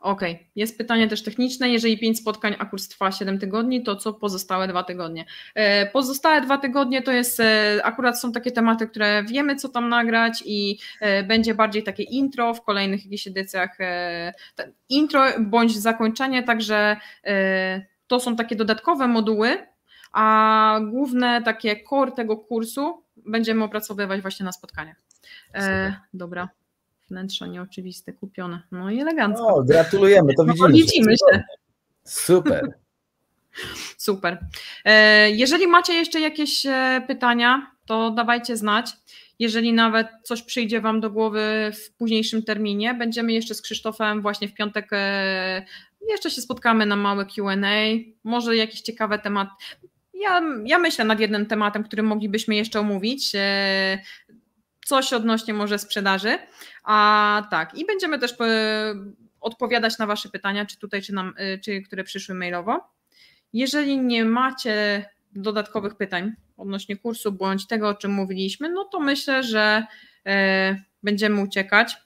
OK, jest pytanie też techniczne. Jeżeli 5 spotkań, a kurs trwa 7 tygodni, to co pozostałe dwa tygodnie? Yy, pozostałe dwa tygodnie to jest yy, akurat są takie tematy, które wiemy, co tam nagrać, i będzie bardziej takie intro w kolejnych jakichś edycjach. Intro bądź zakończenie, także to są takie dodatkowe moduły, a główne takie core tego kursu będziemy opracowywać właśnie na spotkaniach. Super. dobra wnętrza nieoczywiste kupione. No i elegancko. O, gratulujemy, to no, widzimy. No, widzimy się. Super. Super. E, jeżeli macie jeszcze jakieś e, pytania, to dawajcie znać. Jeżeli nawet coś przyjdzie Wam do głowy w późniejszym terminie, będziemy jeszcze z Krzysztofem właśnie w piątek. E, jeszcze się spotkamy na małe QA. Może jakiś ciekawy temat. Ja, ja myślę nad jednym tematem, który moglibyśmy jeszcze omówić coś odnośnie może sprzedaży. A tak, i będziemy też e, odpowiadać na Wasze pytania, czy tutaj, czy, nam, e, czy które przyszły mailowo. Jeżeli nie macie dodatkowych pytań odnośnie kursu bądź tego, o czym mówiliśmy, no to myślę, że e, będziemy uciekać.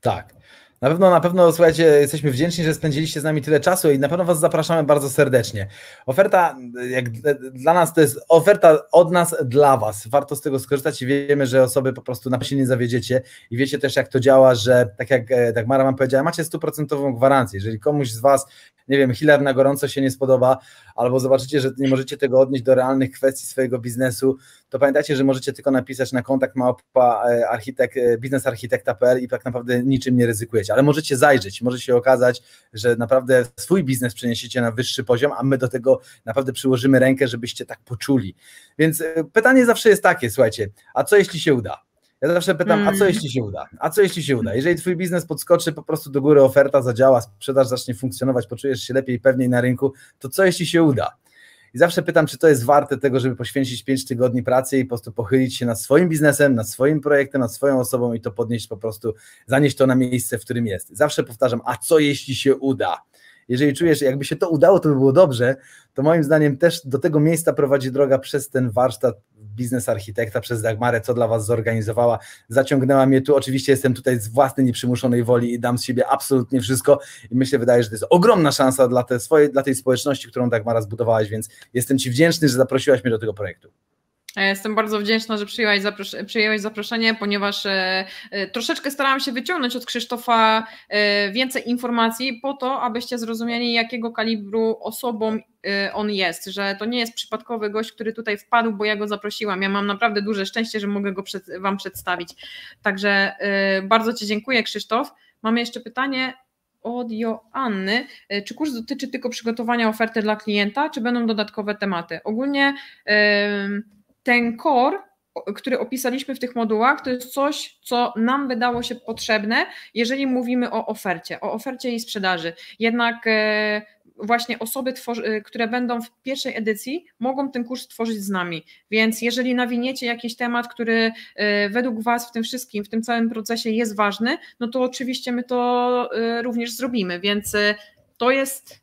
Tak. Na pewno, na pewno, słuchajcie, jesteśmy wdzięczni, że spędziliście z nami tyle czasu i na pewno Was zapraszamy bardzo serdecznie. Oferta, jak dla nas, to jest oferta od nas dla Was. Warto z tego skorzystać i wiemy, że osoby po prostu na się nie zawiedziecie i wiecie też, jak to działa, że tak jak e, tak Mara Wam powiedziała, macie stuprocentową gwarancję. Jeżeli komuś z Was, nie wiem, Hilar na gorąco się nie spodoba, albo zobaczycie, że nie możecie tego odnieść do realnych kwestii swojego biznesu, to pamiętajcie, że możecie tylko napisać na kontakt małpa e, architekt, e, biznesarchitekta.pl i tak naprawdę niczym nie ryzykujecie, ale możecie zajrzeć, może się okazać, że naprawdę swój biznes przeniesiecie na wyższy poziom, a my do tego naprawdę przyłożymy rękę, żebyście tak poczuli. Więc e, pytanie zawsze jest takie, słuchajcie, a co jeśli się uda? Ja zawsze pytam, a co hmm. jeśli się uda? A co jeśli się uda? Jeżeli twój biznes podskoczy po prostu do góry, oferta zadziała, sprzedaż zacznie funkcjonować, poczujesz się lepiej i pewniej na rynku, to co jeśli się uda? I zawsze pytam, czy to jest warte tego, żeby poświęcić 5 tygodni pracy i po prostu pochylić się nad swoim biznesem, nad swoim projektem, nad swoją osobą i to podnieść po prostu, zanieść to na miejsce, w którym jest. Zawsze powtarzam, a co jeśli się uda? jeżeli czujesz, jakby się to udało, to by było dobrze, to moim zdaniem też do tego miejsca prowadzi droga przez ten warsztat biznes architekta przez Dagmarę, co dla Was zorganizowała. Zaciągnęła mnie tu, oczywiście jestem tutaj z własnej nieprzymuszonej woli i dam z siebie absolutnie wszystko i myślę, wydaje, że to jest ogromna szansa dla, te swoje, dla tej społeczności, którą Dagmara zbudowałaś, więc jestem Ci wdzięczny, że zaprosiłaś mnie do tego projektu. E, jestem bardzo wdzięczna, że przyjęłaś, zapros- przyjęłaś zaproszenie, ponieważ e, e, troszeczkę starałam się wyciągnąć od Krzysztofa więcej informacji po to, abyście zrozumieli, jakiego kalibru osobą on jest, że to nie jest przypadkowy gość, który tutaj wpadł, bo ja go zaprosiłam. Ja mam naprawdę duże szczęście, że mogę go przed, Wam przedstawić. Także bardzo Ci dziękuję, Krzysztof. Mamy jeszcze pytanie od Joanny. Czy kurs dotyczy tylko przygotowania oferty dla klienta, czy będą dodatkowe tematy? Ogólnie. Yy ten core, który opisaliśmy w tych modułach, to jest coś, co nam wydało się potrzebne, jeżeli mówimy o ofercie, o ofercie i sprzedaży. Jednak e, właśnie osoby, e, które będą w pierwszej edycji, mogą ten kurs tworzyć z nami. Więc jeżeli nawiniecie jakiś temat, który e, według Was w tym wszystkim, w tym całym procesie jest ważny, no to oczywiście my to również zrobimy. Więc to jest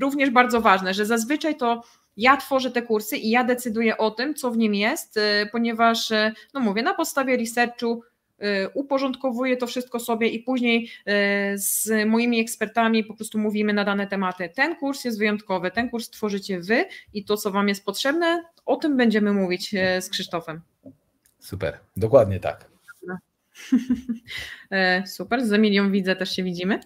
również bardzo ważne, że zazwyczaj to ja tworzę te kursy i ja decyduję o tym, co w nim jest, y, ponieważ, y, no mówię, na podstawie researchu y, uporządkowuję to wszystko sobie i później z moimi ekspertami po prostu mówimy na dane tematy. Ten kurs jest wyjątkowy, ten kurs tworzycie wy i to, co wam jest potrzebne, o tym będziemy mówić z Krzysztofem. Super, dokładnie tak. E, super, z Emilią widzę, też się widzimy.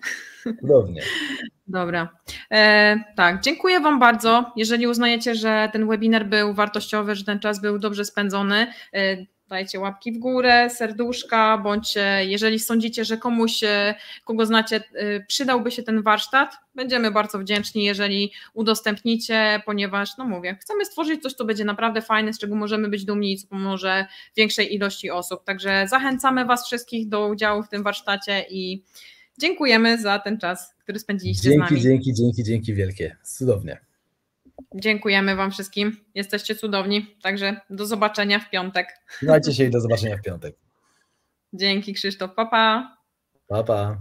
Cudownie. Dobra. E, tak, dziękuję Wam bardzo. Jeżeli uznajecie, że ten webinar był wartościowy, że ten czas był dobrze spędzony, e, dajcie łapki w górę, serduszka, bądź jeżeli sądzicie, że komuś, e, kogo znacie, e, przydałby się ten warsztat, będziemy bardzo wdzięczni, jeżeli udostępnicie, ponieważ, no mówię, chcemy stworzyć coś, co będzie naprawdę fajne, z czego możemy być dumni i co pomoże większej ilości osób. Także zachęcamy Was wszystkich do udziału w tym warsztacie i dziękujemy za ten czas, który spędziliście dzięki, z nami. Dzięki, dzięki, dzięki wielkie. Cudownie. Dziękujemy Wam wszystkim. Jesteście cudowni. Także do zobaczenia w piątek. Trzymajcie się i do zobaczenia w piątek. Dzięki Krzysztof. Pa, pa. pa, pa.